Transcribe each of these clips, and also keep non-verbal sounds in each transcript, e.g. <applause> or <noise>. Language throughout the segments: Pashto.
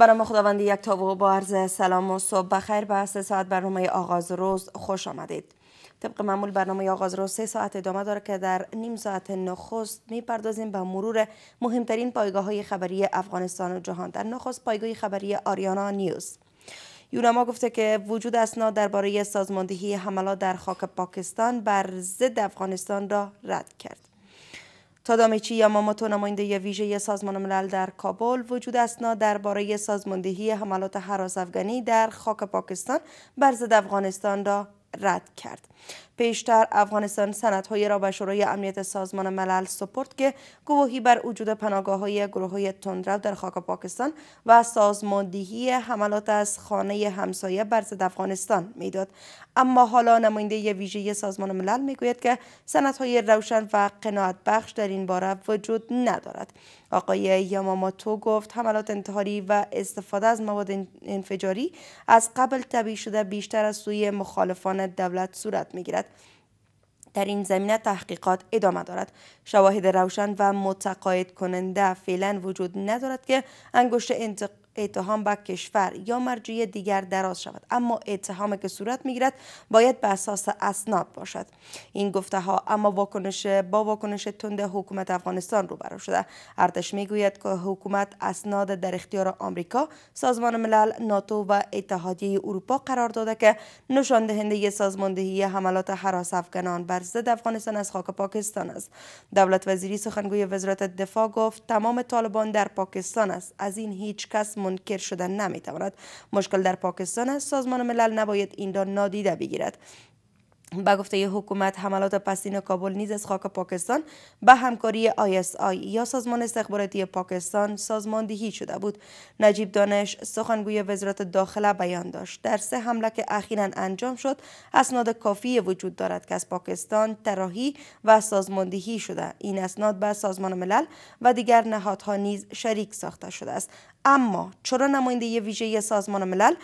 برام خداوند یک تاوه با عرض سلام و صبح بخیر به سه ساعت برنامه آغاز روز خوش آمدید طبق معمول برنامه آغاز روز سه ساعت ادامه داره که در نیم ساعت نخست میپردازیم به مرور مهمترین پایگاه های خبری افغانستان و جهان در نخست پایگاه خبری آریانا نیوز یونما گفته که وجود اسناد درباره سازماندهی حملات در خاک پاکستان بر ضد افغانستان را رد کرد تادامیچی ماماتو نماینده ویژه سازمان ملل در کابل وجود اسنا درباره سازماندهی حملات حراس افغانی در خاک پاکستان بر ضد افغانستان را رد کرد پیشتر افغانستان سندهایی را به شورای امنیت سازمان ملل سپرد که گواهی بر وجود پناهگاه های گروه های تندرو در خاک پاکستان و سازماندهی حملات از خانه همسایه بر ضد افغانستان میداد اما حالا نماینده ویژه سازمان ملل میگوید که سندهای روشن و قناعت بخش در این باره وجود ندارد آقای یاماماتو گفت حملات انتحاری و استفاده از مواد انفجاری از قبل طبیع شده بیشتر از سوی مخالفان دولت صورت میگیرد در این زمینه تحقیقات ادامه دارد شواهد روشن و متقاعد کننده فعلا وجود ندارد که انگشت اتهام به کشور یا مرجع دیگر دراز شود اما اتهامی که صورت میگیرد باید به اساس اسناد باشد این گفته ها اما واکنش با واکنش تند حکومت افغانستان روبرو شده ارتش میگوید که حکومت اسناد در اختیار آمریکا سازمان ملل ناتو و اتحادیه اروپا قرار داده که نشان دهنده سازماندهی حملات حراس افغانان بر ضد افغانستان از خاک پاکستان است دولت وزیری سخنگوی وزارت دفاع گفت تمام طالبان در پاکستان است از این هیچ کس منکر شدن نمیتواند مشکل در پاکستان است سازمان ملل نباید این را نادیده بگیرد به گفته حکومت حملات پسین کابل نیز از خاک پاکستان به همکاری ISI یا سازمان استخباراتی پاکستان سازماندهی شده بود نجیب دانش سخنگوی وزارت داخله بیان داشت در سه حمله که اخیرا انجام شد اسناد کافی وجود دارد که از پاکستان تراحی و سازماندهی شده این اسناد به سازمان ملل و دیگر نهادها نیز شریک ساخته شده است اما چرا نماینده ویژه سازمان ملل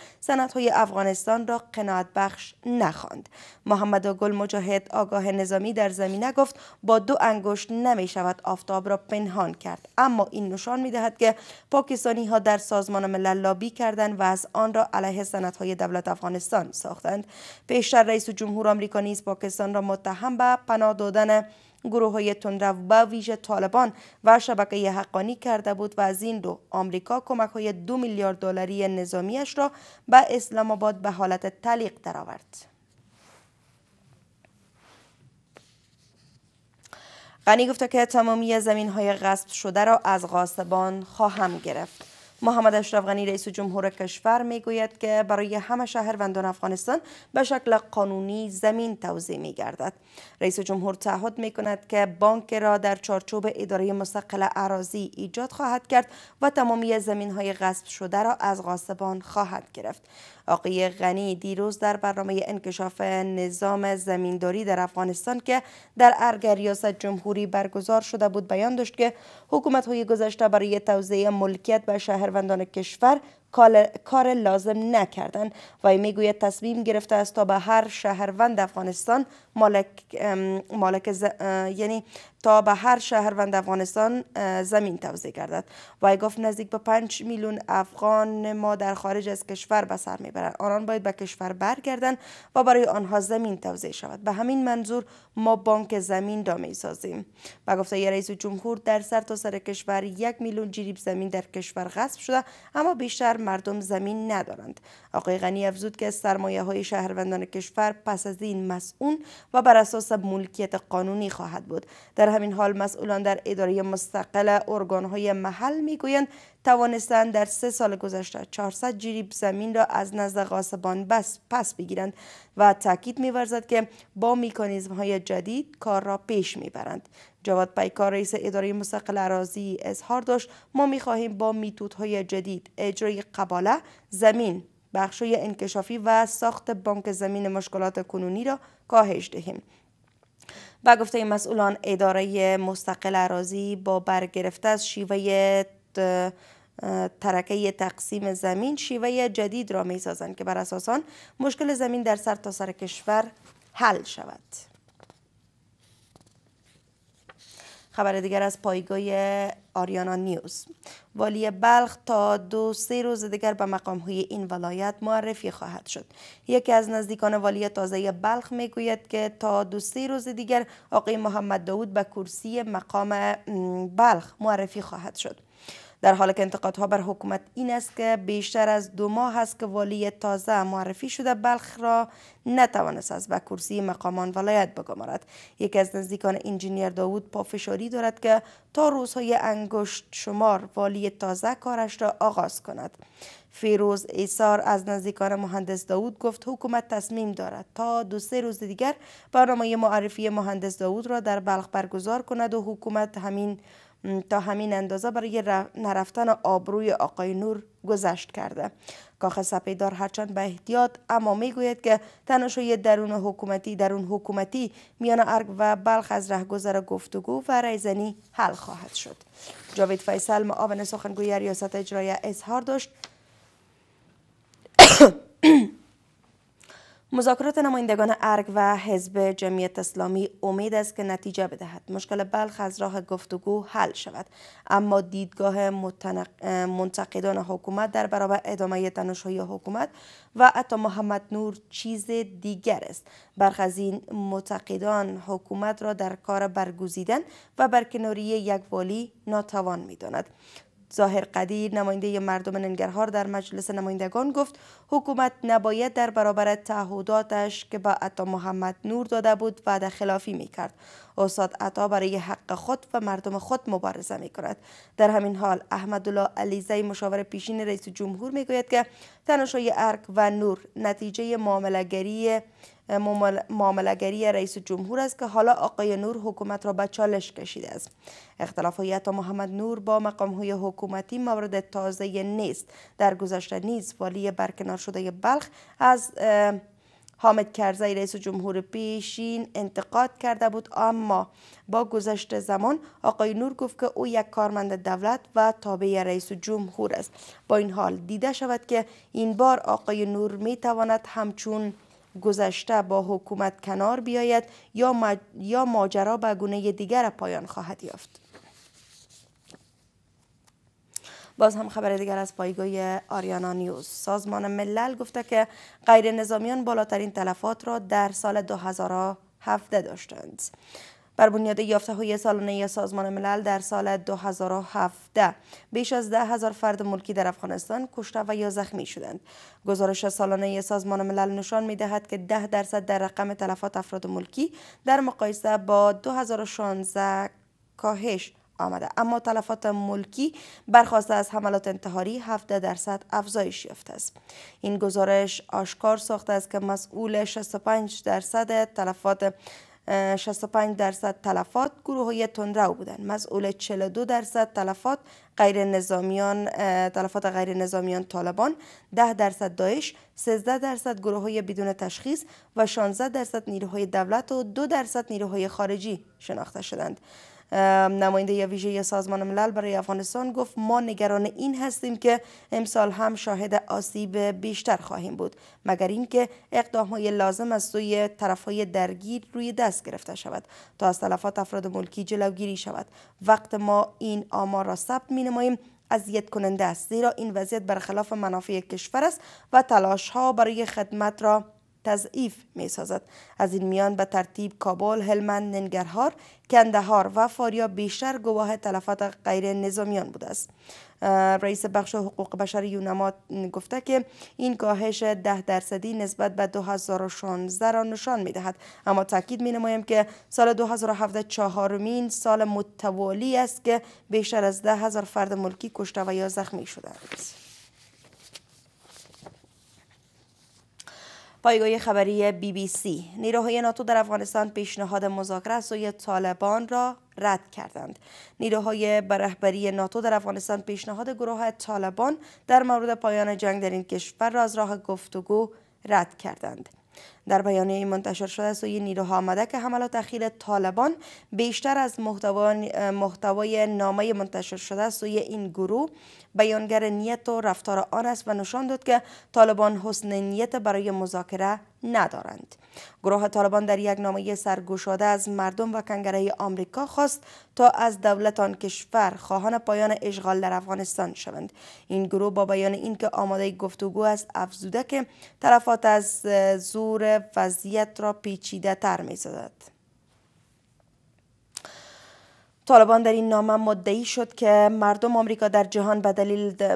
های افغانستان را قناعت بخش نخواند محمد گل مجاهد آگاه نظامی در زمینه گفت با دو انگشت نمی شود آفتاب را پنهان کرد اما این نشان می دهد که پاکستانی ها در سازمان ملل لابی کردند و از آن را علیه های دولت افغانستان ساختند پیشتر رئیس جمهور آمریکا نیز پاکستان را متهم به پناه دادن گروه های تندرو و ویژه طالبان و شبکه حقانی کرده بود و از این رو آمریکا کمک های دو میلیارد دلاری نظامیش را به اسلام آباد به حالت تعلیق درآورد. غنی گفته که تمامی زمین های غصب شده را از غاصبان خواهم گرفت. محمد اشرف غنی رئیس جمهور کشور میگوید که برای همه شهروندان افغانستان به شکل قانونی زمین توزیع می گردد رئیس جمهور تعهد می که بانک را در چارچوب اداره مستقل اراضی ایجاد خواهد کرد و تمامی زمین های غصب شده را از غاصبان خواهد گرفت آقای غنی دیروز در برنامه انکشاف نظام زمینداری در افغانستان که در ارگ ریاست جمهوری برگزار شده بود بیان داشت که حکومت های گذشته برای توزیع ملکیت به شهروندان کشور کار لازم نکردند و میگوید تصمیم گرفته است تا به هر شهروند افغانستان مالک, مالک یعنی تا به هر شهروند افغانستان زمین توضیح گردد و گفت نزدیک به 5 میلیون افغان ما در خارج از کشور به سر میبرند آنان باید به کشور برگردند و برای آنها زمین توضیح شود به همین منظور ما بانک زمین را سازیم و گفته رئیس جمهور در سرتاسر سر کشور یک میلیون جریب زمین در کشور غصب شده اما بیشتر مردم زمین ندارند آقای غنی افزود که سرمایه های شهروندان کشور پس از این مسئول و بر اساس ملکیت قانونی خواهد بود در همین حال مسئولان در اداره مستقل ارگان های محل میگویند توانستند در سه سال گذشته 400 جریب زمین را از نزد غاسبان بس پس بگیرند و تاکید می‌ورزد که با میکانیزم های جدید کار را پیش میبرند جواد پیکار رئیس اداره مستقل اراضی اظهار داشت ما میخواهیم با های جدید اجرای قباله زمین بخشوی انکشافی و ساخت بانک زمین مشکلات کنونی را کاهش دهیم و گفته مسئولان اداره مستقل اراضی با برگرفته از شیوه ترکه تقسیم زمین شیوه جدید را می سازند که بر اساس آن مشکل زمین در سرتاسر سر کشور حل شود خبر دیگر از پایگاه آریانا نیوز والی بلخ تا دو سه روز دیگر به مقام های این ولایت معرفی خواهد شد یکی از نزدیکان والی تازه بلخ میگوید که تا دو سه روز دیگر آقای محمد داود به کرسی مقام بلخ معرفی خواهد شد در حال که انتقادها بر حکومت این است که بیشتر از دو ماه است که والی تازه معرفی شده بلخ را نتوانست است به کرسی مقامان ولایت بگمارد یکی از نزدیکان انجینیر داوود پافشاری دارد که تا روزهای انگشت شمار والی تازه کارش را آغاز کند فیروز ایسار از نزدیکان مهندس داوود گفت حکومت تصمیم دارد تا دو سه روز دیگر برنامه معرفی مهندس داوود را در بلخ برگزار کند و حکومت همین تا همین اندازه برای نرفتن آبروی آقای نور گذشت کرده کاخ سپیدار هرچند به احتیاط اما میگوید که تناشوی درون حکومتی درون حکومتی میان ارگ و بلخ از رهگذر گفتگو و ریزنی حل خواهد شد جاوید فیصل معاون سخنگوی ریاست اجرایی اظهار داشت مذاکرات نمایندگان ارگ و حزب جمعیت اسلامی امید است که نتیجه بدهد مشکل بلخ از راه گفتگو حل شود اما دیدگاه منتقدان حکومت در برابر ادامه تنشهای حکومت و حتی محمد نور چیز دیگر است برخ از این معتقدان حکومت را در کار برگزیدن و برکناری یک والی ناتوان میداند ظاهر قدیر نماینده مردم ننگرهار در مجلس نمایندگان گفت حکومت نباید در برابر تعهداتش که به عطا محمد نور داده بود وعده خلافی می کرد. استاد عطا برای حق خود و مردم خود مبارزه می کند. در همین حال احمدالله علیزه مشاور پیشین رئیس جمهور می گوید که تناشای ارک و نور نتیجه معاملگری معاملگری رئیس جمهور است که حالا آقای نور حکومت را به چالش کشیده است اختلاف محمد نور با مقام های حکومتی مورد تازه نیست در گذشته نیز والی برکنار شده بلخ از حامد کرزی رئیس جمهور پیشین انتقاد کرده بود اما با گذشت زمان آقای نور گفت که او یک کارمند دولت و تابع رئیس جمهور است با این حال دیده شود که این بار آقای نور می تواند همچون گذشته با حکومت کنار بیاید یا, یا ماجرا به گونه دیگر پایان خواهد یافت باز هم خبر دیگر از پایگاه آریانا نیوز سازمان ملل گفته که غیر نظامیان بالاترین تلفات را در سال 2017 داشتند بر بنیاد یافته های سالانه سازمان ملل در سال 2017 بیش از ده هزار فرد ملکی در افغانستان کشته و یا زخمی شدند گزارش سالانه سازمان ملل نشان می دهد که 10 درصد در رقم تلفات افراد ملکی در مقایسه با 2016 کاهش آمده اما تلفات ملکی برخواسته از حملات انتحاری 17 درصد افزایش یافته است این گزارش آشکار ساخته است که مسئول 65 درصد تلفات 65 درصد تلفات گروه های تندرو بودند مسئول 42 درصد تلفات غیر نظامیان تلفات غیر نظامیان طالبان 10 درصد دایش 13 درصد گروه های بدون تشخیص و 16 درصد نیروهای دولت و 2 درصد نیروهای خارجی شناخته شدند نماینده یا ویژه سازمان ملل برای افغانستان گفت ما نگران این هستیم که امسال هم شاهد آسیب بیشتر خواهیم بود مگر اینکه های لازم از سوی های درگیر روی دست گرفته شود تا از تلفات افراد ملکی جلوگیری شود وقت ما این آمار را ثبت می نماییم اذیت کننده است زیرا این وضعیت برخلاف منافع کشور است و تلاش ها برای خدمت را تضعیف می سازد از این میان به ترتیب کابل، هلمند، ننگرهار، کندهار و فاریا بیشتر گواه تلفات غیر نظامیان بوده است رئیس بخش حقوق بشر یونما گفته که این کاهش ده درصدی نسبت به 2016 را نشان می دهد اما تاکید می نمایم که سال 2017 چهارمین سال متوالی است که بیشتر از ده هزار فرد ملکی کشته و یا زخمی است. پایگاه خبری بی بی سی نیروهای ناتو در افغانستان پیشنهاد مذاکره از سوی طالبان را رد کردند نیروهای برهبری ناتو در افغانستان پیشنهاد گروه طالبان در مورد پایان جنگ در این کشور را از راه گفتگو رد کردند در بیانیه منتشر شده سوی نیروها آمده که حملات اخیر طالبان بیشتر از محتوای نامه منتشر شده سوی این گروه بیانگر نیت و رفتار آن است و نشان داد که طالبان حسن نیت برای مذاکره ندارند گروه طالبان در یک نامه سرگشاده از مردم و کنگره آمریکا خواست تا از دولت آن کشور خواهان پایان اشغال در افغانستان شوند این گروه با بیان اینکه آماده گفتگو است افزوده که طرفات از زور وضعیت را پیچیده تر می زدد طالبان در این نامه مدعی شد که مردم آمریکا در جهان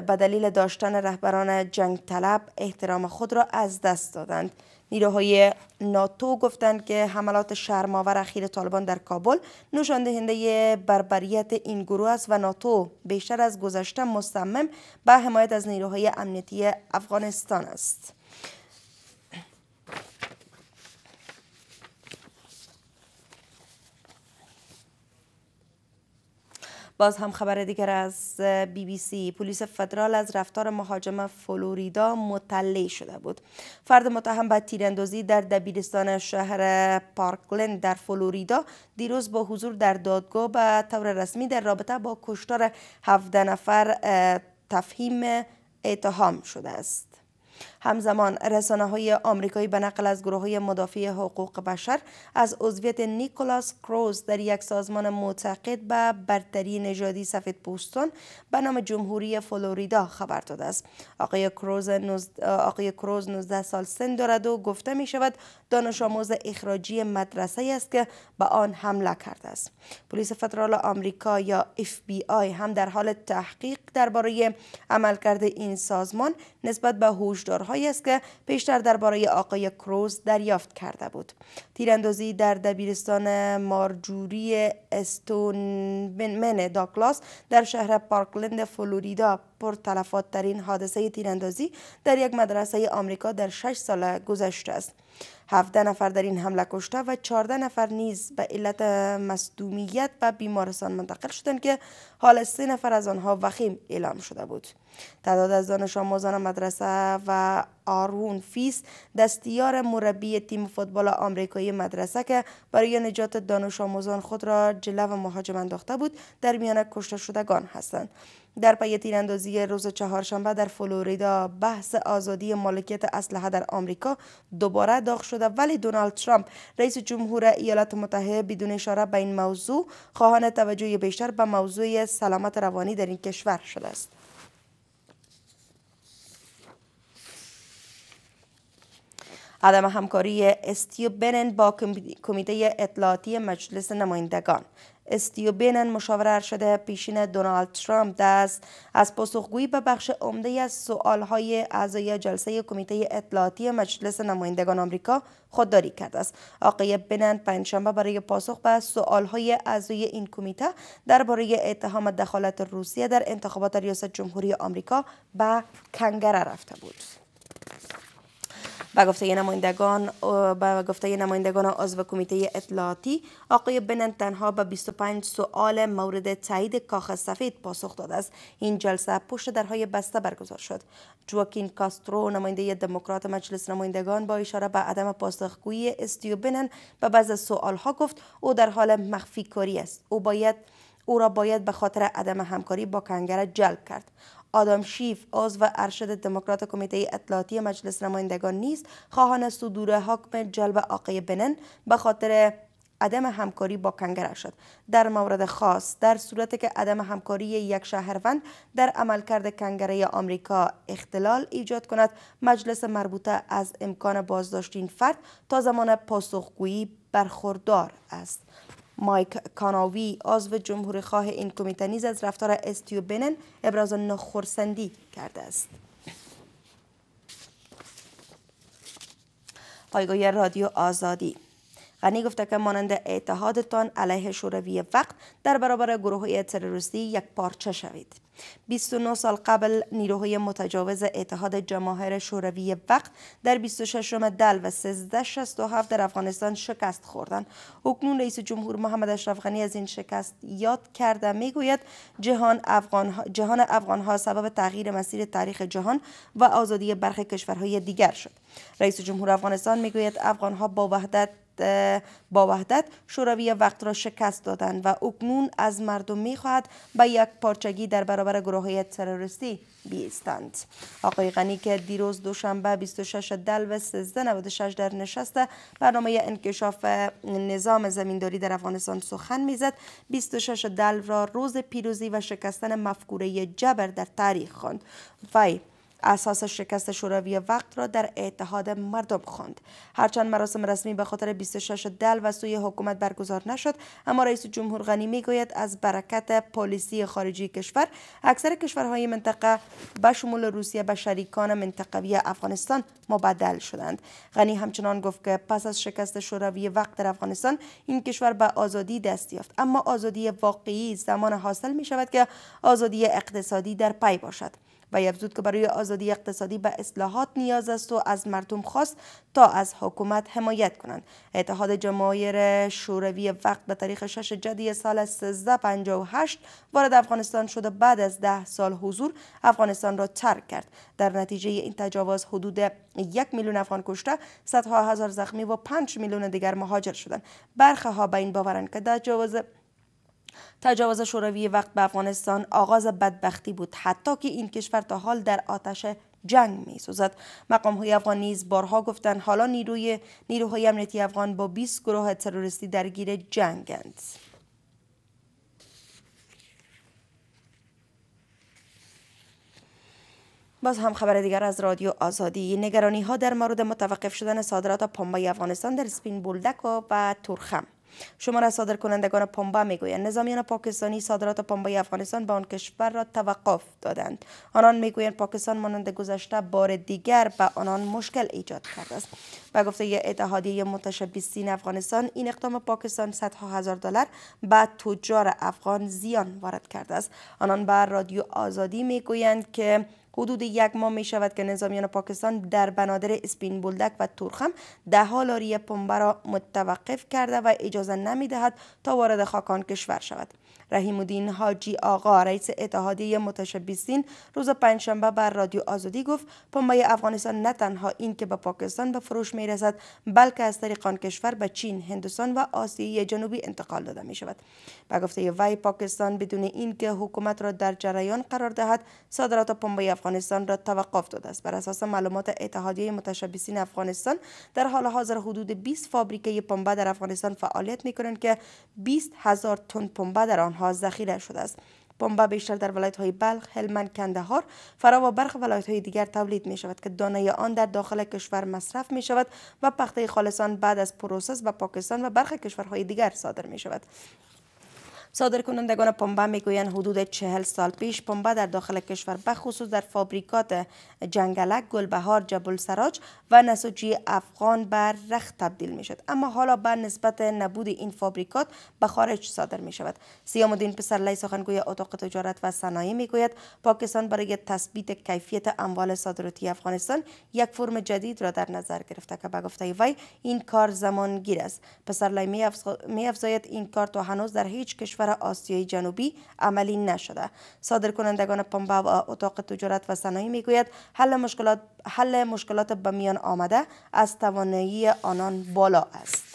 به دلیل داشتن رهبران جنگ طلب احترام خود را از دست دادند. نیروهای ناتو گفتند که حملات شرماور اخیر طالبان در کابل نشان دهنده بربریت این گروه است و ناتو بیشتر از گذشته مصمم به حمایت از نیروهای امنیتی افغانستان است. باز هم خبر دیگر از بی بی سی پلیس فدرال از رفتار مهاجم فلوریدا مطلع شده بود فرد متهم به تیراندازی در دبیرستان شهر پارکلند در فلوریدا دیروز با حضور در دادگاه به طور رسمی در رابطه با کشتار 17 نفر تفهیم اتهام شده است همزمان رسانه های آمریکایی به نقل از گروه های مدافع حقوق بشر از عضویت نیکولاس کروز در یک سازمان معتقد به برتری نژادی سفید پوستان به نام جمهوری فلوریدا خبر داده است آقای کروز 19 آقای کروز 19 سال سن دارد و گفته می شود دانش آموز اخراجی مدرسه است که به آن حمله کرده است پلیس فدرال آمریکا یا FBI هم در حال تحقیق درباره عملکرد این سازمان نسبت به هوشدارها است که پیشتر درباره آقای کروز دریافت کرده بود تیراندازی در دبیرستان مارجوری استونمن داکلاس در شهر پارکلند فلوریدا پرتلفات ترین حادثه تیراندازی در یک مدرسه آمریکا در 6 سال گذشته است هفته نفر در این حمله کشته و 14 نفر نیز به علت مصدومیت به بیمارستان منتقل شدند که حال سه نفر از آنها وخیم اعلام شده بود تعداد از دانش آموزان مدرسه و آرون فیس دستیار مربی تیم فوتبال آمریکایی مدرسه که برای نجات دانش آموزان خود را جلو مهاجم انداخته بود در میان کشته شدگان هستند در پی تیراندازی روز چهارشنبه در فلوریدا بحث آزادی مالکیت اسلحه در آمریکا دوباره داغ شده ولی دونالد ترامپ رئیس جمهور ایالات متحده بدون اشاره به این موضوع خواهان توجه بیشتر به موضوع سلامت روانی در این کشور شده است عدم همکاری استیو بنن با کمیته اطلاعاتی مجلس نمایندگان استیو بینن مشاور ارشد پیشین دونالد ترامپ دست از پاسخگویی به بخش عمده از سوالهای اعضای جلسه کمیته اطلاعاتی مجلس نمایندگان آمریکا خودداری کرده است آقای بینن پنجشنبه برای پاسخ به سوالهای اعضای این کمیته درباره اتهام دخالت روسیه در انتخابات ریاست جمهوری آمریکا به کنگره رفته بود با گفته نمایندگان با گفته نمایندگان عضو کمیته اطلاعاتی آقای بنن تنها به 25 سوال مورد تایید کاخ سفید پاسخ داده است این جلسه پشت درهای بسته برگزار شد جوکین کاسترو نماینده دموکرات مجلس نمایندگان با اشاره به عدم پاسخگویی استیو بنن به بعض سوال ها گفت او در حال مخفی کاری است او باید او را باید به خاطر عدم همکاری با کنگره جلب کرد آدام شیف عضو ارشد دموکرات کمیته اطلاعاتی مجلس نمایندگان نیست، خواهان صدور حکم جلب آقای بنن به خاطر عدم همکاری با کنگره شد در مورد خاص در صورت که عدم همکاری یک شهروند در عملکرد کنگره آمریکا اختلال ایجاد کند مجلس مربوطه از امکان بازداشت این فرد تا زمان پاسخگویی برخوردار است مایک کاناوی عضو خواه این کمیته نیز از رفتار استیو بنن ابراز نخورسندی کرده است پایگاه رادیو آزادی غنی گفته که مانند اتحادتان علیه شوروی وقت در برابر گروه های تروریستی یک پارچه شوید 29 سال قبل نیروهای متجاوز اتحاد جماهیر شوروی وقت در 26 دل و 1367 در افغانستان شکست خوردند اکنون رئیس جمهور محمد اشرف غنی از این شکست یاد کرده میگوید جهان افغان ها, جهان افغان ها سبب تغییر مسیر تاریخ جهان و آزادی برخی کشورهای دیگر شد رئیس جمهور افغانستان میگوید افغان ها با وحدت با وحدت شوروی وقت را شکست دادند و اکنون از مردم خواهد به یک پارچگی در برابر گروه های تروریستی بیستند آقای غنی که دیروز دوشنبه 26 دلو 1396 در نشست برنامه انکشاف نظام زمینداری در افغانستان سخن میزد 26 دل را روز پیروزی و شکستن مفکوره جبر در تاریخ خواند وی اساس شکست شوروی وقت را در اتحاد مردم خواند هرچند مراسم رسمی به خاطر 26 دل و سوی حکومت برگزار نشد اما رئیس جمهور غنی میگوید از برکت پالیسی خارجی کشور اکثر کشورهای منطقه به شمول روسیه به شریکان منطقوی افغانستان مبدل شدند غنی همچنان گفت که پس از شکست شوروی وقت در افغانستان این کشور به آزادی دست یافت اما آزادی واقعی زمان حاصل می شود که آزادی اقتصادی در پی باشد و یفزود که برای آزادی اقتصادی به اصلاحات نیاز است و از مردم خواست تا از حکومت حمایت کنند اتحاد جماهیر شوروی وقت به تاریخ 6 جدی سال 1358 وارد افغانستان و بعد از ده سال حضور افغانستان را ترک کرد در نتیجه این تجاوز حدود یک میلیون افغان کشته صدها هزار زخمی و 5 میلیون دیگر مهاجر شدند برخه ها به این باورند که تجاوز تجاوز شوروی وقت به افغانستان آغاز بدبختی بود حتی که این کشور تا حال در آتش جنگ می سوزد مقام های افغان نیز بارها گفتند حالا نیروی نیروهای امنیتی افغان با 20 گروه تروریستی درگیر جنگند باز هم خبر دیگر از رادیو آزادی نگرانی ها در مورد متوقف شدن صادرات پنبه افغانستان در سپین بولدک و تورخم شماره صادر کنندگان پنبه میگویند نظامیان پاکستانی صادرات پنبه افغانستان به آن کشور را توقف دادند آنان میگویند پاکستان مانند گذشته بار دیگر به آنان مشکل ایجاد کرده است به گفته اتحادیه متشبسین افغانستان این اقدام پاکستان صدها هزار دلار به تجار افغان زیان وارد کرده است آنان بر رادیو آزادی میگویند که حدود یک ماه می شود که نظامیان پاکستان در بنادر اسپین بولدک و تورخم ده ها لاری پنبه را متوقف کرده و اجازه نمی دهد تا وارد خاکان کشور شود رحیم الدین حاجی آقا رئیس اتحادیه متشبیسین روز پنجشنبه بر رادیو آزادی گفت پنبه افغانستان نه تنها این که به پاکستان به فروش می رسد بلکه از طریق آن کشور به چین هندوستان و آسیای جنوبی انتقال داده می شود به گفته وی پاکستان بدون اینکه حکومت را در جریان قرار دهد صادرات پنبه افغانستان را توقف داده است بر اساس معلومات اتحادیه متشبیسین افغانستان در حال حاضر حدود 20 فابریکه پنبه در افغانستان فعالیت می که 20 هزار تن پنبه در آنها ها ذخیره شده است بمب بیشتر در ولایت های بلخ، هلمند، کندهار، فرا و برخ ولایت های دیگر تولید می شود که دانه آن در داخل کشور مصرف می شود و پخته خالصان بعد از پروسس به پاکستان و برخ کشورهای دیگر صادر می شود. کنندگان پنبه میگویند حدود چهل سال پیش پنبه در داخل کشور بخصوص در فابریکات جنگلک گلبهار جبل سراج و نسوجی افغان بر رخت تبدیل می اما حالا به نسبت نبود این فابریکات به خارج صادر می شود سیام الدین پسرلی سخنگوی اتاق تجارت و صنایع میگوید پاکستان برای تثبیت کیفیت اموال صادراتی افغانستان یک فرم جدید را در نظر گرفته که به گفته وی این کار گیر است پسرلی می این کار تا هنوز در هیچ کشور کشور آسیای جنوبی عملی نشده صادرکنندگان پنبه و اتاق تجارت و صنایع میگوید حل مشکلات حل مشکلات به میان آمده از توانایی آنان بالا است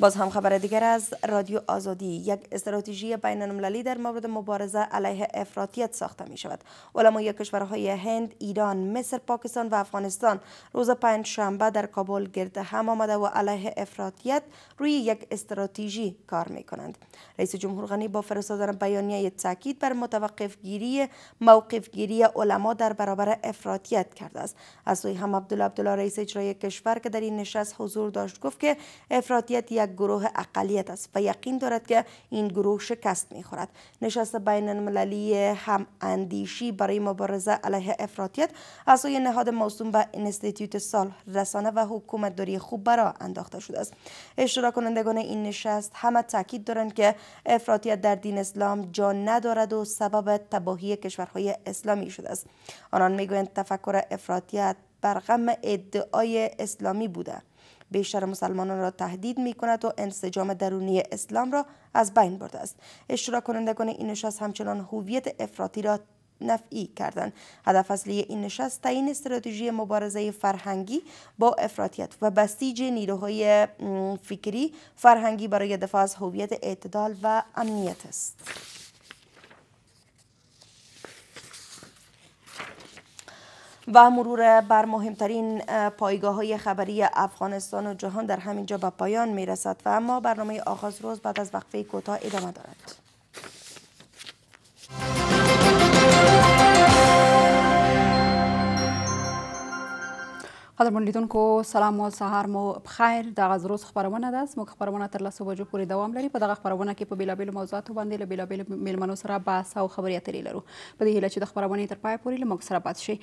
باز هم خبر دیگر از رادیو آزادی یک استراتژی بین المللی در مورد مبارزه علیه افراطیت ساخته می شود علمای کشورهای هند ایران مصر پاکستان و افغانستان روز پنج شنبه در کابل گرد هم آمده و علیه افراطیت روی یک استراتژی کار می کنند رئیس جمهور غنی با فرستادن بیانیه تاکید بر متوقف گیری موقف گیری علما در برابر افراطیت کرده است از سوی هم عبدالله رئیس اجرای کشور که در این نشست حضور داشت گفت که افراطیت یک گروه اقلیت است و یقین دارد که این گروه شکست می خورد نشست بین المللی هم اندیشی برای مبارزه علیه افراطیت سوی نهاد موسوم به انستیتیوت سال رسانه و حکومت داری خوب برا انداخته شده است اشتراک کنندگان این نشست همه تاکید دارند که افراطیت در دین اسلام جا ندارد و سبب تباهی کشورهای اسلامی شده است آنان میگویند تفکر افراطیت برغم غم ادعای اسلامی بوده بیشتر مسلمانان را تهدید می کند و انسجام درونی اسلام را از بین برده است اشتراک کنندگان این نشست همچنان هویت افراطی را نفعی کردند هدف اصلی این نشست تعیین استراتژی مبارزه فرهنگی با افراطیت و بسیج نیروهای فکری فرهنگی برای دفاع از هویت اعتدال و امنیت است و مرور بر مهمترین پایگاه های خبری افغانستان و جهان در همین جا به پایان می رسد و اما برنامه آغاز روز بعد از وقفه کوتاه ادامه دارد. قدر من لیدونکو سلام او سهار مو بخیر د غزروز خبرونه ده موږ خبرونه تر لاسو بجو پورې دوام لري په دغه خبرونه کې په بیلابیل موضوعاتو باندې له بیلابیل میلمنو سره بحث او خبرې اترې لرو په دې هیله چې د خبرونه تر پای پورې لمک سره پات شي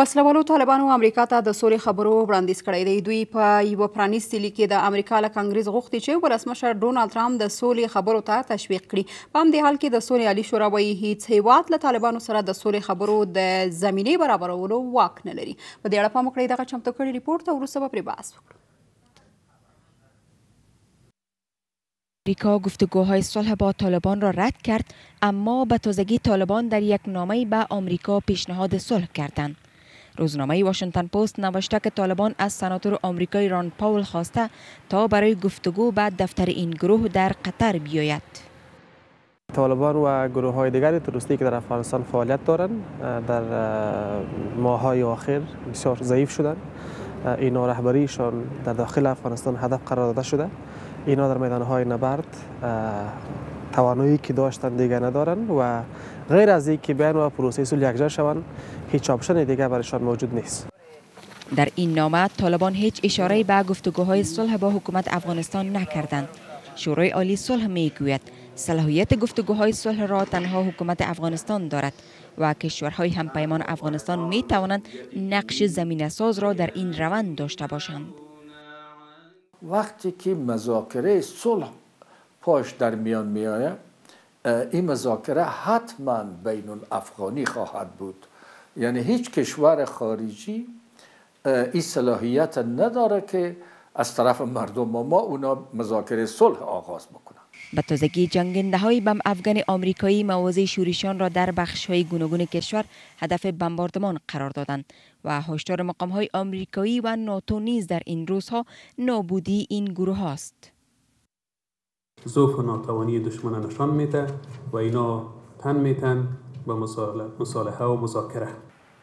وسله والو طالبانو امریکا ته د سولې خبرو وړاندیز کړی دی دوی په یو پرانیستي لیک د امریکا له کانګرس غوښتي چې ولسمشر ډونالد ټرمپ د سولې خبرو ته تشویق کړي په همدې حال کې د سولې علي شورا وایي هیڅ هیواد له طالبانو سره د سولې خبرو د زمینه برابرولو واک نه لري په دې اړه پام وکړئ دغه چمتو کړی ریپورت او وروسته به امریکا گفتگوهای صلح با طالبان را رد کرد اما به تازگی طالبان در یک نامه به آمریکا پیشنهاد صلح کردند روزنامه واشنگتن پست نوشته که طالبان از سناتور آمریکایی ران پاول خواسته تا برای گفتگو به دفتر این گروه در قطر بیاید طالبان و گروه های دیگر تروریستی که در افغانستان فعالیت دارند در ماه های آخر بسیار ضعیف شدند این رهبریشان در داخل افغانستان هدف قرار داده شده اینا در میدان های نبرد توانایی که داشتن دیگه ندارن و غیر از اینکه بین و پروسه صلح یکجا شوند هیچ آپشن دیگه برایشان موجود نیست در این نامه طالبان هیچ اشاره به گفتگوهای صلح با حکومت افغانستان نکردند شورای عالی صلح میگوید صلاحیت گفتگوهای صلح را تنها حکومت افغانستان دارد و کشورهای همپیمان افغانستان می توانند نقش زمین ساز را در این روند داشته باشند وقتی که مذاکره صلح پاش در میان می آید این مذاکره حتما بین افغانی خواهد بود یعنی هیچ کشور خارجی این صلاحیت نداره که از طرف مردم ما, ما اونا مذاکره صلح آغاز بکنه به تازگی جنگنده های بم افغان آمریکایی مواضع شوریشان را در بخش های گوناگون کشور هدف بمباردمان قرار دادند و هشدار مقام های آمریکایی و ناتو نیز در این روزها نابودی این گروه هاست. ضعف و ناتوانی دشمن نشان میده و اینا تن میتن به مصالحه و مذاکره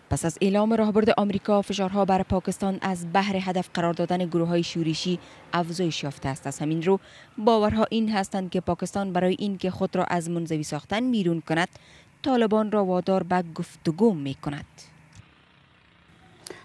پس از اعلام راهبرد آمریکا فشارها بر پاکستان از بحر هدف قرار دادن گروه های شورشی افزایش یافته است از همین رو باورها این هستند که پاکستان برای اینکه خود را از منزوی ساختن بیرون کند طالبان را وادار به گفتگو می کند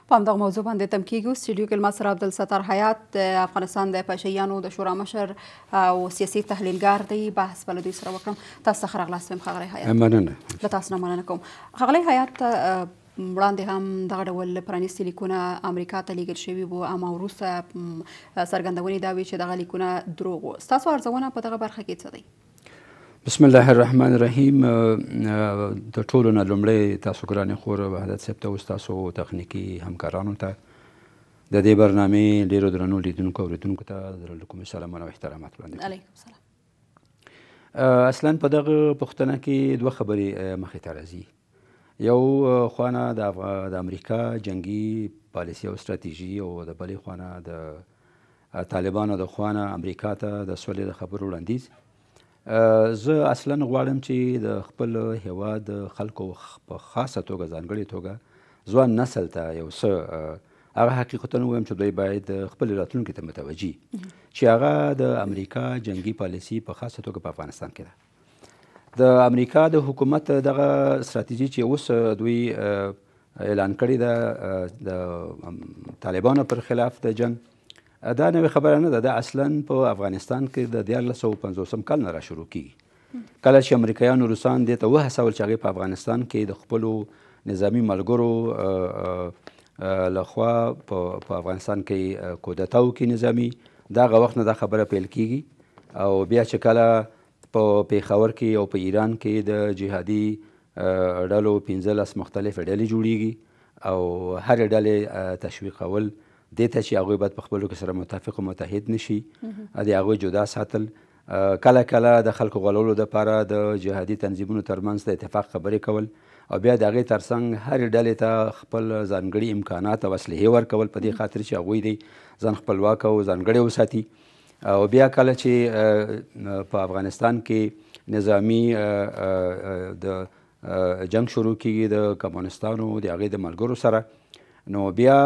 په همدغه موضوع باندې تم کېږو سټډیو کې المصر حیات افغانستان د پښیانو د شورا مشر او سیاسي تحلیلگر دی بحث بل دوی سره وکړم تاسو خره غلاستم خغلی حیات مننه تاسو مننه کوم خغلی حیات وړاندې هم دغه ډول پرانیستي لیکونه امریکا ته لیږل شوي وو اما وروسته څرګندونې دا وی چې دغه لیکونه دروغ وو ستاسو ارزونه په دغه برخه کې څه دی بسم الله الرحمن الرحیم د ټولو نه لومړی تاسو ګرانې خور وحدت صاحب ته اوس تاسو تخنیکي همکارانو ته د دې برنامې ډېرو درنو لیدونکو اورېدونکو ته د لکم سلامونه او احترامات وړاندې علیکم سلام اصلا په دغه پوښتنه کې دوه خبرې مخې ته راځي یو خوانه د امریکا جنگي پالیسی او ستراتیژي او د بلې خوانه د طالبانو د خوانه امریکا ته د سولې د خبرو وړاندیز زه اصلا غواړم چې د خپل هیواد خلکو په خاصه توګه ځانګړې توګه ځوان نسل ته یو څه هغه حقیقتا وایم چې دوی باید خپل راتلونکي ته متوجي چې هغه د امریکا جنگي پالیسی په خاصه توګه په افغانستان کې ده د امریکا د حکومت دغه ستراتیژي چې اوس دوی اعلان کړی ده د طالبانو پر خلاف د جنگ دا نوې خبره نه ده دا اصلا په افغانستان کې د 1950 کال نه را شروع کیږي کله چې امریکایانو روسان دې ته وهڅول چې هغوی په افغانستان کې د خپلو نظامی ملګرو لخوا په افغانستان کې کودتا وکړي نظامي دا هغه وخت نه دا خبره پیل کیږي او بیا چې کله په پیښور کې او په ایران کې د جهادي ډلو 15 مختلف ډلې جوړیږي او هر ډلې تشویقول د ته چې هغه باید په خپل کې سره متفق او متحد نشي د هغه جدا ساتل کله کله د خلکو غولولو لپاره د جهادي تنظیمونو ترمنځ د اتفاق خبرې کول او بیا د هغې ترڅنګ هر ډلې ته خپل ځانګړي امکانات او اسلحې ورکول په دې خاطر چې هغوی دی ځان خپلواک او ځانګړی وساتي او بیا کله چې په افغانستان کې نظامی د جنگ شروع کیږي د کمونستانو د هغې د ملګرو سره نو بیا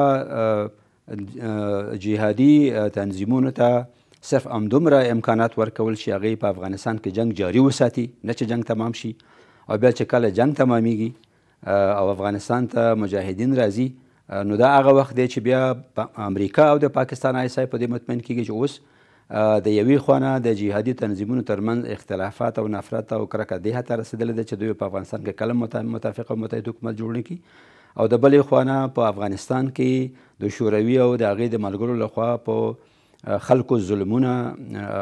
جهادي تنظیمونو ته صرف همدومره امکانات ورکول شي هغې په افغانستان کې جنگ جاري وساتي نه چې جنگ تمام شي او بیا چې کله جنگ تمامیږي او افغانستان ته مجاهدین راځي نو دا هغه وخت دی چې بیا امریکا او د پاکستان آی په دې مطمئن کیږي چې اوس د یوې خوانه د جهادي تنظیمونو ترمنځ اختلافات او نفرت او کرکه دې حته رسیدلې ده چې دوی په افغانستان کې کله متفق او متحد حکومت جوړ کړي او د بلې خوانه په افغانستان کې د شوروي او د هغې د ملګرو لخوا په خلکو ظلمونه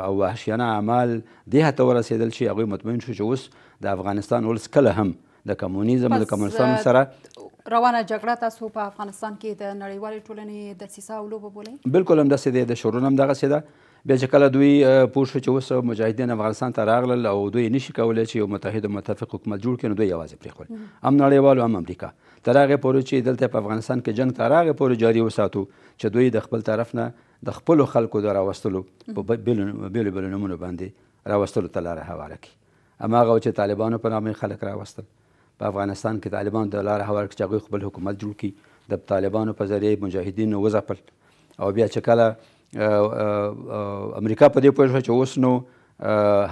او وحشیانه اعمال دې حته ورسېدل چې هغوی مطمئن شو چې اوس د افغانستان ولس کله هم د کمونیزم د کمونستان سره روانه جګړه تاسو په افغانستان کې د نړیوالې ټولنې دسیسه او لوبه بولئ بلکل همداسې دی د شورونه همدغسې ده بیا چې کله دوی پوه شو چې اوس مجاهدین افغانستان ته راغلل او دوی نشي کولی چې یو متحد او متفق حکومت جوړ کړي نو دوی یوازې پرېښول هم نړیوالو هم امریکا تر هغې پورې چې دلته په افغانستان کې جنګ تر هغې پورې جاري وساتو چې دوی د خپل طرف نه د خپلو خلکو د راوستلو په بیلو بیلو نومونو باندې راوستلو ته لاره هواره کړي هماغه چې طالبانو په نامې خلک راوستل په افغانستان کې طالبان د لاره هوار کې چې خپل حکومت جوړ کړي د طالبانو په ذریعه مجاهدینو وځپل او بیا چې کله امریکا په دې پوهېږه چې اوس نو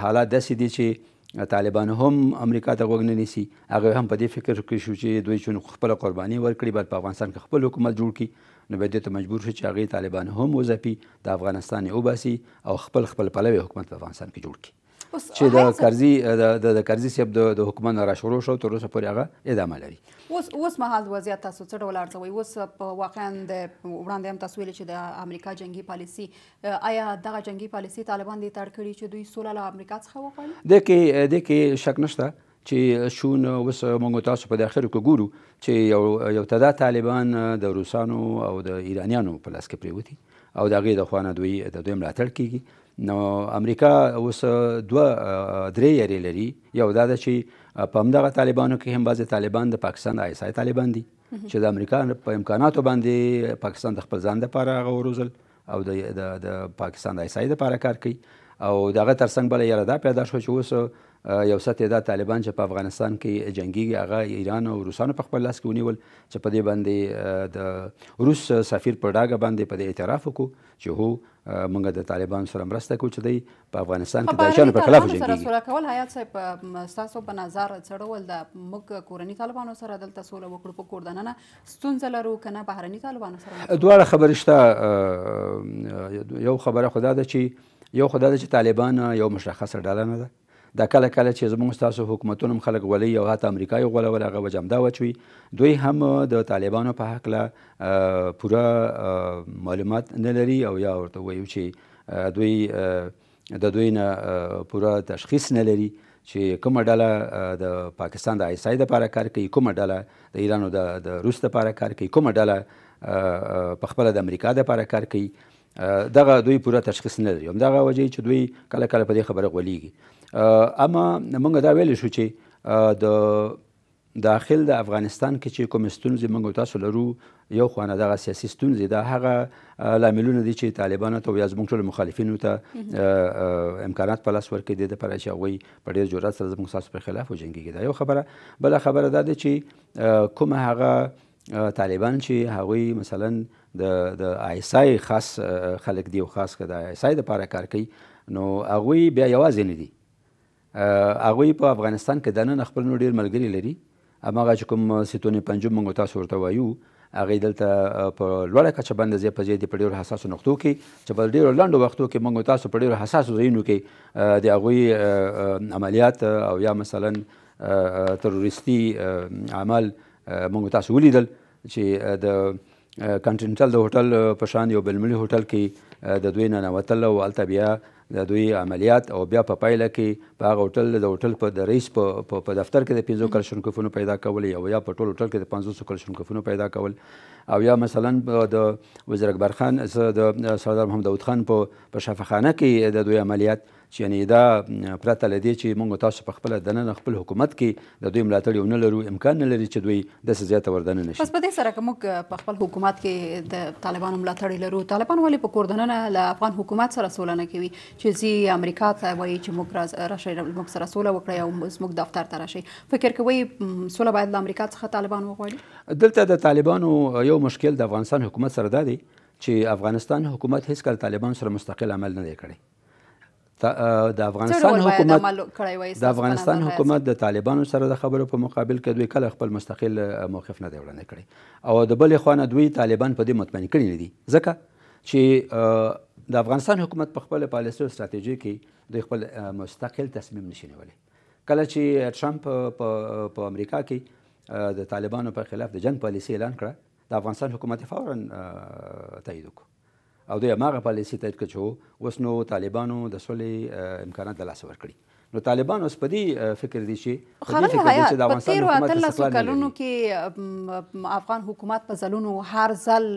حالات داسې دي چې طالبان هم امریکا ته غوږ نه نیسي هغه هم په دې فکر کې شو چې دوی چون خپله قرباني ورکړي بل په افغانستان کې خپل حکومت جوړ کړي نو بیا دې ته مجبور شو چې هغې طالبان هم وځپي د افغانستان یې وباسي او خپل خپل پلوی حکومت په افغانستان کې جوړ کړي چې د کرزي د د کرزي سیب د د حکومت را شروع شو تر اوسه پورې هغه ادامه لري اوس اوس مهال وضعیت تاسو څه ډول ارزوي اوس په واقعا د وړاندې هم تاسو ویل چې د امریکا جنگي پالیسی آیا دغه جنگي پالیسی طالبان دې تړ کړی چې دوی سوله له امریکا څخه وغواړي د کې د کې شک نشته چې شون اوس موږ تاسو په داخله کې ګورو چې یو یو تدا طالبان د روسانو او د ایرانیانو په لاس کې پریوتی او دغه د خوانه دوی د دوی ملاتړ کیږي نو امریکا اوس دوه درې یری لري یو دا ده چې په همدغه طالبانو کې هم بعضې طالبان د پاکستان د ایسای طالبان دي چې د امریکا په امکاناتو باندې پاکستان د خپل ځان دپاره هغه وروزل او د د پاکستان د ایسای دپاره کار کوي او دغه ترڅنګ بله یره دا پیدا شوه چې اوس یو څه تعداد طالبان چې په افغانستان کې جنگيږي هغه ایران او روسانو په خپل لاس کې ونیول چې په دې باندې د روس سفیر په ډاګه باندې په دې اعتراف وکړو چې هو مونږ د طالبان سره مرسته کوو چې دی په افغانستان کې د ایشانو په خلاف جنګي سره سره کول حیات صاحب تاسو په نظر څړول د موږ کورنی طالبانو سره دلته سوله وکړو په کوردننه ستونزه لرو کنه بهرني طالبانو سره دواړه خبرې شته یو خبره خدا ده چې یو خدا ده چې طالبان یو مشخصه ډله نه ده دا کله کله چې زموږ ستاسو حکومتونه خلک ولی او حتی امریکا یې غولول هغه وجه همدا وه دوی هم د طالبانو په هکله پوره معلومات نه لري او یا ورته وایو چې دوی د دوی نه پوره تشخیص نه لري چې کومه ډله د پاکستان د آیسای د لپاره کار کوي کومه ډله د ایران او د روس د لپاره کار کوي کومه ډله په خپله د امریکا د لپاره کار کوي دغه دوی پوره تشخیص نه لري همدغه وجه چې دوی کله کله په دې خبره غولیږي اما موږ دا ویلی شو چې د داخل د افغانستان کې چې کوم ستونزې موږ تاسو لرو یو خوانه دغه سیاسي ستونزې دا هغه لاملونه دي چې طالبانو ته یا زموږ ټولو مخالفینو ته امکانات په لاس ورکړي دي دپاره چې هغوی په ډېر جرات سره زموږ ستاسو پر خلاف وجنګېږي دا یو خبره بله خبره دا ده چې کوم هغه طالبان چې هغوی مثلا د د آی خاص خلک دی او خاص که د آی د لپاره کار کوي نو هغوی بیا یوازې نه دي هغوی په افغانستان کې دننه خپل نو ډېر ملګري لري هماغه چې کوم سیتونې پنجم موږ تاسو ورته وایو هغې دلته په لوړه کچه باندې ځای په ځای دي په ډېرو حساسو نقطو کې چې په ډېرو لنډو وختو کې موږ تاسو په ډېرو حساسو ځایونو کې د هغوی عملیات او یا مثلا تروریستي اعمال موږ تاسو ولیدل چې د کانټینټل د هوټل په شان یو بلملي هوټل کې د دوی نه نوتل او هلته بیا د دوی عملیات او بیا په پایله کې په هغه هوټل د هوټل په د رئیس په په دفتر کې د پنځو کل شونکفونو پیدا کول او یا په ټول هوټل کې د پنځوسو کل شونکفونو پیدا کول او یا مثلا د وزیر اکبر خان د سردار محمد داود خان په په شفاخانه کې د دوی عملیات چې یعنی دا پرته له دې چې موږ تاسو په خپل دننه خپل حکومت کې د دوی ملاتړ یو نه لرو امکان نه لري چې دوی د زیاته وردننه نشي پس په دې سره کوم په خپل حکومت کې د طالبانو ملاتړ لرو طالبان ولې په کوردننه له افغان حکومت سره سوله نه کوي چې زی امریکا ته وایي چې موږ راشي موږ سره سوله وکړي او موږ دفتر ته راشي فکر کوي سوله باید له امریکا څخه طالبان وغواړي دلته د طالبانو یو مشکل د افغانستان حکومت سره دی چې افغانستان حکومت هیڅکله طالبان سره مستقل عمل نه دی کړی د افغانستان حکومت د افغانستان حکومت د طالبانو سره د خبرو په مقابل کې دوی کله خپل مستقل موقف نه دی وړاندې کړی او د بلې خوا نه دوی طالبان په دې مطمئن کړي نه دي ځکه چې د افغانستان حکومت په خپل پالیسي او ستراتیژي کې دوی خپل مستقل تصمیم نشي نیولی کله چې ټرمپ په امریکا کې د طالبانو په خلاف د جنگ پالیسي اعلان کړه د افغانستان حکومت فورا تایید وکړ او دوی هماغه پالیسي تایید کړه چې اوس نو طالبانو د سولې امکانات له لاسه ورکړي نو طالبان اوس په دې فکر دي چې خبره حیات په تیرو اتلسو کلونو کې افغان حکومت په ځلونو هر ځل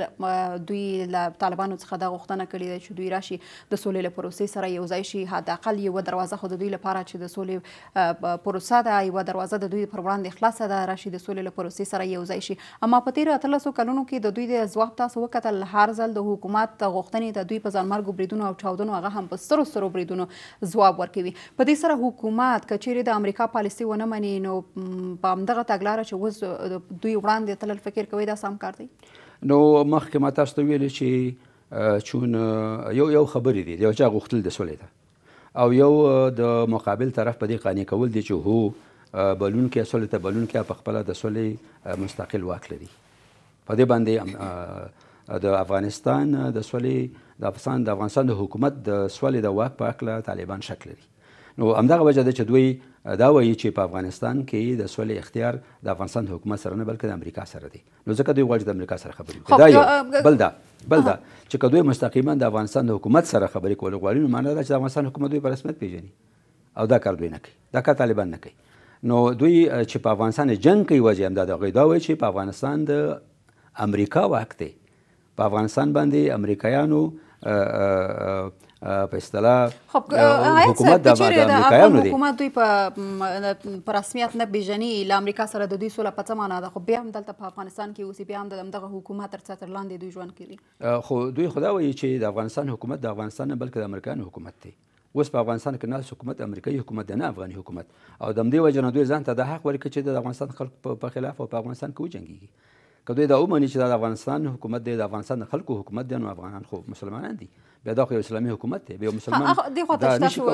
دوی له طالبانو څخه د غوښتنه کړې ده چې دوی راشي د سولې له پروسې سره یو ځای شي حداقل یو دروازه خو د دوی لپاره چې د سولې پروسه ده یو دروازه د دوی پر وړاندې خلاصه ده راشي د سولې له پروسې سره یو ځای شي اما په تیرو اتلسو کلونو کې د دوی د ځواب تاسو وکتل هر ځل د حکومت غوښتنې ته دوی په ځانمرګو بریدونو او چاودنو هغه هم په سترو سترو بریدونو ځواب ورکوي په دې سره حکومت کچیر د امریکا پالیسي ونه مني نو په همدغه تګلارې چې وز دوی وړاندې تل فکر کوي دا سم کار دی نو مخکې ما تاسو ته ویل چې چون یو یو خبرې دي یو چا غوښتل د سولې ده او یو د مقابل طرف په دې قانې کول دي چې هو بلون کې سولې ته بلون کې په خپل د سولې مستقل واک لري په دې باندې د افغانستان د سولې د افغانستان د افغانستان د حکومت د سولې د واک په اړه طالبان شک لري نو همدغه وجه ده چې دوی دا وایي چې په افغانستان کې د سولې اختیار د افغانستان حکومت سره نه بلکې د امریکا سره دی نو ځکه دوی غواړي د امریکا سره خبرې وکړي دا یو بل دا بل دا چې که دوی مستقیما د افغانستان د حکومت سره خبرې کول غواړي نو معنی دا چې د افغانستان حکومت دوی په رسمیت پیژني او دا کار دوی نه کوي دا کار طالبان نه کوي نو دوی چې په افغانستان جنگ کوي وجه هم دا د غیدا وایي چې په افغانستان د امریکا وخت دی په افغانستان باندې امریکایانو په اصطلاح حکومت د امریکایانو دی حکومت دوی په په رسمیت نه پیژني له امریکا سره د دوی سوله په څه معنا ده خو بیا هم دلته په افغانستان کې اوسي بیا هم دغه حکومت تر چتر لاندې دوی ژوند کوي خو دوی خدا وایي چې د افغانستان حکومت د افغانستان نه بلکې د امریکایانو حکومت دی اوس په افغانستان کې ناس حکومت امریکایي حکومت دی نه افغاني حکومت او د همدې وجه نه دوی ځان ته د حق ورکړي چې د افغانستان خلکو په خلاف او په افغانستان کې وجنګېږي که دوی دا ومني چې د افغانستان حکومت دی د افغانستان د خلکو حکومت دی نو افغانان خو مسلمانان دي بیا دا خو یو اسلامي حکومت دی یو مسلمان دی خو ته تاسو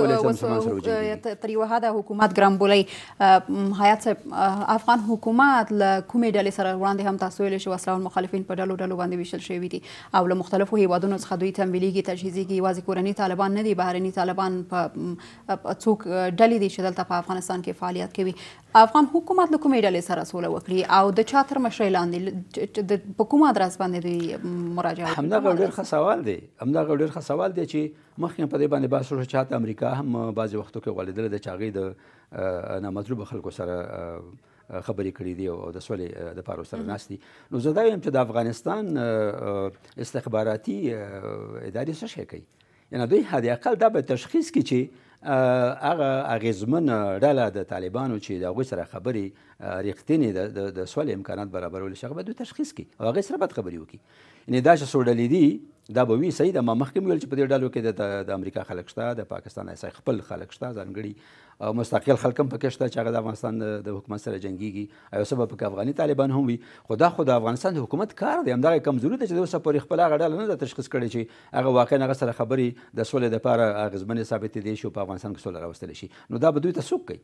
تر یو هدا حکومت ګرامبولي حیات صاحب افغان حکومت له کومې ډلې سره وړاندې هم تاسو ویل شو اسلام مخالفین په ډلو ډلو باندې ویشل شوی دي او له مختلفو هیوادونو څخه دوی تمویلېږي تجهیزېږي یوازې کورني طالبان نه دي بهرني طالبان په څوک ډلې دي چې دلته په افغانستان کې فعالیت کوي افغان حکومت له کومې ډلې سره سوله وکړي او د چا تر مشرۍ لاندې په کومه ادرس باندې دوی مراجعه همدا ډېر ښه سوال دی همدا ډېر ښه دغه سوال دی چې مخکې په دې باندې بحث وشو چې امریکا هم بعضې وختو کې غوړېدل د چاغې د نامطلوب خلکو سره خبرې کړې دي او د سولې د پاره سره ناست دي نو زه دا وایم چې د افغانستان استخباراتي ادارې څه شی کوي یعنی دوی حد اقل دا به تشخیص کړي چې هغه اغیزمن ډله د طالبانو چې د هغوی سره خبرې رښتینې د سولې امکانات برابرول شي هغه به دوی تشخیص کړي او هغې سره بد خبرې وکړي یعنې دا چې څو ډلې دي دا به وی صحیح ده ما مخکې ویل چې په دې ډلو کې د امریکا خلک شته د پاکستان ایسای خپل خلک شته ځانګړي او مستقل خلک هم پکې شته چې هغه د افغانستان د حکومت سره جنګيږي او سبب پکې افغاني طالبان هم وي خو دا خو د افغانستان د حکومت کار دی همدغه کمزوري ده چې د اوسه پورې خپل هغه ډله نه ده تشخیص کړې چې هغه واقعا هغه سره خبرې د سولې لپاره اغزمنې ثابتې دي چې په افغانستان کې سوله راوستل شي نو دا به دوی ته څوک کوي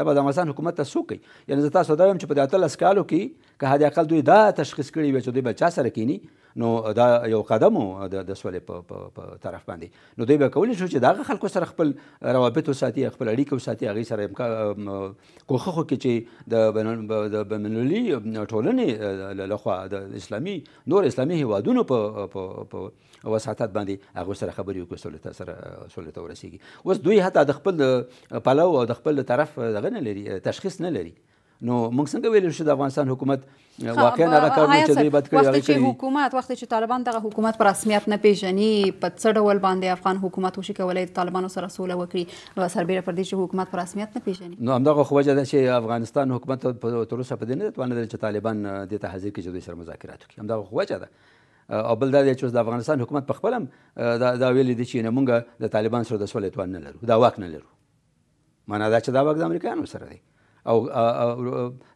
دا به د افغانستان حکومت ته څوک یعنی زه تاسو دا یم چې په دې اتلس کالو کې که حداقل دوی دا تشخیص کړی وي چې دوی به چا سره کینی نو دا یو قدم د د سولې په په طرف باندې نو دوی به کولی شو چې دا خلکو سره خپل روابط وساتي خپل اړیکې وساتي هغه سره کوخه خو کې چې د د بنولي ټولنې لخوا د اسلامي نور اسلامي هوادونو په په وساتات باندې هغه سره خبرې وکړي سولې سره سولې ته ورسیږي اوس دوی حتی د خپل پلو او د خپل طرف دغه نه لري تشخیص نه لري نو موږ څنګه ویل شو د افغانستان حکومت واقعا هغه کارونه چې دوی بد کړی هغه کوي حکومت وخت چې طالبان دغه حکومت پر رسمیت نه پیژني په څه ډول باندې افغان حکومت وشي کولای طالبانو سره سوله وکړي سربیره پر دې چې حکومت پر رسمیت نه پیژني نو همدغه خو وجه ده چې افغانستان حکومت تر اوسه په دې نه توانیدل چې طالبان د ته حاضر کې چې دوی سره مذاکرات وکړي همدغه خو وجه ده او بل دا دی چې د افغانستان حکومت په خپلم دا ویل دي چې موږ د طالبان سره د سولې توان نه لرو دا واک نه لرو معنا دا چې دا واک د امریکایانو سره دی او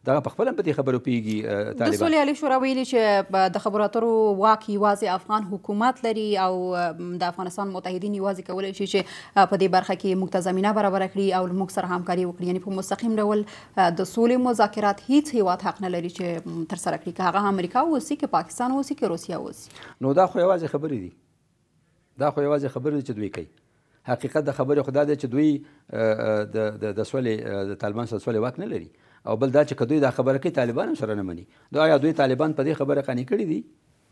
دا په خپل په خبرو پیږي طالبان د سولې علي شورا ویلي چې د خبرو اترو واک یوازې افغان حکومت لري او د افغانستان متحدین یوازې کولای شي چې په دې برخه کې مختزمینه برابر کړي او موږ سره همکاري وکړي یعنی په مستقیم ډول د سولې مذاکرات هیڅ هیواد حق نه لري چې تر سره کړي که هغه امریکا اوسي که پاکستان اوسي که روسیا اوسي نو دا خو یوازې خبرې دي دا خو یوازې خبرې دي چې دوی کوي حقیقت د خبرې خدا دی چې دوی د د سولې د طالبان سره سولې واک نه لري او بل دا چې دوی دا خبره کوي طالبان سره نه مني دا آیا دوی طالبان په دې خبره قانع کړي دي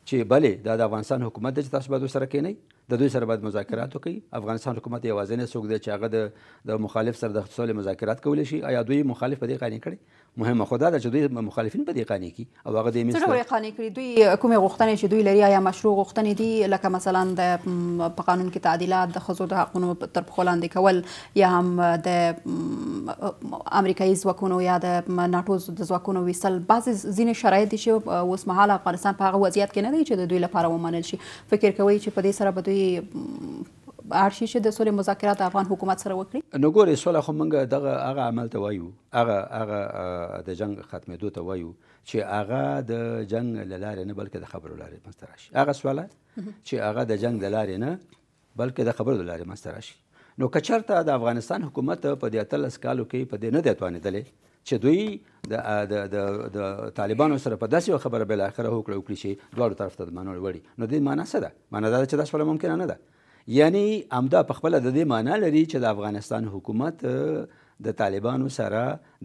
چې بله دا د افغانستان حکومت د تاسو باید سره کینی د دوی سره باید مذاکرات وکړي افغانستان حکومت یوازینی څوک دی چې هغه د مخالف سره د سولې مذاکرات کولی شي آیا دوی مخالف په دې قانع کړي مهمه خو دا ده چې دوی مخالفین په دې قانع کړي او هغه د میسر څنګه قانع کړي دوی کومې غوښتنې چې دوی لري آیا مشروع غوښتنې دي لکه مثلا د په قانون کې تعدیلات د خزو د حقونو تر پخو لاندې کول یا هم د امریکایي ځواکونو یا د ناتو د ځواکونو ویسل بعضې ځینې شرایط دي چې اوس مهال افغانستان په هغه وضعیت کې نه دی چې د دوی لپاره ومنل شي فکر کوي چې په دې سره به دوی دوی ارشي چې د سولې مذاکرات افغان حکومت سره وکړي نو ګورې سوله خو موږ دغه هغه عمل ته وایو هغه هغه د جنگ ختمېدو ته وایو چې هغه د جنگ لاره نه بلکې د خبرو لاره منځ راشي هغه سواله چې هغه د جنگ لاره نه بلکې د خبرو لاره منځ راشي نو کچرته د افغانستان حکومت په دې اتل سکالو کې په دې نه دی توانېدلې چې دوی د د د طالبانو سره په داسې خبره بل اخره هوکړه وکړي چې دواړو طرف ته د مانو وړي نو دې معنی څه ده معنی دا چې دا شپله ممکنه نه ده یعنی امدا په خپل د دې معنی لري چې د افغانستان حکومت د طالبانو سره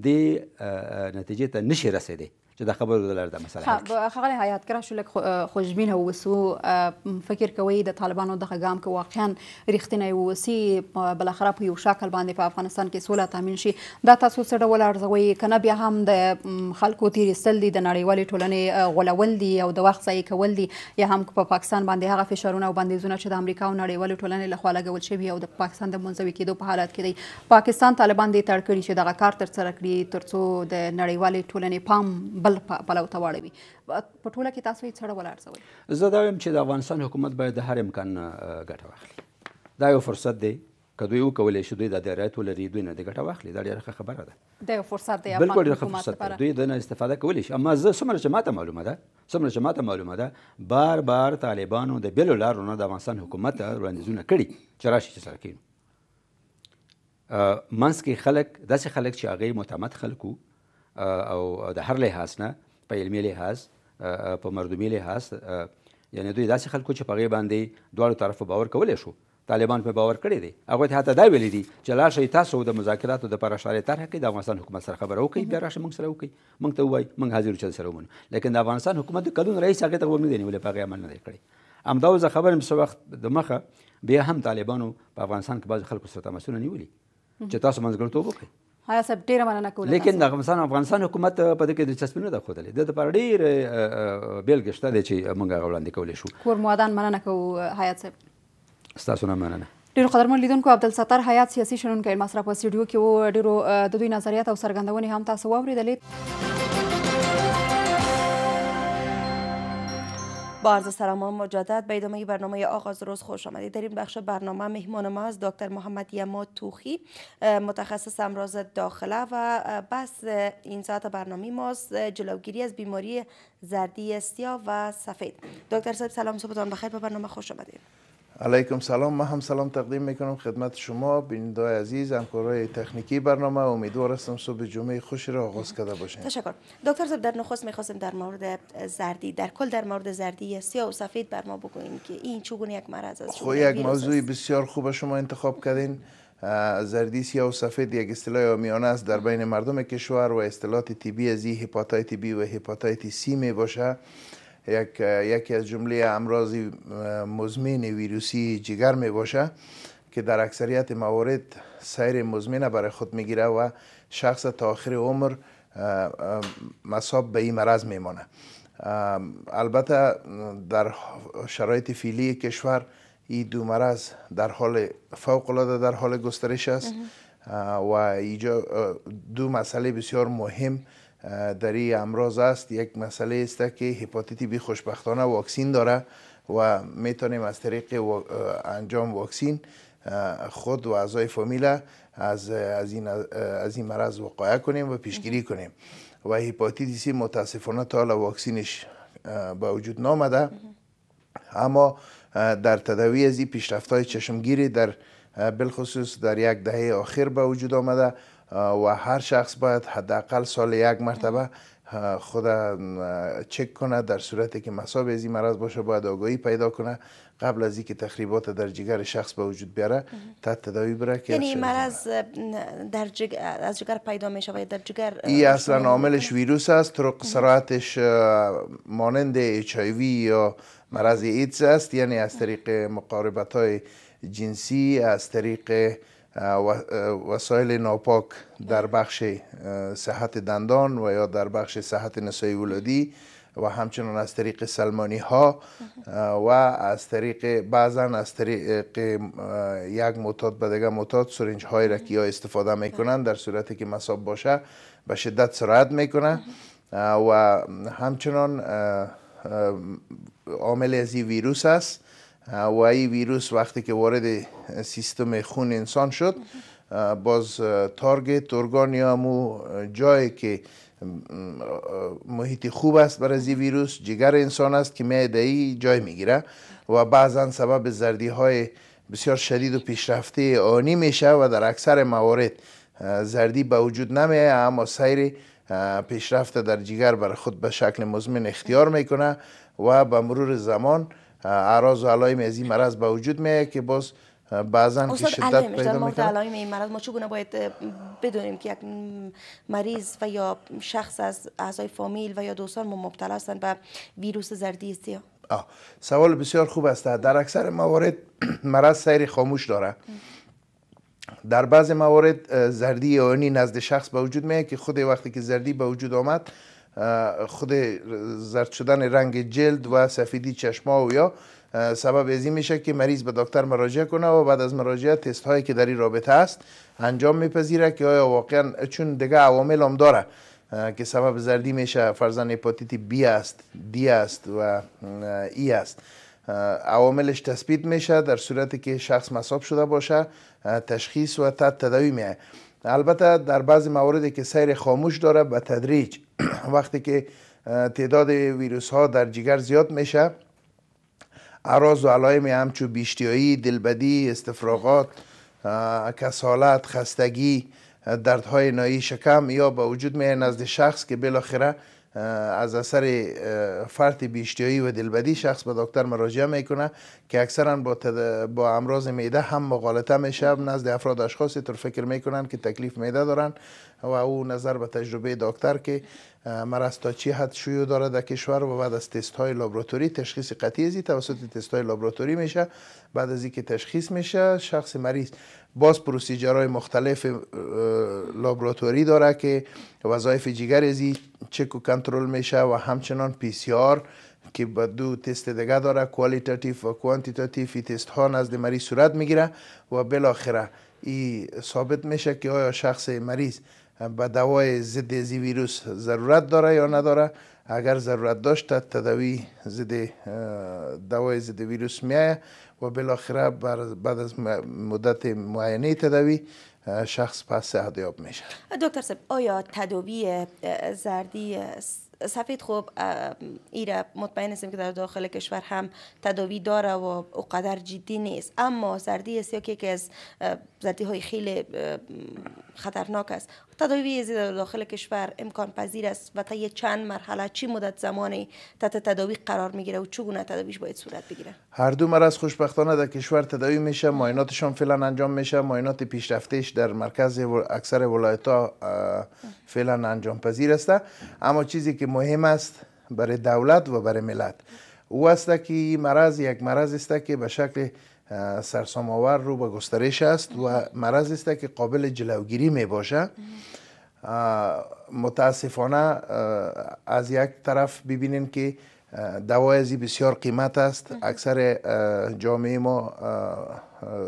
د نتیجې ته نشي رسیدي چې د خبرو د لار د مسله ها خغلی حیات کرا شو لک خوشبین هو وسو فکر کوي د طالبانو د غام کې واقعا رښتینی وسی بل خراب یو شکل باندې په افغانستان کې سوله تامین شي دا تاسو سره ډول ارزوي کنه بیا هم د خلکو تیر سل دي د نړیوالې ټولنې غولول دي او د وخت ځای کول دي یا هم په پاکستان باندې هغه فشارونه او بندیزونه چې د امریکا او نړیوالې ټولنې لخوا لګول شوی او د پاکستان د منځوي کېدو په حالت کې دی پاکستان طالبان دې تړ کړی چې دغه کار تر سره کړي ترڅو د نړیوالې ټولنې پام بل حل پلو ته واړوي په ټوله کې تاسو یې څه ډول ارزوئ زه دا وایم چې د افغانستان حکومت باید د هر امکان ګټه واخلي دا یو فرصت دی که دوی وکولی شي دوی د درایت ولري دوی نه د ګټه واخلي دا ډیره ښه خبره ده دا یو فرصت دی بلکل ډیره ښه فرصت ده دوی د نه استفاده کولی شي اما زه څومره چې ماته معلومه ده څومره چې ماته معلومه ده بار بار طالبانو د بیلو لارو نه د افغانستان حکومت وړاندیزونه کړي چې راشي چې سره کینو منځ کې خلک داسې خلک چې هغه معتمد خلک وو او د هر لحاظ نه په علمي لحاظ په مردمي لحاظ یعنی دوی داسې خلکو چې په هغې باندې دواړو طرفو باور کولی شو طالبان په باور کړی دی هغوی ته حتی دا ویلی دي چې لاړ شئ تاسو د مذاکراتو دپاره شارې طرحه کړئ د افغانستان حکومت سره خبره وکړئ بیا راشئ موږ سره وکړئ موږ ته ووایي موږ حاضر چې سره ومنو لیکن د افغانستان حکومت د کلونو راهیسې هغې ته غوږ نه دی نیولی په هغې عمل نه دی کړی همدا زه خبر یم څه وخت دمخه بیا هم طالبانو په افغانستان کې بعض خلکو سره تماسونه نیولي چې تاسو منځګړتوب وکړئ آیا صاحب ډیره مننه کوله لیکن د افغانستان افغانستان حکومت په دې کې دلچسپي نه ده ښودلې د لپاره ډیر بیلګې شته دی چې موږ هغه وړاندې کولی شو کور موادان مننه کوو حیات صاحب ستاسو نه مننه ډیرو قدرمن لیدونکو عبدالستار حیات سیاسي شنونکی مصرف په سټوډیو کې و ډیرو د دوی نظریات او څرګندونې هم تاسو واورېدلې با عرض سلام و مجدد به ادامه برنامه آغاز روز خوش آمدید در این بخش برنامه مهمان ما از دکتر محمد یما توخی متخصص امراض داخله و بس این ساعت برنامه ماست جلوگیری از بیماری زردی سیاه و سفید دکتر صاحب سلام صبحتان بخیر به برنامه خوش آمدید علیکم سلام ما هم سلام تقدیم میکنم خدمت شما بیننده عزیز همکارای تکنیکی برنامه امیدوار هستم صبح جمعه خوشی را آغاز کرده باشین. تشکر دکتر صاحب در نخست میخواستم در مورد زردی در کل در مورد زردی سیاه و سفید بر ما بگوییم که این چگونه یک مرض است خب یک موضوع بسیار خوب شما انتخاب کردین زردی سیاه و سفید یک اصطلاح میانه است در بین مردم کشور و اصطلاحات تیبی از هپاتایت بی و هپاتایت سی می باشه یک یکی از جمله امراض مزمن ویروسی جگر می باشه که در اکثریت موارد سیر مزمنه برای خود میگیره و شخص تا آخر عمر مصاب به این مرض میمانه البته در شرایط فیلی کشور این دو مرض در حال فوق در حال گسترش است و اینجا دو مسئله بسیار مهم در این امراض است یک مسئله است که هپاتیتی بی خوشبختانه واکسین داره و میتونیم از طریق انجام واکسین خود و اعضای فامیل از از این از این مرض وقایه کنیم و پیشگیری کنیم و هپاتیتی سی متاسفانه تا حالا واکسینش به وجود نامده اما در تداوی از این پیشرفت های چشمگیری در بالخصوص در یک دهه آخر به وجود آمده و هر شخص باید حداقل سال یک مرتبه خود چک کنه در صورتی که مصاب از این مرض باشه باید آگاهی پیدا کنه قبل از اینکه تخریبات در جگر شخص به وجود بیاره تا تداوی بره یعنی مرض در از جگر پیدا می شود در جگر ای اصلا عاملش ویروس است طرق سرعتش مانند اچ یا مرض ایدز است یعنی از طریق مقاربت های جنسی از طریق وسایل ناپاک در بخش صحت دندان و یا در بخش صحت نسای ولادی و همچنان از طریق سلمانی ها و از طریق بعضا از طریق یک متاد به دیگه متاد سرنج های را که ها استفاده میکنن در صورتی که مصاب باشه به شدت سرعت میکنه و همچنان عامل از ویروس است و ویروس وقتی که وارد سیستم خون انسان شد باز تارگت یا مو جایی که محیط خوب است برای زی ویروس جگر انسان است که معده ای جای میگیره و بعضا سبب زردی های بسیار شدید و پیشرفته آنی میشه و در اکثر موارد زردی به وجود نمیه اما سیر پیشرفت در جگر بر خود به شکل مزمن اختیار میکنه و به مرور زمان اعراض و علایم از این مرض به وجود میاد که باز بعضا که شدت پیدا استاد علائم این مرض ما چگونه باید بدونیم که یک مریض و یا شخص از اعضای فامیل و یا دوستان ما مبتلا هستند به ویروس زردی است آه. سوال بسیار خوب است در اکثر موارد <clears throat> مرض سیر خاموش داره در بعض موارد زردی آنی نزد شخص به وجود میاد که خود وقتی که زردی به وجود آمد خود زرد شدن رنگ جلد و سفیدی چشما و یا سبب ازی میشه که مریض به دکتر مراجعه کنه و بعد از مراجعه تست هایی که در این رابطه است انجام میپذیره که آیا واقعا چون دیگه عوامل هم داره که سبب زردی میشه فرزن هپاتیتی بی است دی است و ای است عواملش تثبیت میشه در صورتی که شخص مصاب شده باشه تشخیص و تد تداوی میه البته در بعضی مواردی که سیر خاموش داره به تدریج <clears throat> وقتی که تعداد ویروس ها در جگر زیاد میشه عراض و علایم همچو بیشتیایی دلبدی استفراغات کسالت خستگی دردهای نایی شکم یا به وجود میه نزد شخص که بالاخره از اثر فرط بیشتیایی و دلبدی شخص به دکتر مراجعه میکنه که اکثرا با, تد... با امراض میده هم مغالطه میشه نزد افراد اشخاصی تر فکر میکنن که تکلیف میده دارن و او نظر به تجربه دکتر که مرض تا چی حد شیوع داره در کشور و بعد از تست های لابراتوری تشخیص قطعی توسط تست های لابراتوری میشه بعد از اینکه تشخیص میشه شخص مریض باز پروسیجرهای مختلف لابراتوری داره که وظایف جگر ازی چک و کنترل میشه و همچنان پی سی آر که به دو تست دیگه داره کوالیتاتیف و کوانتیتاتیو تست ها نزد مریض صورت میگیره و بالاخره ای ثابت میشه که آیا شخص مریض به دوای ضد ازی ویروس ضرورت داره یا نداره اگر ضرورت داشت تداوی ضد دوای ضد ویروس میایه و بالاخره بعد از مدت معاینه تداوی شخص پس صحت میشه دکتر سب آیا تداوی زردی سفید خوب ایره مطمئن هستیم که در داخل کشور هم تداوی داره و اوقدر جدی نیست اما زردی سیاکی که از زردی های خیلی خطرناک است تداوی از داخل کشور امکان پذیر است و تا یه چند مرحله چی مدت زمانی تحت تداوی قرار میگیره و چگونه تداویش باید صورت بگیره هر دو مرض خوشبختانه در کشور تداوی میشه معایناتشان فعلا انجام میشه معاینات پیشرفتهش در مرکز اکثر ولایت ها فعلا انجام پذیر است اما چیزی که مهم است برای دولت و برای ملت او است که مرض یک مرض است که به شکل آور رو به گسترش است و مرض است که قابل جلوگیری می باشه متاسفانه از یک طرف ببینین که دوای ازی بسیار قیمت است اکثر جامعه ما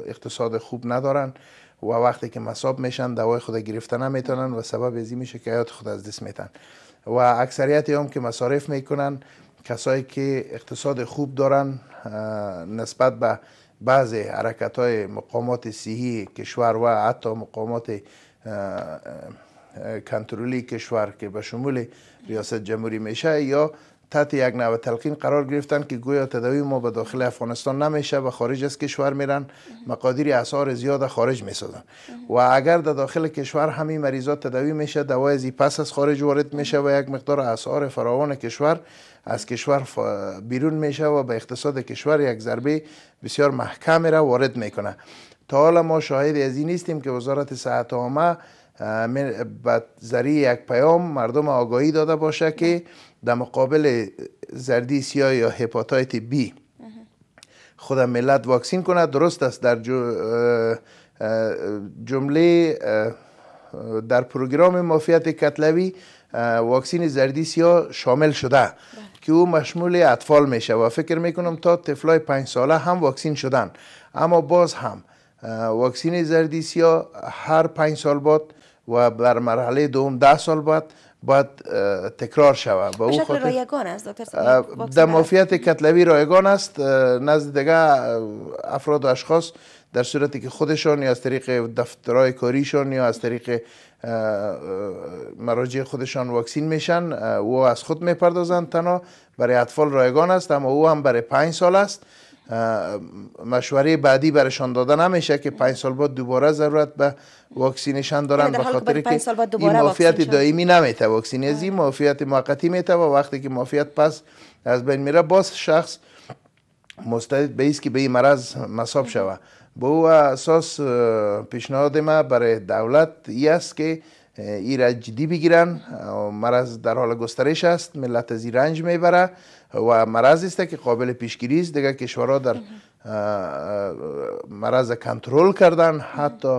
اقتصاد خوب ندارن و وقتی که مصاب میشن دوای خود گرفته نمیتونن و سبب ازی میشه که حیات خود از دست میتن و اکثریت هم که مصارف میکنن کسایی که اقتصاد خوب دارن نسبت به بعض حرکت های مقامات سیهی کشور و حتی مقامات کنترلی کشور که به شمول ریاست جمهوری میشه یا تحت یک نوع تلقین قرار گرفتن که گویا تداوی ما به داخل افغانستان نمیشه و خارج از کشور میرن مقادیر اثار زیاد خارج میسازن و اگر در داخل کشور همین مریضات تداوی میشه دوای از پس از خارج وارد میشه و یک مقدار اسعار فراوان کشور از کشور بیرون میشه و به اقتصاد کشور یک ضربه بسیار محکم را وارد میکنه تا حالا ما شاهد از این نیستیم که وزارت صحت عامه به ذریع یک پیام مردم آگاهی داده باشه که در مقابل زردی سیاه یا هپاتایت بی خود ملت واکسین کند درست است در جمله در پروگرام مافیات کتلوی واکسین زردی سیا شامل شده بله. که او مشمول اطفال میشه و فکر میکنم تا تفلای پنج ساله هم واکسین شدن اما باز هم واکسین زردی سیا هر پنج سال بعد و بر مرحله دوم ده سال بعد باید تکرار شود به شکل رایگان است در مافیات کتلوی رایگان است نزد دیگه افراد و اشخاص در صورتی که خودشان یا از طریق دفترهای کاریشان یا از طریق مراجع خودشان واکسین میشن او از خود میپردازند تنها برای اطفال رایگان است اما او هم برای پنج سال است مشوره بعدی برشان داده نمیشه که پنج سال بعد دوباره ضرورت به واکسینشان دارن آره، به خاطر که این معافیت دائمی نمیته واکسینی از معافیت موقتی میته و وقتی که معافیت پس از بین میره باز شخص مستعد به که به این مرض مصاب شوه با او اساس پیشنهاد ما برای دولت ای است که ای را جدی بگیرن مرض در حال گسترش است ملت از رنج میبره و مرض است که قابل پیشگیری است دیگه کشورها در مرض کنترل کردن حتی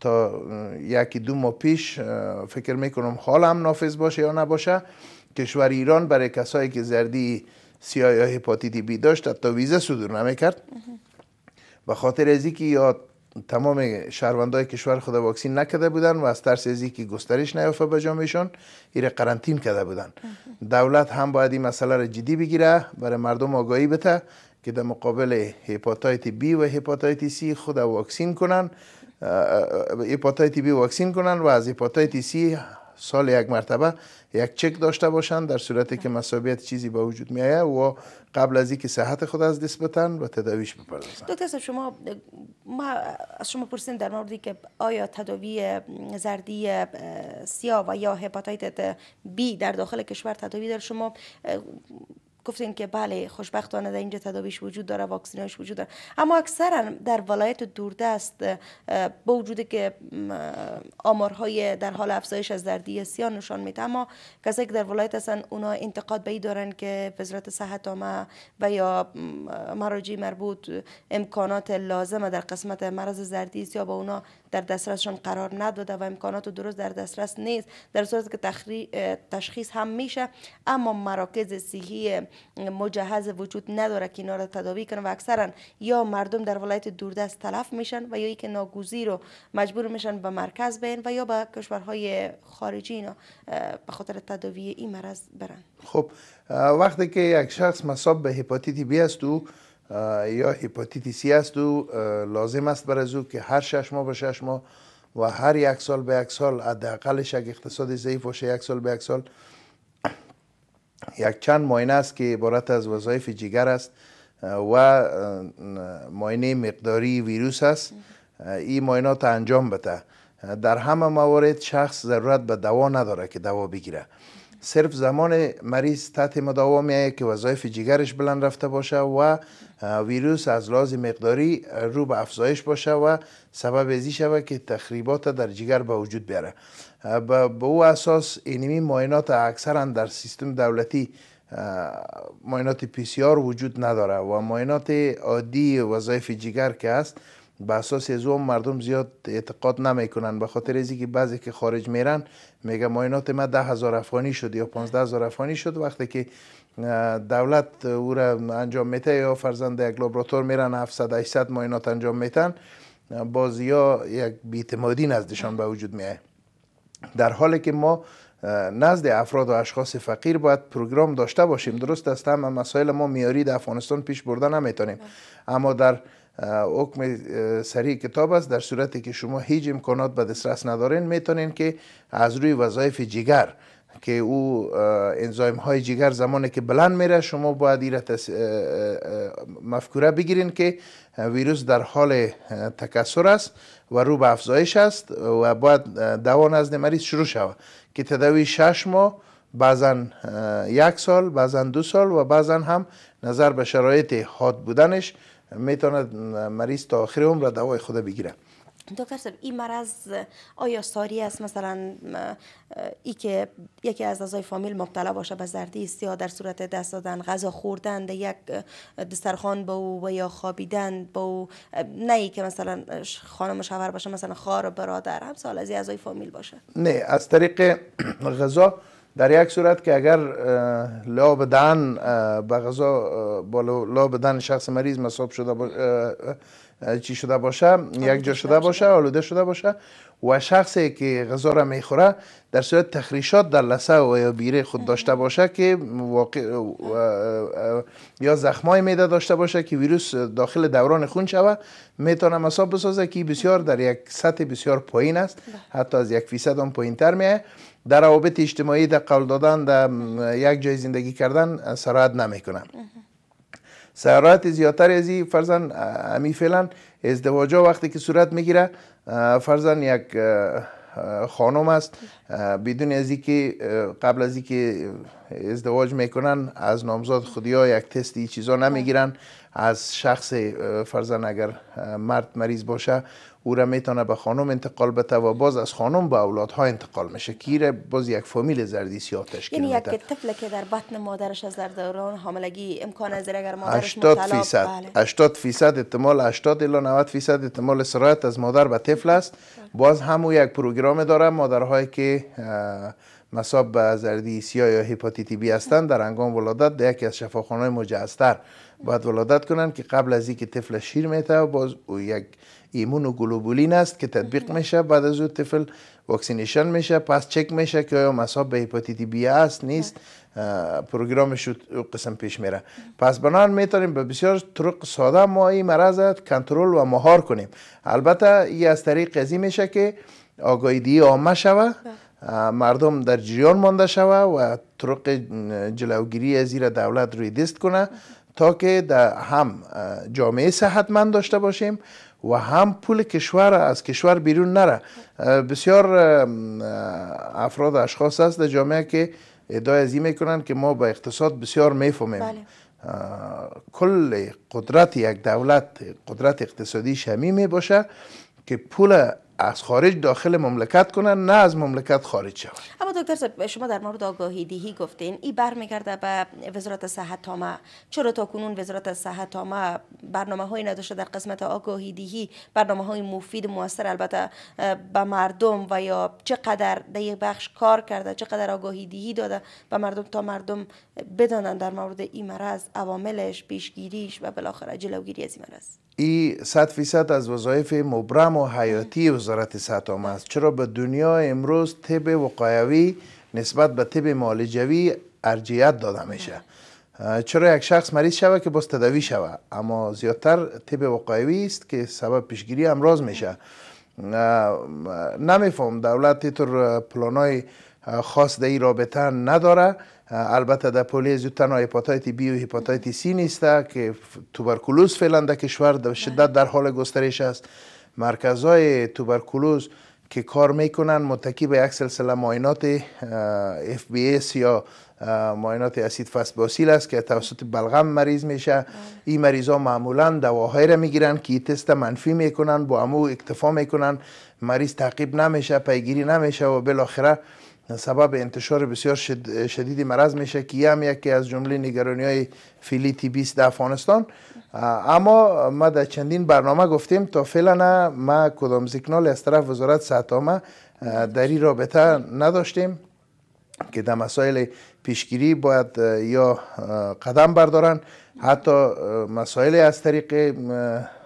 تا یکی دو ماه پیش فکر میکنم حال هم نافذ باشه یا نباشه کشور ایران برای کسایی که زردی سیاه یا هپاتیتی بی داشت حتی ویزه صدور نمیکرد به خاطر ازی که یا تمام شهروندای کشور خود واکسین نکرده بودن و از ترس از که گسترش نیافته به جامعهشون، ایره قرنطین کرده بودن دولت هم باید این مسئله را جدی بگیره برای مردم آگاهی بده که در مقابل هپاتایت بی و هپاتایت سی خود واکسین کنن هپاتایت بی واکسین کنن و از هپاتایت سی سال یک مرتبه یک چک داشته باشند در صورتی که مسابیت چیزی به وجود می و قبل از اینکه صحت خود از دست بتن و تداویش بپردازند دکتر شما ما از شما پرسیدم در موردی که آیا تداوی زردی سیاه و یا هپاتایت بی در داخل کشور تداوی در شما گفتین که بله خوشبختانه در اینجا تدابیش وجود داره واکسیناش وجود داره اما اکثرا در ولایت دوردست با وجود که آمارهای در حال افزایش از در سیان نشان میده اما کسایی که در ولایت هستن اونا انتقاد به ای دارن که وزارت صحت آمه و یا مراجع مربوط امکانات لازمه در قسمت مرض زردی یا با اونا در دسترسشان قرار نداده و امکانات درست در دسترس نیست در صورت که تشخیص هم میشه اما مراکز صحی مجهز وجود نداره که اینا را تداوی کنن و اکثرا یا مردم در ولایت دوردست تلف میشن و یا اینکه ناگوزی ناگزیر رو مجبور میشن به مرکز بین و یا به کشورهای خارجی اینا به خاطر تداوی این مرض برن خب وقتی که یک شخص مصاب به هپاتیتی بی است و یا هپاتیتی سی است لازم است بر او که هر شش ماه به شش ماه و هر یک سال به یک سال حداقلش اگه اقتصادی ضعیف باشه یک سال به یک سال یک چند ماینه است که عبارت از وظایف جگر است و ماینه مقداری ویروس است این تا انجام بده در همه موارد شخص ضرورت به دوا نداره که دوا بگیره صرف زمان مریض تحت مداوا میایه یعنی که وظایف جگرش بلند رفته باشه و ویروس از لحاظ مقداری رو به افزایش باشه و سبب ازی شوه که تخریبات در جگر به وجود بیاره به او اساس اینمی ماینات اکثرا در سیستم دولتی ماینات پی سی آر وجود نداره و ماینات عادی وظایف جگر که است به اساس از اون مردم زیاد اعتقاد نمیکنن به خاطر ازی که بعضی که خارج میرن میگه ماینات ما ده هزار افغانی شد یا پانزده هزار افغانی شد وقتی که دولت او را انجام میته یا فرزند یک لابراتور میرن 700 800 انجام میتن بازی ها یک بیتمادی نزدشان به وجود میه در حالی که ما نزد افراد و اشخاص فقیر باید پروگرام داشته باشیم درست است اما مسائل ما میاری در افغانستان پیش برده نمیتونیم اما در حکم سریع کتاب است در صورتی که شما هیچ امکانات به دسترس ندارین میتونین که از روی وظایف جگر که او انزایم های جگر زمانی که بلند میره شما باید ایره تس... مفکوره بگیرین که ویروس در حال تکسر است و رو به افزایش است و باید دوا نزد مریض شروع شود که تداوی شش ماه بعضا یک سال بعضا دو سال و بعضا هم نظر به شرایط حاد بودنش میتوند مریض تا آخر عمر دوای خود بگیره تو صاحب این مرض آیا ساری است مثلا ای که یکی از اعضای فامیل مبتلا باشه به زردی سیاه در صورت دست دادن غذا خوردن در یک دسترخوان با او و یا خوابیدن با او نه ای که مثلا خانم شوهر باشه مثلا خواهر برادر هم سال از اعضای فامیل باشه نه از طریق <clears throat> غذا در یک صورت که اگر لا بدن به غذا با لا بدن شخص مریض مصاب شده چی شده باشه یک جا شده باشه آلوده شده باشه و شخصی که غذا را میخوره در صورت تخریشات در لسه و یا بیره خود داشته باشه که واقع یا زخمای میده داشته باشه که ویروس داخل دوران خون شوه میتونه مصاب بسازه که بسیار در یک سطح بسیار پایین است بله. حتی از یک فیصد هم پایین تر میه در روابط اجتماعی در قول دادن در یک جای زندگی کردن سرایت نمیکنه سرایت زیادتر از این فرزن امی فعلا ازدواج وقتی که صورت میگیره فرزن یک خانم است بدون از که قبل از که ازدواج میکنن از نامزاد خودی ها یک تستی چیزا نمیگیرن از شخص فرزن اگر مرد مریض باشه او را میتونه به خانم انتقال بده و باز از خانم به اولادها انتقال میشه که باز یک فامیل زردی سیاه تشکیل یعنی یک طفل که در بطن مادرش از در دوران حاملگی امکان از اگر مادرش 80 فیصد 80 بله. فیصد احتمال 80 الی 90 فیصد احتمال سرایت از مادر به طفل است باز هم یک پروگرام داره مادرهایی که مصاب به زردی سیاه یا هپاتیتی بی هستند در انگام ولادت در یکی از شفاخانه‌های مجهزتر باید ولادت کنن که قبل از اینکه طفل شیر میته باز او یک ایمون و گلوبولین است که تطبیق میشه بعد از او طفل واکسینیشن میشه پس چک میشه که آیا مصاب به هپاتیتی بی است نیست پروگرامش قسم پیش میره پس بنان میتونیم به بسیار طرق ساده ما این مرض کنترل و مهار کنیم البته این از طریق قضی میشه که آگاهی عامه شوه بله. مردم در جریان مانده شوه و طرق جلوگیری از زیر دولت روی دست کنه تا که در هم جامعه صحتمند داشته باشیم و هم پول کشور از کشور بیرون نره بسیار افراد اشخاص هست در جامعه که ادعای از میکنن که ما با اقتصاد بسیار میفهمیم بله. کل قدرت یک دولت قدرت اقتصادی شمی میباشه که پول از خارج داخل مملکت کنن نه از مملکت خارج شوند اما دکتر شما در مورد آگاهی دهی گفتین این برمیگرده به وزارت صحت تامه چرا تا کنون وزارت صحت تامه برنامه های نداشته در قسمت آگاهی دهی برنامه های مفید موثر البته به مردم و یا چقدر در یک بخش کار کرده چقدر آگاهی دهی داده به مردم تا مردم بدانند در مورد این مرض عواملش پیشگیریش و بالاخره جلوگیری از این مرض ای صد فیصد از وظایف مبرم و حیاتی وزارت صحت است چرا به دنیا امروز طب وقایوی نسبت به طب مالجوی ارجیت داده میشه چرا یک شخص مریض شوه که باز تداوی شوه اما زیادتر طب وقایوی است که سبب پیشگیری امراض میشه نمیفهم دولت طور پلانای خاص در این رابطه نداره Eh, البته در یو تنها هپاتایت بی و هپاتایت سی نیسته که توبرکولوز فعلا در کشور در شدت در حال گسترش است مرکزهای توبرکولوز که کار میکنن متکی به یک سلسله بی ایس یا ماینات اسید باسیل است که توسط بلغم مریض میشه بله. این مریض ها معمولا دواهای را میگیرن که تست منفی میکنن با امو اکتفا میکنن مریض تعقیب نمیشه پیگیری نمیشه و بالاخره سبب انتشار بسیار شد شدیدی مرض میشه که هم یکی از جمله نگرانی های فیلی تی در افغانستان اما ما در چندین برنامه گفتیم تا فعلا ما کدام زکنال از طرف وزارت سطامه در این رابطه نداشتیم که در مسائل پیشگیری باید یا قدم بردارن حتی مسائل از طریق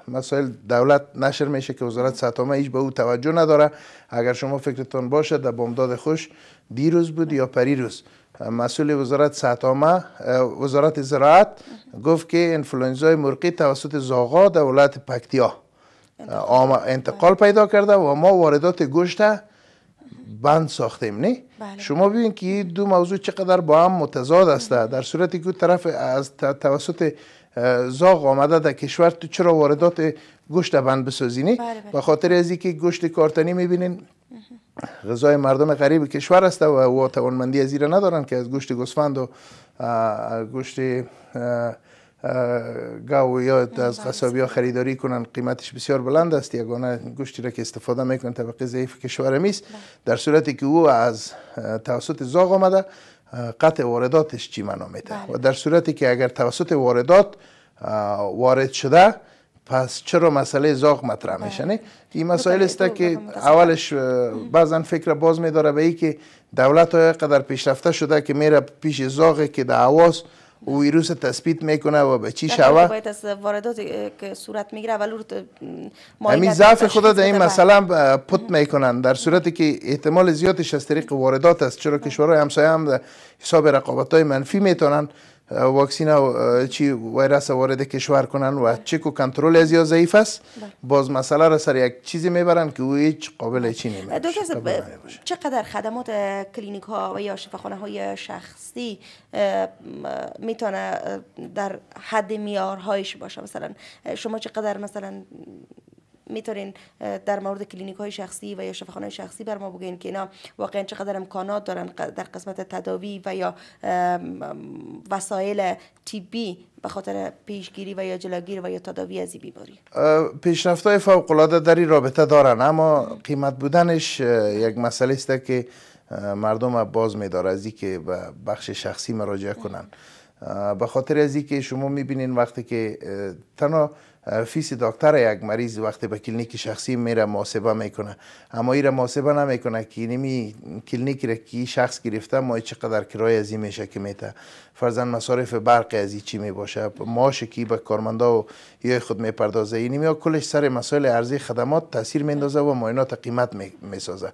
مسائل دولت نشر میشه که وزارت ستامه هیچ به او توجه نداره اگر شما فکرتون باشه در بامداد خوش دیروز بود یا پریروز مسئول وزارت ستامه وزارت زراعت گفت که انفلوئنزای مرقی توسط زاغا در ولایت پکتیا انتقال پیدا کرده و ما واردات گوشت بند ساختیم نه بله. شما ببینید که دو موضوع چقدر با هم متضاد است در صورتی که طرف از توسط زاغ آمده در کشور تو چرا واردات گوشت بند بسازینی با بله، بله. خاطر از اینکه گوشت کارتنی میبینین غذای مردم غریب کشور است و او توانمندی از ندارن که از گوشت گوسفند و گوشت گاو یا از بله، قصابی ها خریداری کنن قیمتش بسیار بلند است یگانه گوشتی را که استفاده میکنن طبقه ضعیف کشور میست در صورتی که او از توسط زاغ آمده قطع وارداتش چی معنا میده بله. و در صورتی که اگر توسط واردات وارد شده پس چرا مسئله زاغ مطرح میشه بله. این مسائل بله، است که اولش بعضا فکر باز میداره به ای که دولت های قدر پیشرفته شده که میره پیش زاغه که در عواز او ویروس تثبیت میکنه و به چی شوه باید از واردات که صورت میگیره اول این ضعف خدا در این مثلا پت میکنن در صورتی که احتمال زیادش از طریق واردات است چرا کشورهای همسایه هم حساب رقابت های منفی میتونن واکسینا چی ویروس وارد کشور کنن و چک و کنترل از یا ضعیف است بله. باز مسئله را سر یک چیزی میبرن که او هیچ قابل چی نمیشه چقدر خدمات کلینیک ها و یا شفاخانه های شخصی میتونه در حد میارهایش باشه مثلا شما چقدر مثلا میتونین در مورد کلینیک های شخصی و یا شفاخانه شخصی بر ما بگین که اینا واقعا چقدر امکانات دارن در قسمت تداوی و یا وسایل تیبی به خاطر پیشگیری و یا جلوگیری و یا تداوی از این بیماری پیشرفت های فوق در این رابطه دارن اما قیمت بودنش یک مسئله است که مردم باز میداره از که به بخش شخصی مراجعه کنن به خاطر از که شما میبینین وقتی که تنها فیس دکتر یک مریض وقتی به کلینیک شخصی میره محاسبه میکنه اما این را محاسبه نمیکنه که نمی کلینیک را کی شخص گرفته ما چقدر کرای این میشه که میته فرزن مصارف برق ازی چی میباشه ماش کی به کارمندا و خود میپردازه این میو کلش سر مسائل ارزی خدمات تاثیر میندازه و ماینات قیمت میسازه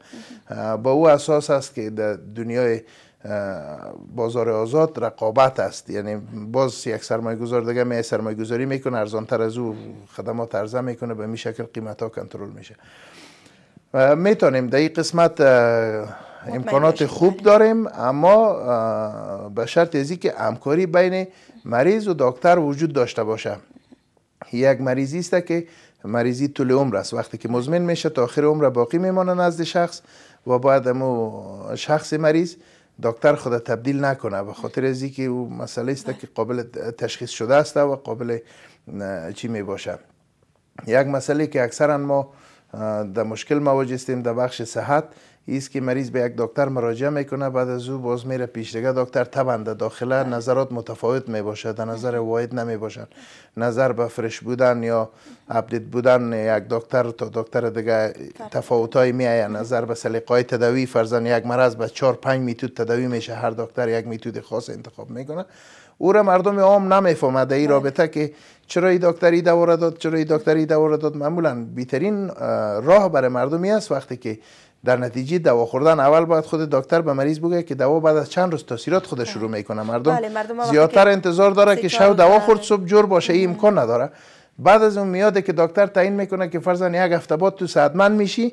با او اساس است که در دنیای بازار آزاد رقابت است یعنی باز یک سرمایه گذار دیگه می سرمایه گذاری میکنه ارزان تر از او خدمات ارزان میکنه به می شکل قیمت ها کنترل میشه میتونیم در این قسمت امکانات خوب داریم اما به شرط ازی که همکاری بین مریض و دکتر وجود داشته باشه یک مریضی است که مریضی طول عمر است وقتی که مزمن میشه تا آخر عمر باقی میمانه نزد شخص و بعد امو شخص مریض دکتر خود تبدیل نکنه به خاطر از که او مسئله است که قابل تشخیص شده است و قابل چی می باشه یک مسئله که اکثرا ما در مشکل مواجه هستیم در بخش صحت ایست که مریض به یک دکتر مراجعه میکنه بعد از او باز میره پیش دیگه دکتر تبنده داخله نظرات متفاوت میباشه در نظر واحد نمیباشن نظر به فرش بودن یا اپدیت بودن یک دکتر تا دکتر دیگه تفاوت می میایه نظر به سلیقای تداوی فرزن یک مرض به چار پنج میتود تداوی میشه هر دکتر یک میتود خاص انتخاب میکنه او را مردم عام نمیفهمد این رابطه که چرا این دکتری دوره داد چرا این دکتری دوره داد معمولا بیترین راه برای مردمی است وقتی که در نتیجه دوا خوردن اول باید خود دکتر به مریض بگه که دوا بعد از چند روز تاثیرات خودش شروع بله. میکنه مردم, بله، زیادتر انتظار داره که شب دوا خورد صبح جور باشه این امکان نداره بعد از اون میاده که دکتر تعیین میکنه که فرزن یک هفته بعد تو من میشی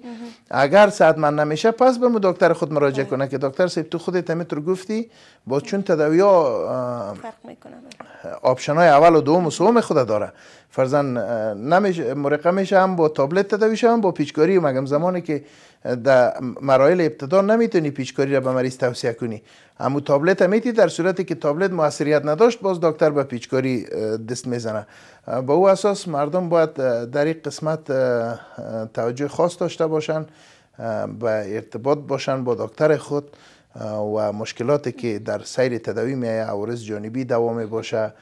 اگر صحتمند نمیشه پس به دکتر خود مراجعه بله. کنه که دکتر سیب تو خودت تو گفتی با چون تداویا فرق میکنه آپشن های اول و دوم و سوم خود داره فرزن نمیشه مرقه میشه هم با تابلت تداوی هم با پیچکاری مگم زمانی که در مرایل ابتدا نمیتونی پیچکاری را به مریض توصیه کنی اما تابلت میتی در صورتی که تابلت موثریت نداشت باز دکتر به پیچکاری دست میزنه با او اساس مردم باید در این قسمت توجه خاص داشته باشن و با ارتباط باشن با دکتر خود و مشکلاتی که در سیر تداوی میایه عوارض جانبی دوام باشه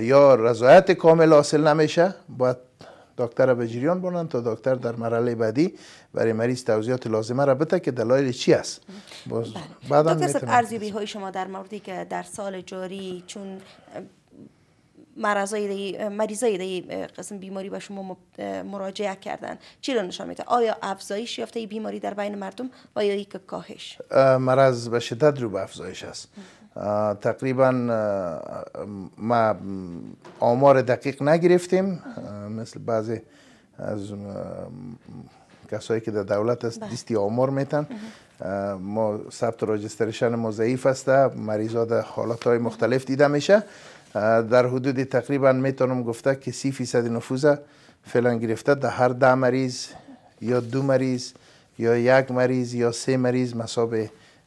یا رضایت کامل حاصل نمیشه باید دکتر به جریان بانند تا دکتر در مرحله بعدی برای مریض توضیحات لازمه را بده که دلایل چی است بله. دکتر بعدا ارزیبی های شما در موردی که در سال جاری چون مرضای مریضای دی قسم بیماری به شما مراجعه کردن چی رو نشان میده آیا افزایش یافته بیماری در بین مردم و یا یک کاهش مرض به شدت رو به افزایش است تقریبا ما آمار دقیق نگرفتیم مثل بعضی از کسایی که در دولت است دیستی بله. آمار میتن ما ثبت راجسترشن ما ضعیف است مریضا در های مختلف دیده میشه در حدود تقریبا میتونم گفته که سی فیصد نفوذ فعلا گرفته در هر ده مریض یا دو مریض یا یک مریض یا سه مریض مصاب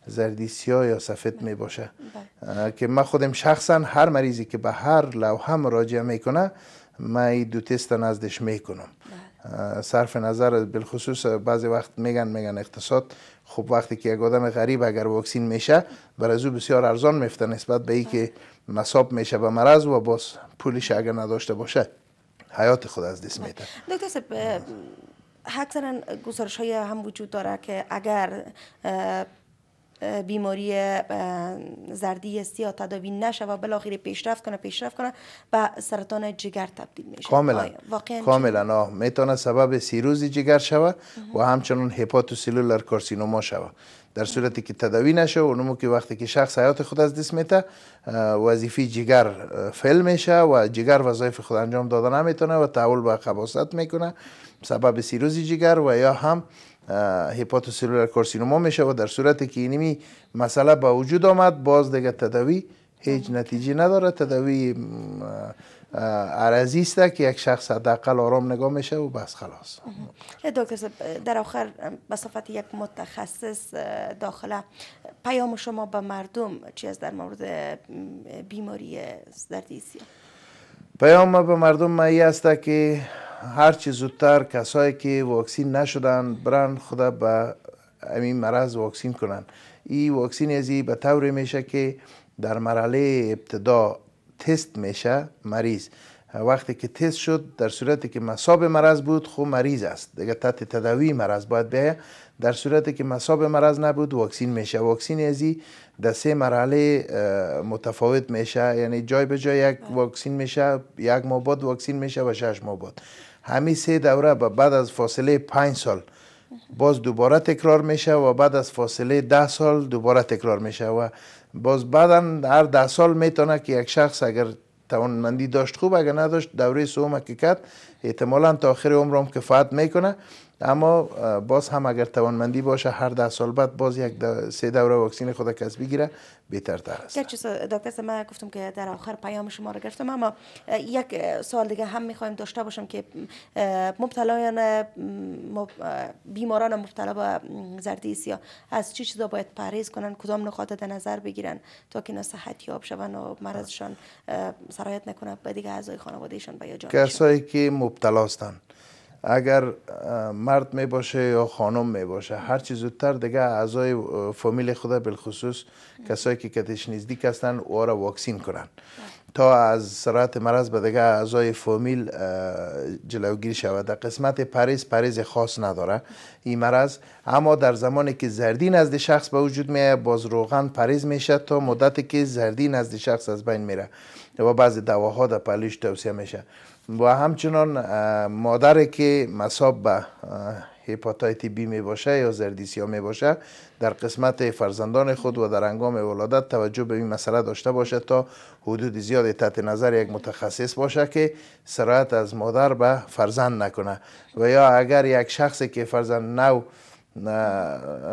زردی سیاه یا سفید می باشه بله. که من خودم شخصا هر مریضی که به هر لوحه مراجعه میکنه من دو تست نزدش میکنم بله. صرف نظر بالخصوص بعضی وقت میگن میگن اقتصاد خب وقتی که یک آدم غریب اگر واکسین میشه برای او بسیار ارزان میفته نسبت به ای که بله. مصاب میشه به مرض و باز پولش اگر نداشته باشه حیات خود از دست میده دکتر سب گزارش های هم وجود داره که اگر بیماری زردی سیا تداوی نشه و بالاخره پیشرفت کنه پیشرفت کنه و سرطان جگر تبدیل میشه کاملا کاملا میتونه سبب سیروز جگر شوه و همچنان هپاتوسلولر کارسینوما شوه در صورتی که تداوی نشه و نمو که وقتی که شخص حیات خود از دست میته وظیفه جگر فعل میشه و جگر وظایف خود انجام داده نمیتونه و تحول به خباست میکنه سبب سیروز جگر و یا هم هیپاتوسلولر کارسینوما میشه و در صورتی که اینمی مسئله به وجود آمد باز دیگه تداوی هیچ نتیجه نداره تداوی عرضی است که یک شخص دقل آرام نگاه میشه و بس خلاص دکتر در آخر به یک متخصص داخله پیام شما به مردم چی از در مورد بیماری سردیسی پیام به مردم مایی است که هر چی زودتر کسایی که واکسین نشدن برن خدا به این مرض واکسین کنن این واکسین ازی به طور میشه که در مرحله ابتدا تست میشه مریض وقتی که تست شد در صورتی که مصاب مرض بود خو خب مریض است دیگه تحت تداوی مرض باید بیاید در صورتی که مصاب مرض نبود واکسین میشه واکسین ازی در سه مرحله متفاوت میشه یعنی جای به جای یک بله. واکسین میشه یک ماه بعد واکسین میشه و شش ماه بعد همی سه دوره بعد از فاصله 5 سال باز دوباره تکرار میشه و بعد از فاصله ده سال دوباره تکرار میشه و باز بعدا هر ده سال میتونه که یک شخص اگر توانمندی داشت خوب اگر نداشت دوره سوم که کرد احتمالا تا آخر عمرم کفایت میکنه اما باز هم اگر توانمندی باشه هر ده سال بعد باز یک سه دوره واکسین خود کس بگیره بهتر تر است گرچه دکتر من گفتم که در آخر پیام شما را گرفتم اما یک سال دیگه هم میخوایم داشته باشم که مبتلایان بیماران مبتلا به زردی از چی چیزا باید پرهیز کنن کدام نقاط در نظر بگیرن تا که اینا صحت یاب شون و مرضشان سرایت نکنه به دیگه اعضای خانوادهشان به کسایی که مبتلا هستند اگر مرد می باشه یا خانم می باشه هر چیز زودتر دیگه اعضای فامیل خدا بالخصوص کسایی که کتش نزدیک هستن او را واکسین کنن تا از سرعت مرض به دیگه اعضای فامیل جلوگیری شود در قسمت پریز پریز خاص نداره این مرض اما در زمانی که زردی نزد شخص به وجود می باز روغن پریز شد تا مدتی که زردی نزد شخص از بین میره و بعضی دواها در پلیش توصیه میشه و همچنان مادری که مصاب به هپاتایت بی می باشه یا زردیسیا می باشه در قسمت فرزندان خود و در انگام ولادت توجه به این مسئله داشته باشد تا حدود زیاد تحت نظر یک متخصص باشه که سرایت از مادر به فرزند نکنه و یا اگر یک شخصی که فرزند نو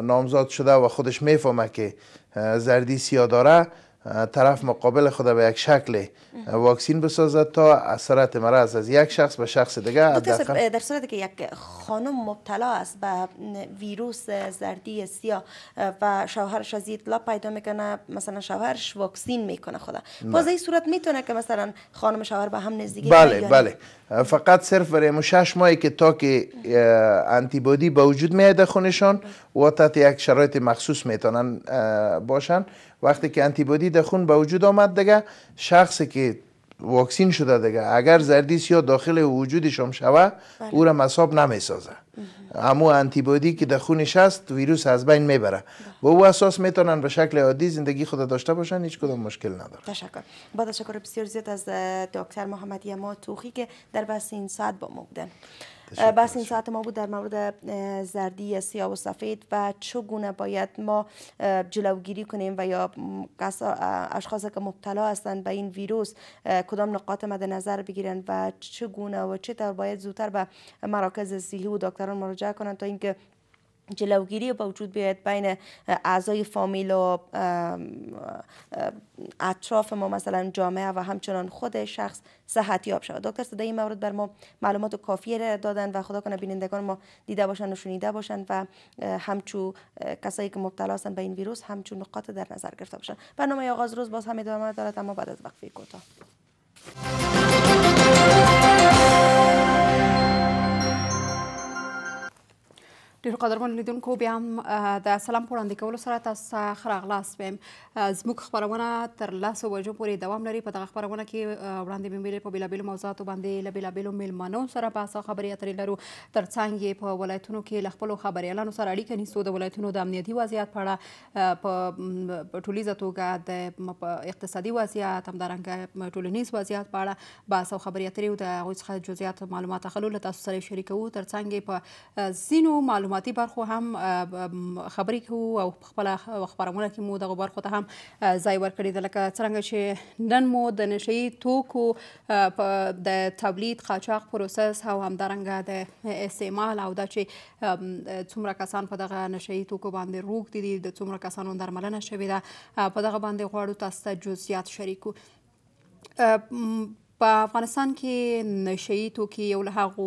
نامزاد شده و خودش میفهمه که زردی داره طرف مقابل خود به یک شکل واکسین بسازد تا اثرات مرض از یک شخص به شخص دیگه در صورتی که یک خانم مبتلا است به ویروس زردی سیاه و شوهرش از اطلاع پیدا میکنه مثلا شوهرش واکسین میکنه خدا باز این صورت میتونه که مثلا خانم شوهر به هم نزدیکی بله بله فقط صرف برای شش ماهی که تا که انتیبادی به وجود میاد خونشان بله. و تحت یک شرایط مخصوص میتونن باشن وقتی که انتیبادی در خون به وجود آمد دیگه شخصی که واکسین شده دیگه اگر زردیس یا داخل وجودش هم شوه بله. او را مصاب نمی سازه اما انتیبادی که در خونش هست ویروس از بین میبره به با او اساس میتونن به شکل عادی زندگی خود داشته باشن هیچ کدام مشکل نداره تشکر با تشکر بسیار زیاد از دکتر محمدی یما توخی که در بحث این ساعت با ما بس این ساعت ما بود در مورد زردی سیاه و سفید و چگونه باید ما جلوگیری کنیم و یا اشخاص که مبتلا هستند به این ویروس کدام نقاط مد نظر بگیرند و چگونه و چطور باید زودتر به مراکز صحی و دکتران مراجعه کنند تا اینکه جلوگیری و وجود بیاید بین اعضای فامیل و اطراف ما مثلا جامعه و همچنان خود شخص صحتیاب شود دکتر صدای مورد بر ما معلومات کافی را دادن و خدا کنه بینندگان ما دیده باشند و شنیده باشند و همچو کسایی که مبتلا هستند به این ویروس همچون نقاط در نظر گرفته باشند برنامه آغاز روز باز هم ادامه دارد اما بعد از وقفی کوتاه ډیرو قدرمن لیدونکو بیا هم د سلام په وړاندې کولو سره تاسو ښه راغلاست ویم زموږ خپرونه تر لسو بجو پورې دوام لري په دغه خپرونه کې وړاندې مې ویلې په بېلابېلو موضوعاتو باندې له بېلابېلو میلمنو سره په اسا خبرې اترې لرو تر څنګ یې په ولایتونو کې له خپلو خبریالانو سره اړیکه نیسو د ولایتونو د امنیتي وضعیت په اړه په ټولیزه توګه د اقتصادي وضعیت همدارنګه ټولنیز وضعیت په اړه با اسا خبرې اترې د هغوی څخه جزئیات معلومات اخلو له تاسو سره شریکوو تر څنګ په ځینو معلوماتو معلوماتي برخو هم خبرې کوو او خپل خبرونه کې مو دغه برخو ته هم ځای ورکړی د لکه څنګه چې نن مو د نشي توکو د تبلیغ قاچاق پروسس او همدارنګه د استعمال او د چې څومره کسان په دغه نشي توکو باندې روغ دي د څومره کسانو درملنه شوې ده په دغه باندې غواړو تاسو ته جزئیات شریکو په افغانستان کې نشئی توکي یو له هغو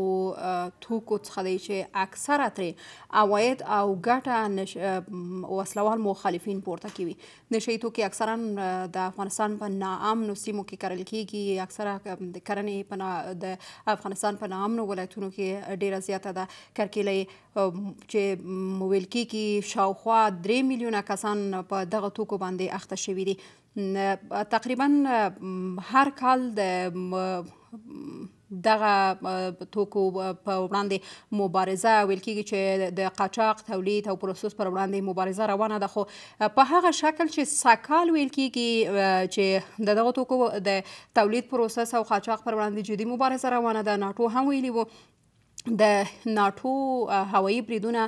توکو څخه دی چې اکثره ترې عواید او ګټه وسلوال مخالفین پورته کوي نشئی توکي اکثرا د افغانستان په ناامنو سیمو کې کرل کیږي اکثره د کرنې په د افغانستان په ناامنو ولایتونو کې ډیره زیاته ده کرکیلې چې مویل کیږي شاوخوا 3 میلیونه کسان په دغه توکو باندې اخته شوي دي تقریبا هر کال د دغه توکو په وړاندې مبارزه ویل کېږي چې د قاچاق تولید او پروسس پر وړاندې مبارزه روانه ده خو په هغه شکل چې ساکال ویل کېږي چې د دغه توکو د تولید پروسس او قاچاق پر وړاندې جدي مبارزه روانه ده ناټو هم ویلي وو د ناتو هوایی بریدونه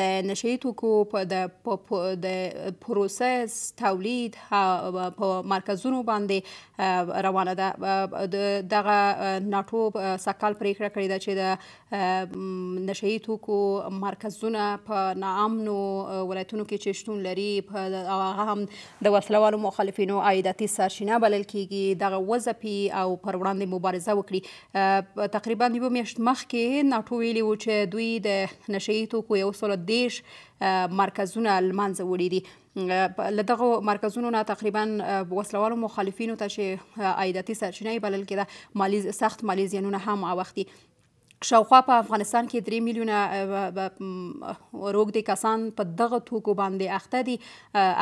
د نشئی توکو په د د پروسس تولید په مرکزونو باندې روانه ده دغه ناتو سکال پریکړه کړې ده چې د نشئی توکو مرکزونه په ناامنو ولایتونو کې چې شتون لري په هغه هم د وسلوالو مخالفینو عایداتي سرچینه بلل کیږي دغه وظیفې او پر وړاندې مبارزه وکړي تقریبا یو میاشت مخکې ناټو ویلي و چې دوی د نشئی توکو یو سل دیش مرکزونه لمنځه وړي دي لدغه مرکزونو نه تقریبا وسلوالو مخالفینو ته چې عایداتي سرچینه بلل کېده مالی سخت مالی زیانونه هم اوختي شاوخوا په افغانستان کې 3 میلیونه روغ دي کسان په دغه توکو باندې اخته دي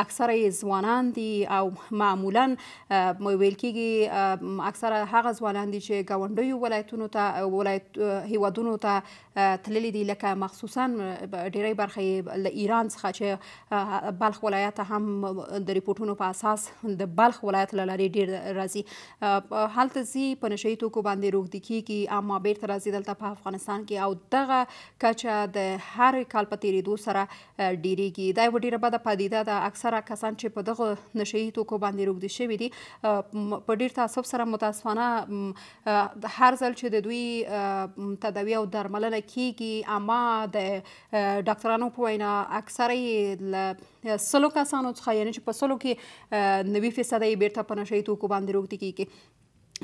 اکثره ځوانان دي او معمولا ویل کېږي اکثره هغه ځوانان دي چې ګاونډیو ولایتونو ته ولایت هیوادونو ته تللي دي لکه مخصوصا ډیری برخه له ایران څخه چې بلخ ولایت هم د ریپورتونو په اساس د بلخ ولایت لاري ډیر راځي هلته زی په نشئی توکو باندې روغ دي کیږي اما بیرته راځي دلته په افغانستان کې او دغه کچه د هر کال په تیریدو سره ډیریږي دا یو ډیره بده پدیده ده اکثره کسان چې په دغه نشي توکو باندې روږدي شوي دي په ډیر تعصب سره متاسفانه هر ځل چې د دوی تداوی او درملنه کیږي اما د ډاکټرانو په وینا اکثره سلو کسانو څخه یعنی چې په سلو کې 90 فیصد یې بیرته په نشي توکو باندې روږدي کیږي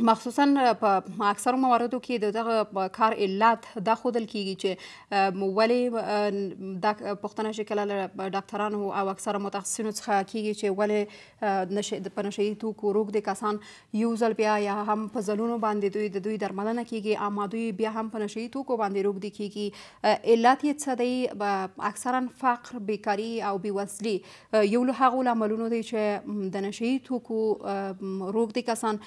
مخصوصا په اکثر مواردو کې د دغه کار علت دا خودل کیږي چې ولی دا پښتنه شکل له ډاکټرانو او اکثر متخصصینو څخه کیږي چې ولی نشه د پنشي توکو روغ د کسان یو ځل بیا یا هم په ځلونو باندې دوی د دوی درملنه کیږي اما دوی بیا هم پنشي توکو باندې روغ دي کیږي علت یې څه دی اکثرا فقر بیکاری او بیوزلي یو له هغو لاملونو دی چې د نشي توکو روغ دي کسان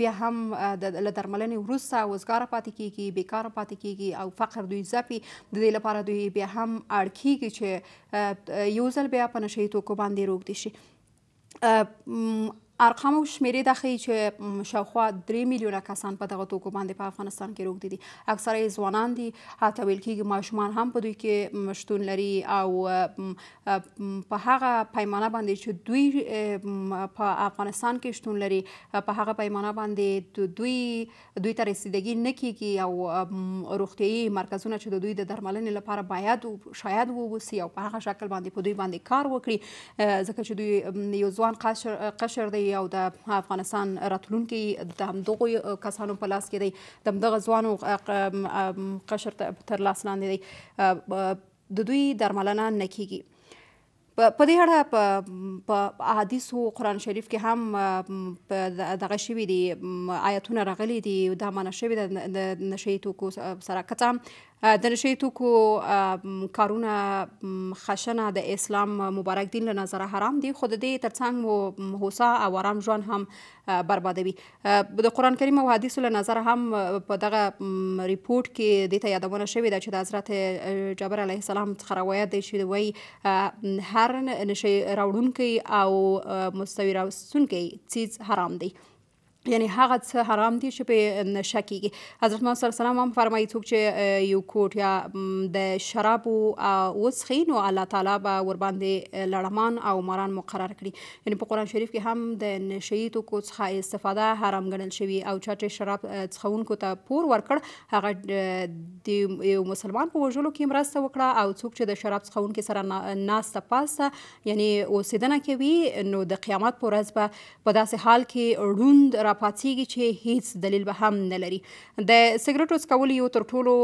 بیا هم هم د درملنې وروسته وزګار پاتې کیږي بیکار پاتې کیږي او فقر دوی ځپي د دې لپاره دوی بیا هم اړ کیږي چې یو ځل بیا په نشې توکو باندې روږدي شي ارقام او شمیرې دا ښیي چې شاوخوا درې میلیونه کسان په دغه توکو باندې په افغانستان کې روږدي دي اکثره یې ځوانان دي حتی ویل کېږي ماشومان هم په دوی کې شتون لري او په هغه پیمانه باندې چې دوی په افغانستان کې شتون لري په هغه پیمانه باندې دوی دوی ته رسیدګي نه کیږي او روغتیايي مرکزونه چې د دوی د درملنې لپاره باید شاید ووسی او په هغه شکل باندې په دوی باندې کار وکړي ځکه چې دوی یو ځوان قشر دی او د افغانستان راتلونکي د همدغه کسانو په لاس کې دی د همدغه ځوانو قشر تر لاس لاندې دی د دوی درملنه نه کیږي په دې اړه په احادیثو قران شریف کې هم دغه شوي دي آیتونه راغلي دي دا معنی شوي د نشې توکو سره کته د نشه توکو کارونه خشنه د اسلام مبارک دین له نظره حرام دي خو د دې ترڅنګ مو هوسا او آرام ژوند هم بربادوي د قران کریم او حدیثو له نظره هم په دغه ریپورت کې د ته یادونه شوې ده چې د حضرت جابر علیه السلام څخه روایت دی چې وایي هر نشه راوړونکی او مستوی راوستونکی چیز حرام دی یعنی هغه څه حرام دي چې په نشه کیږي حضرت محمد صلی الله علیه وسلم هم فرمایي څوک چې یو کوټ یا د شراب وڅښي نو الله تعالی به ورباندې لړمان او ماران مقرر کړي یعنی په قران شریف کې هم د نشئی توکو څخه استفاده حرام ګڼل شوی او چا چې شراب څښونکو ته پور ورکړ هغه د یو مسلمان په وژلو کې مرسته وکړه او څوک چې د شراب څښونکو سره ناسته پاسه یعنی اوسیدنه کوي نو د قیامت پر ورځ به په داسې حال کې روند را راپاڅيږي چې هیڅ دلیل به هم نه لري د سیګریټو څکول یو تر ټولو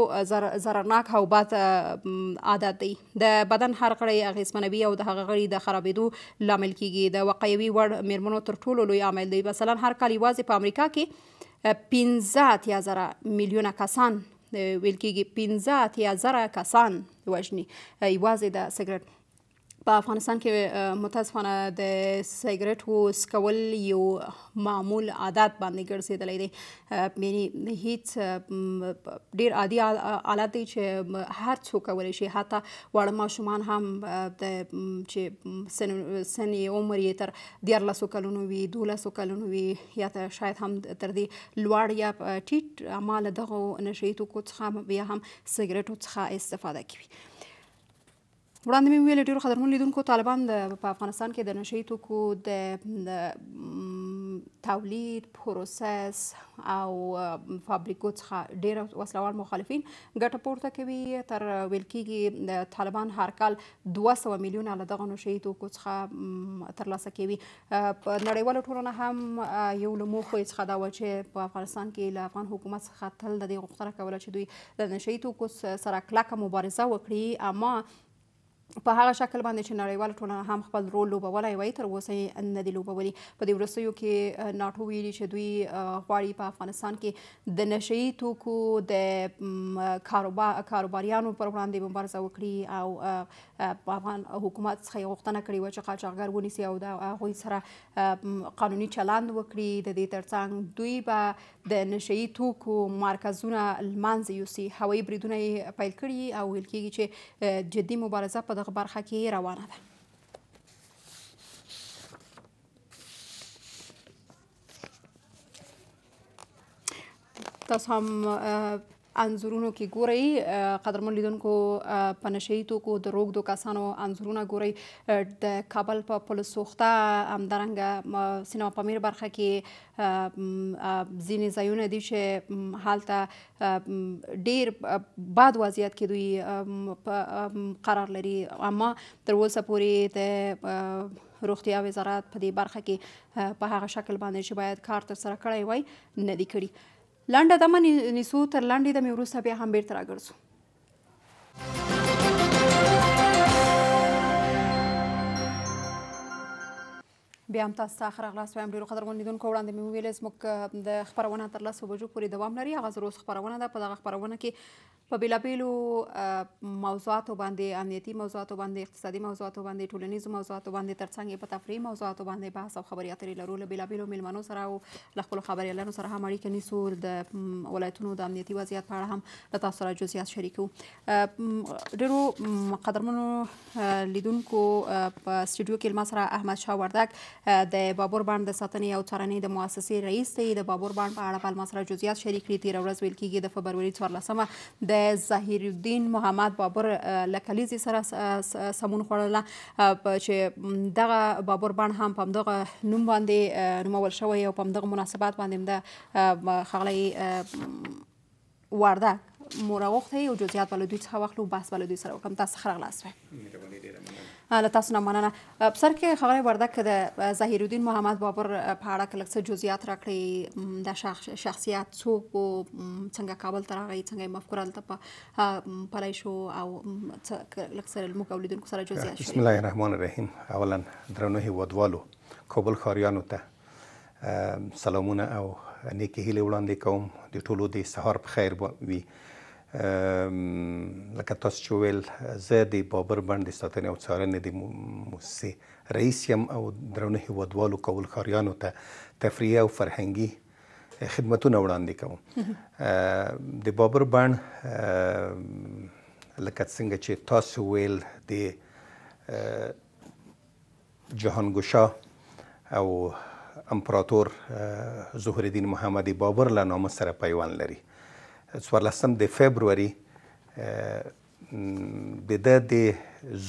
زرناک او بد عادت دی د بدن هر غړی اغیزمنوي او د هغه غړي د خرابېدو لامل کیږي د وقایوي وړ میرمنو تر ټولو لوی عامل دی مثلا هر کال یوازې په امریکا کې 15 یا زره میلیونه کسان ویل کېږي 15 یا زره کسان وژني یوازې د سیګریټ په افغانستان کې متاسفانه د سیګریټ وو سکول یو معمول عادت باندې ګرځیدلی دی یعنی هیڅ ډیر عادي حالت دی چې هر څوک کولی شي حتی واړه ماشومان هم د چې سن عمر یې تر دیارلسو کلونو وي دولسو کلونو وي یا ته شاید هم تر دې لوړ یا ټیټ عماله دغو نشه یي توکو څخه یا هم سیګریټو څخه استفاده کوي وړاندې مې ویل ډیرو خبرمن لیدونکو طالبان د په افغانستان کې د نشي توکو د تولید پروسس او فابریکو څخه ډیر وسلوال مخالفین ګټه پورته کوي تر ویل کېږي د طالبان هر کال 200 میلیونه له دغه نشي توکو څخه ترلاسه کوي په نړیواله ټولنه هم یو له موخو څخه دا و چې په افغانستان کې له افغان حکومت څخه تل د دې غوښتنه کوله چې دوی د نشي توکو سره کلکه مبارزه وکړي اما په هغه شکل باندې چې نړیوال ټولنه هم خپل رول لوبولای وای تر اوسه نه دی لوبولي په دې ورستیو کې ناتو ویلي چې دوی غواړي په افغانستان کې د نشئی توکو د کاروبار کاروباریانو پر وړاندې مبارزه وکړي او په افغان حکومت څخه یو غوښتنه کړې و چې قاچاقګر ونیسي او د هغوی سره قانوني چلند وکړي د دې ترڅنګ دوی به د نشئی توکو مرکزونه لمانځه یوسي هوایي بریدونه یې پیل کړي او ویل کېږي چې جدي مبارزه په دغه برخه کې روانه ده تاسو هم انزورونو کې ګوري قدرمن لیدونکو په نشئی توکو د روغدو کسانو انزورونه ګوري د کابل په پولیس سوخته همدارنګه سینما پامیر برخه کې ځینې ځایونه دي چې هلته ډیر بد وضعیت کې دوی قرار لري اما تر اوسه پورې د روغتیا وزارت په دې برخه کې په هغه شکل باندې چې باید کار ترسره کړی وای نه دی کړی لنډه دمه نیسو تر لنډې دمې وروسته بیا هم بیرته راګرځو بیا هم تاسو ته خره غلاس وایم ډیرو قدرمن لیدونکو وړاندې مې ویل زموږ د خبرونه تر لاسو بجو پورې دوام لري هغه زروس خبرونه ده په دغه خبرونه کې په بیلابیلو موضوعاتو باندې امنیتي موضوعاتو باندې اقتصادي موضوعاتو باندې ټولنیزو موضوعاتو باندې ترڅنګ په تفریح موضوعاتو باندې بحث او خبرې اترې لرو له بیلابیلو میلمنو سره او له خپلو خبریالانو سره هم اړیکه نیسو د ولایتونو د امنیتي وضعیت په اړه هم له تاسو سره جزئیات شریکو ډېرو قدرمنو لیدونکو په سټوډیو کې ما سره احمد شاه وردک د بابور بانډ د ساتنې او څارنې د مؤسسې رئیس دی د بابور بانډ په اړه په ما سره جزئیات شریک کړي تیر ورځ ویل کېږي د فبروري 14 د د ظاهر الدین محمد بابر لکلیزي سره سمون خوړله چې دغه بابر بڼ هم په همدغه نوم باندې نومول شوی او په همدغه مناسبات باندې هم د ښاغلی وردک مور غوښتې او جزئیات بل دوی څه وخت لو بحث بل دوی سره وکم تاسو خره غلاس له تاسو نه مننه په سر کې خبرې ورده کړه د ظهیر الدین محمد بابر په اړه کلک څه جزئیات راکړي د شخص شخصیت څوک او څنګه کابل ته راغی څنګه مفکوره لته په پلای شو او لکه سره موږ اولیدونکو سره جزئیات بسم الله الرحمن الرحیم اولا درنو هیوادوالو کابل خاریانو ته سلامونه او نیکه هیله وړاندې کوم د ټولو د سهار په خیر وي با لکه تاسو چې ویل زه د بابر بند د ساتنې او څارنې د موسسې رئیس یم او درونه هیوادوالو کولخاریانو ته تفریح او فرهنګي خدمتونه وړاندې کوم د بابر بند لکه څنګه چې تاسو ویل د جهانګوشا او امپراتور ظهور الدین محمد بابر له نامه سره پیوند لري 14 د فبروري د د د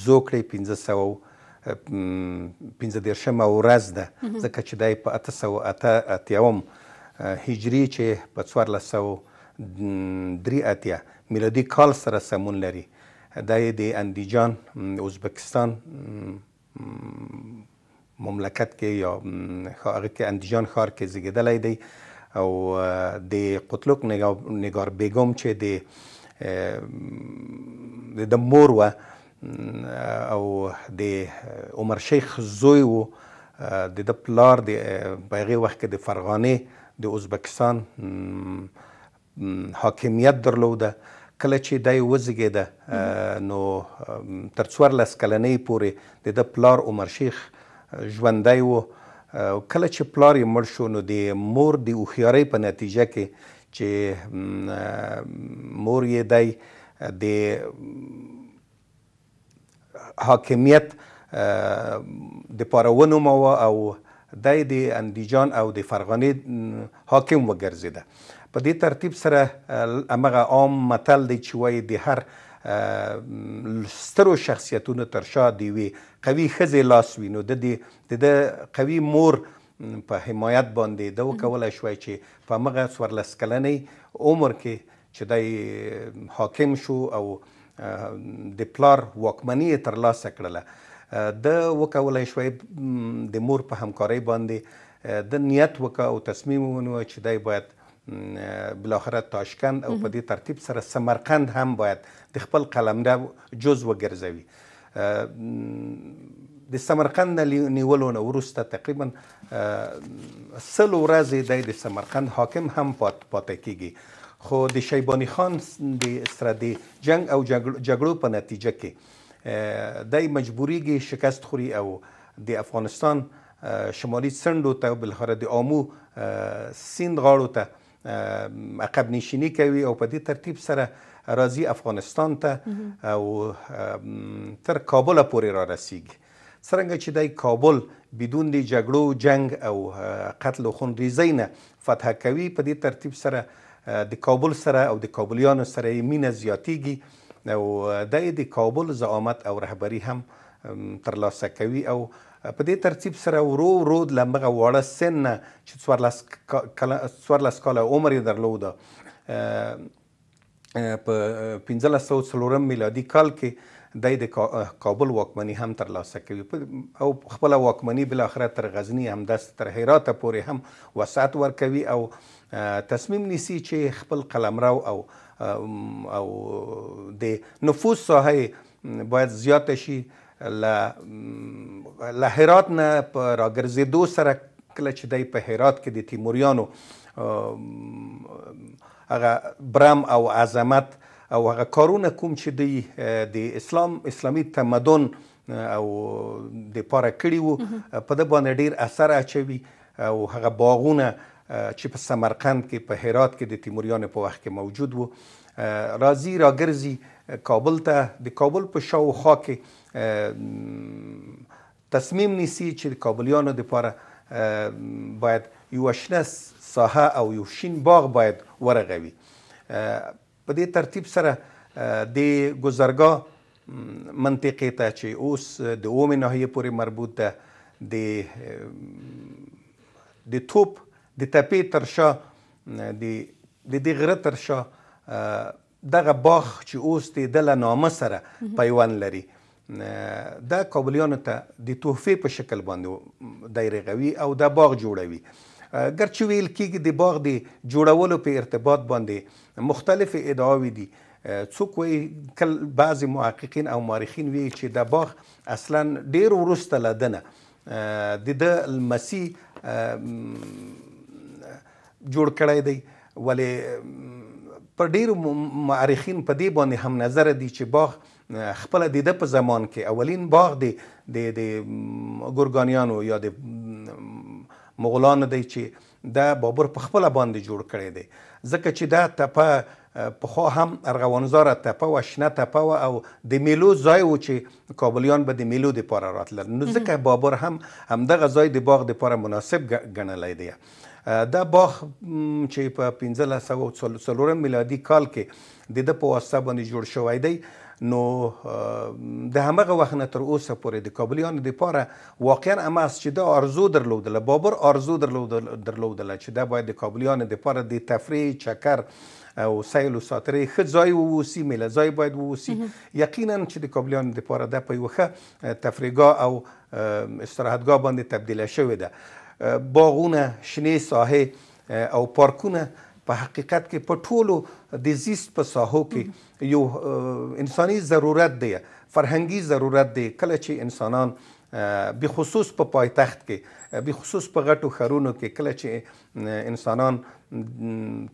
زوکړې 1500 15 دیرشمه ورځ ده ځکه چې دای په 1800 اتیوم هجری چې په 1400 درې اتیا میلادي کال سره سمون لري دا د اندیجان ازبکستان مملکت کې یا هغه کې اندیجان ښار کې زیږیدلی دی او د قطلق نگار بیگم چې د د مور و او د عمر شیخ زوی و د د پلار د په هغه وخت کې د فرغانه د ازبکستان حاکمیت درلوده کله چې دای وزګیده نو تر څوارلس کلنۍ پورې د د پلار عمر شیخ ژوندی و کله چې پلار یې مړ شو نو د مور د هوښیارۍ په نتیجه کې چې مور یې دی د حاکمیت د پارونو مو او دای د اندیجان او د فرغانې حاکم وګرځیده په دې ترتیب سره امغه عام متل دی چې وایي د هر سترو شخصیتونو تر شا دی وی قوي خزې لاس وینو د دې د قوي مور په حمایت باندې د وکول شوي چې په مغه سورلس کلنې عمر کې چې دای حاکم شو او د پلار واکمنی تر لاسه کړله د وکول شوي د مور په همکارۍ باندې د نیت وکا او تصمیم ونیو چې دای باید بلاخره تاشکند او په دې ترتیب سره سمرقند هم باید د خپل قلمرو جز وګرځوي د سمرقند نیولو نه وروسته تقریبا سل ورځې د سمرقند حاکم هم پات پاتې کیږي خو د شیبانی خان د استرادي جنگ او جګړو په نتیجه کې دای مجبوریږي شکست خوري او د افغانستان شمالي سندو ته بل خره د امو سیند غاړو ته عقب نشینی کوي او په دې ترتیب سره راځي افغانستان ته او تر کابل پورې را رسیږي څرنګه چې د کابل بدون د جګړو جنگ او قتل خون ریزی نه فتح کوي په دې ترتیب سره د کابل سره او د کابلیانو سره مینه زیاتیږي او د د کابل زعامت او رهبری هم ترلاسه کوي او په دې ترتیب سره ورو ورو د لمغه واړه سن چې 14 کاله عمر یې درلوده په 1540 میلادي کال کې د د کابل واکمنی هم تر لاسه کوي او خپل واکمنی بل اخره تر غزنی هم دست تر هرات پورې هم وسعت ورکوي او تصمیم نیسی چې خپل قلمرو او او د نفوذ ساحه باید زیات شي ل له هرات نه په راګرځېدو سره کله چې دی په هرات کې د تیموریانو هغه برم او عظمت او هغه کارونه کوم چې دی د اسلام اسلامي تمدن او د پاره کړی وو په د باندې ډیر اثر اچوي او هغه باغونه چې په سمرقند کې په هرات کې د تیموریان په وخت کې موجود وو رازی راګرزی کابل ته د کابل په شاوخوا کې تصمیم نیسی چې کابلیانو د پاره باید یو شنس ساحه او یو شین باغ باید ورغوي په دې ترتیب سره د گذرګاه منطقې ته چې اوس د اومې ناحیې پورې مربوط ده د د توپ د تپې تر شا د د دې غره تر شا دغه باغ چې اوس د دله نامه سره پیوند لري دا کابلیانو ته د تحفې په شکل باندې دایرغوي او د دا باغ جوړوي ګرچې ویل کېږي د باغ د جوړولو په ارتباط باندې مختلف ادعاوې دي څوک وایي کل بعض محققین او مورخین وایي چې د باغ اصلا ډیر ورسته لدنه د د المسی جوړ کړی دی ولې پر ډیر مورخین په دې باندې هم نظر دي چې باغ خپل د د په زمان کې اولین باغ دی د ګورګانیانو یا د مغولانو دی چې دا بابر په خپل باندې جوړ کړی دی ځکه چې دا تپه پخوا هم ارغوانزاره تپه و شنه تپه و او د میلو ځای و چې کابلیان به د میلو دپاره راتلل نو ځکه بابر هم همدغه ځای د باغ دپاره مناسب ګڼلی دی دا باغ چې په 1540 میلادي کال کې د د په واسطه باندې جوړ شوی دی نو د همغه وخت نه تر اوسه پورې د کابلیانو لپاره واقعا اما چې دا ارزو درلودله بابر ارزو درلودله چې دا باید د کابلیانو لپاره د تفریح چکر او سیل او ساترې ښه ځای ووسی میله ځای باید ووسی یقینا چې د کابلیانو لپاره د په یو ښه تفریحګاه او استراحتګاه باندې تبدیله شوې ده باغونه شنې ساحې او پارکونه په حقیقت کې په ټولو د زیست په ساحو کې یو انساني ضرورت دی فرهنګي ضرورت دی کله چې انسانان به خصوص په پا پایتخت کې به خصوص په غټو خرونو کې کله چې انسانان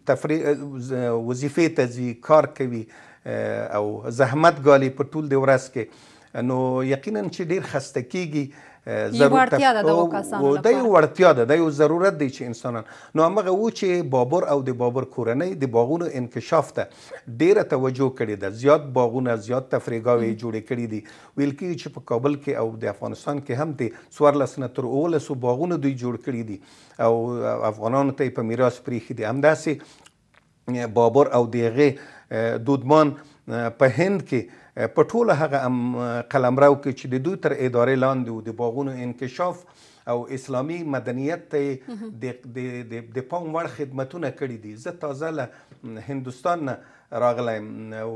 تفریح وظیفې ته ځي کار کوي او زحمت ګالي په ټول دی ورځ کې نو یقینا چې ډیر خسته کیږي ضرورت دی د وکاسانو د یو ورتیا ده د یو ضرورت دی چې انسانان نو هغه و چې بابر او د بابر کورنۍ د باغونو انکشاف ته ډیره توجه کړې ده زیات باغونه زیات تفریحګاوي جوړې کړې دي ویل کېږي چې په کابل کې او د افغانستان کې هم د څوارلس نه تر اوولسو باغونه دوی جوړ کړي دي او افغانانو ته یې په میراث پرېښي دي همداسې بابر او د هغې دودمان په هند کې په ټوله هغه قلمرو کې چې د دوی تر ادارې لاندې وو د باغونو انکشاف او اسلامي مدنیت ته د د د پام وړ خدمتونه کړې دي زه تازه له هندستان نه راغلم او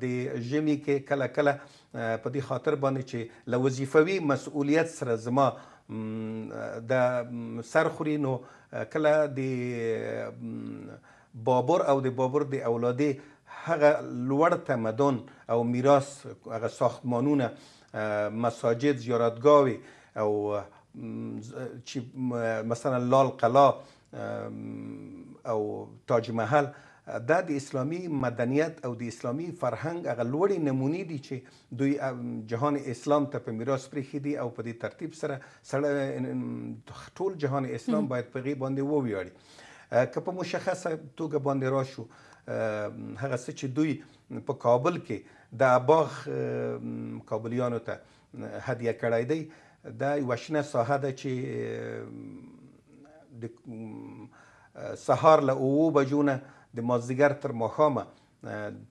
د ژمي کې کله کله په دې خاطر باندې چې له وظیفوي مسؤلیت سره زما د سرخوري نو کله د بابر او د بابر د اولادې هغه لوړ تمدن او میراث هغه ساختمانونه مساجد زیارتګاوي او چې مثلا لال قلا او تاج محل دا د اسلامي مدنیت او د اسلامي فرهنګ هغه لوړې نمونې دي چې دوی جهان اسلام ته په میراث پرېښي دي او په دې ترتیب سره سړی ټول جهان اسلام باید په هغې باندې وویاړي که په مشخصه توګه باندې راشو هغه څه چې دوی په کابل کې د باغ کابلیانو ته هدیه کړی دی دا یوه شنه ساحه ده چې د سهار له اوو بجو نه د مازدیګر تر ماښامه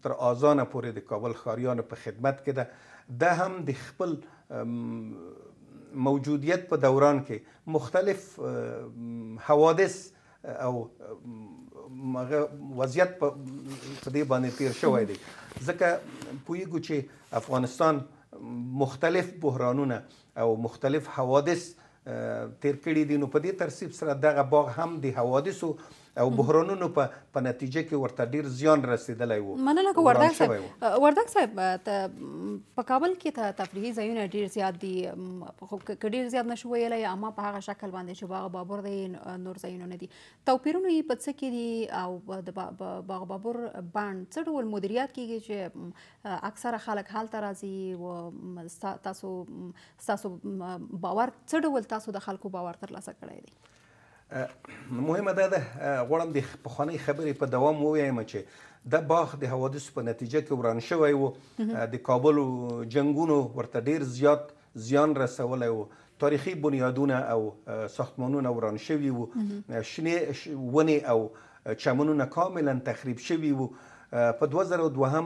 تر آزانه پورې د کابل ښاریانو په خدمت کې ده دا هم د خپل موجودیت په دوران کې مختلف حوادث او مغه وضعیت په دې باندې تیر شوی دی ځکه پویګو چې افغانستان مختلف بحرانونه او مختلف حوادث تیر کړي دي نو په دې ترتیب سره دغه باغ هم د حوادثو او بحرانونو په په نتیجه کې ورته ډیر زیان رسیدلی وو مننه کو وردک صاحب وردک صاحب په کابل کې ته تفریحي ځایونه ډیر زیات دي خو که ډیر زیات نشو ویلی اما په هغه شکل باندې چې باغ بابر دی نور ځایونه نه دي توپیرونه یې په څه کې دي او د باغ بابر بانډ څه ډول مدیریت کیږي چې اکثره خلک هلته راځي و تاسو تاسو باور څه ډول تاسو د خلکو باور ترلاسه کړی دی مهمه ده ده غواړم د پخوانی خبرې په دوام ووایم چې د باغ د حوادثو په نتیجه کې وران شوی و د کابل جنگونو ورته ډیر زیات زیان رسولی و تاریخي بنیادونه او ساختمانونه وران شوي وو شنې ونې او چمنونه کاملا تخریب شوي وو په 2002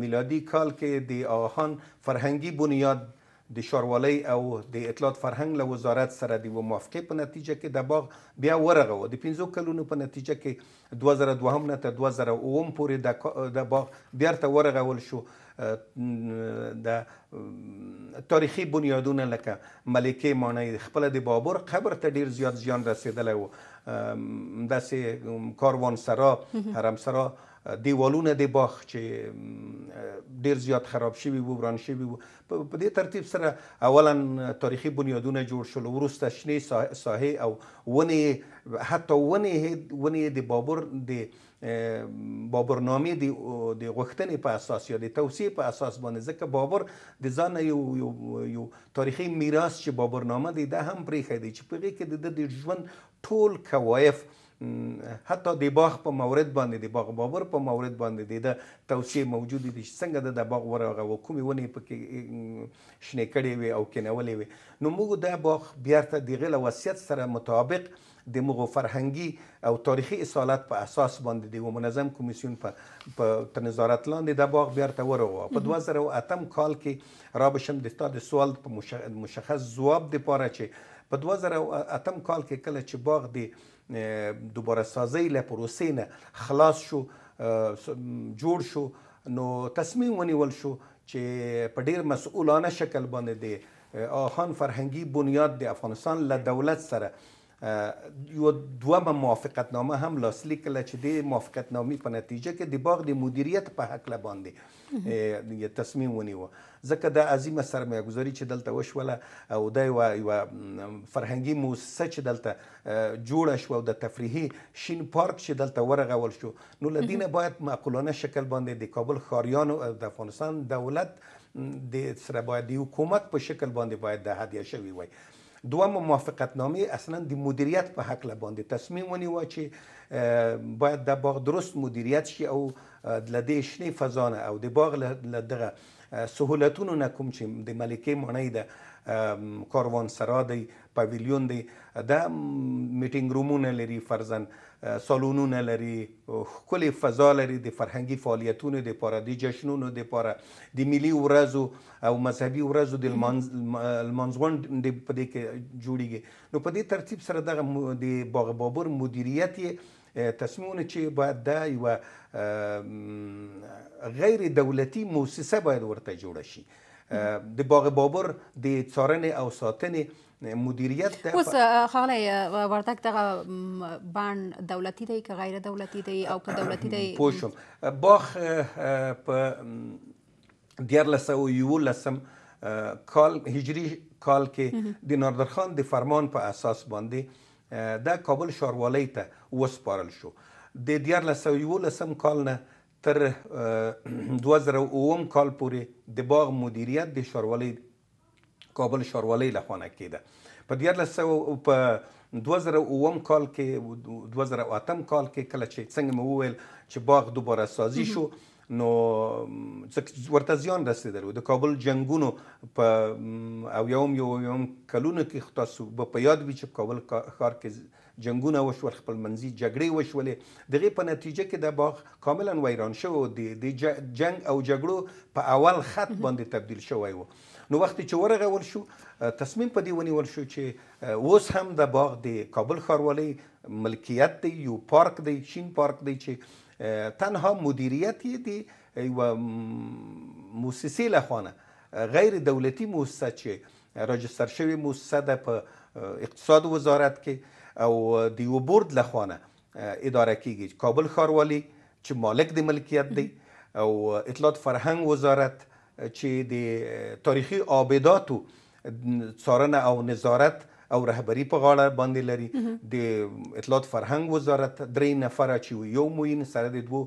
میلادي کال کې د آهان فرهنګي بنیاد د شاروالۍ او د اطلاعات فرهنګ له وزارت سره د موافقه په نتیجه کې د باغ بیا ورغه و د 15 کلونو په نتیجه کې 2002 نه تر 2008 پورې د باغ بیرته ورغول شو د تاریخي بنیادونه لکه ملکه مانای خپل د بابر قبر ته ډیر زیات زیان رسیدلی و داسې کاروان سرا حرم سرا دیوالونه د باغ چې ډیر زیات خراب شوی وو وران شوی وو په دې ترتیب سره اولا تاریخي بنیادونه جوړ شول وروسته شنې ساحې او ونې حتی ونې ونې د بابر د بابرنامه د د غوښتنې په اساس یا د توصیه په اساس باندې ځکه بابر د ځان یو یو یو تاریخي میراث چې بابرنامه دی ده هم پرې خېدی چې په کې د ژوند ټول کوایف حتی د باغ په مورد باندې د باغ بابر په مورد باندې د توصیې موجود دي چې څنګه د باغ ورغه وکومې ونې پکې شنې کړې وي او کینولې وي نو موږ د باغ بیرته د غل وصیت سره مطابق د مغو فرهنګي او تاریخي اصالت په اساس باندې د منظم کمیسیون په په نظارت لاندې د باغ بیرته ورغو په 2008 کال کې را بشم د استاد سوال په مشخص جواب د پاره چې په 2008 کال کې کله چې باغ د دوباره سازی له پروسې نه خلاص شو جوړ شو نو تصمیم ونیول شو چې په ډیر مسؤلانه شکل باندې د آهان فرهنګي بنیاد د افغانستان له دولت سره یو دوه موافقتنامه هم لاسلیک کله چې د موافقتنامې په نتیجه کې د باغ د مدیریت په حق له باندې یو تصمیم ونیو ځکه د عظیمه سرمایه‌ګذاري چې دلته وشوله او د یو یو فرهنګي موسسه چې دلته جوړه شو او د تفریحي شین پارک چې دلته ورغول شو نو لدینه باید معقولانه شکل باندې د کابل خاریانو او د افغانستان دولت د سره باید د حکومت په شکل باندې باید د هدیه شوی وای دوم موافقتنامه اصلا د مدیریت په حق باندې تصمیم ونیو چې باید د باغ درست مدیریت شي او لدې شنې فضانه او د باغ لدغه سهولتونو نه کوم چې د ملکې مانۍ ده کاروان سرا دی پویلیون دی دا میټینګ رومونه لري فرزن سالونونه لري ښکلې فضا لري د فرهنګي فعالیتونو دپاره د جشنونو دپاره د ملي ورځو او مذهبي ورځو د لمانځغونډ په دې کې جوړیږي نو په دې ترتیب سره دغه د باغ بابر مدیریت یې تصمیمونه چې باید دا یوه غیر دولتي موسسه باید ورته جوړه شي د باغ بابر د څارنې او ساتنې مدیریت ده اوس خغلی وردک دغه باند دولتي دی که غیر دولتي دی او که دولتي دی پوه شوم باغ په دیارلس سوه یولسم کال هجري کال کې د ناردرخان د فرمان په اساس باندې د کابل ښاروالۍ ته وسپارل شو د دیارلس سوه یولسم کال نه تر 2008 <clears throat> کال پورې د باغ مدیریت د ښاروالۍ کابل ښاروالۍ لخوا نه کېده په دیارلس سوه په 2008 کال کې 2008 کال کې کله چې څنګه مو وویل چې باغ دوباره سازي شو نو ورته زیان رسیدل د کابل جنگونو په او یوم یو یوم کلونو کې تاسو به په یاد وي چې کابل ښار کې جنگونه وشول خپل منځي جګړې وشولې دغه په نتیجه کې د باغ کاملا ویران شو د جنگ او جګړو په اول خط باندې تبدیل شوی و نو وخت چې ورغول شو تصمیم په دې ونیول شو چې اوس هم د باغ د کابل ښاروالۍ ملکیت دی یو پارک دی شین پارک دی چې تنها مدیریت یې دی یو موسسې لخوانه غیر دولتي موسسه چې راجستر شوی موسسه ده په اقتصاد وزارت کې او د یو بورد لخوانه اداره کیږي کابل ښاروالۍ چې مالک د ملکیت دی او اطلاعات فرهنګ وزارت چې د تاریخي آبداتو څارنه او نظارت او رهبری په غاړه باندې لري د اطلاعات فرهنګ وزارت درې نفره چې یو موین سره د دوو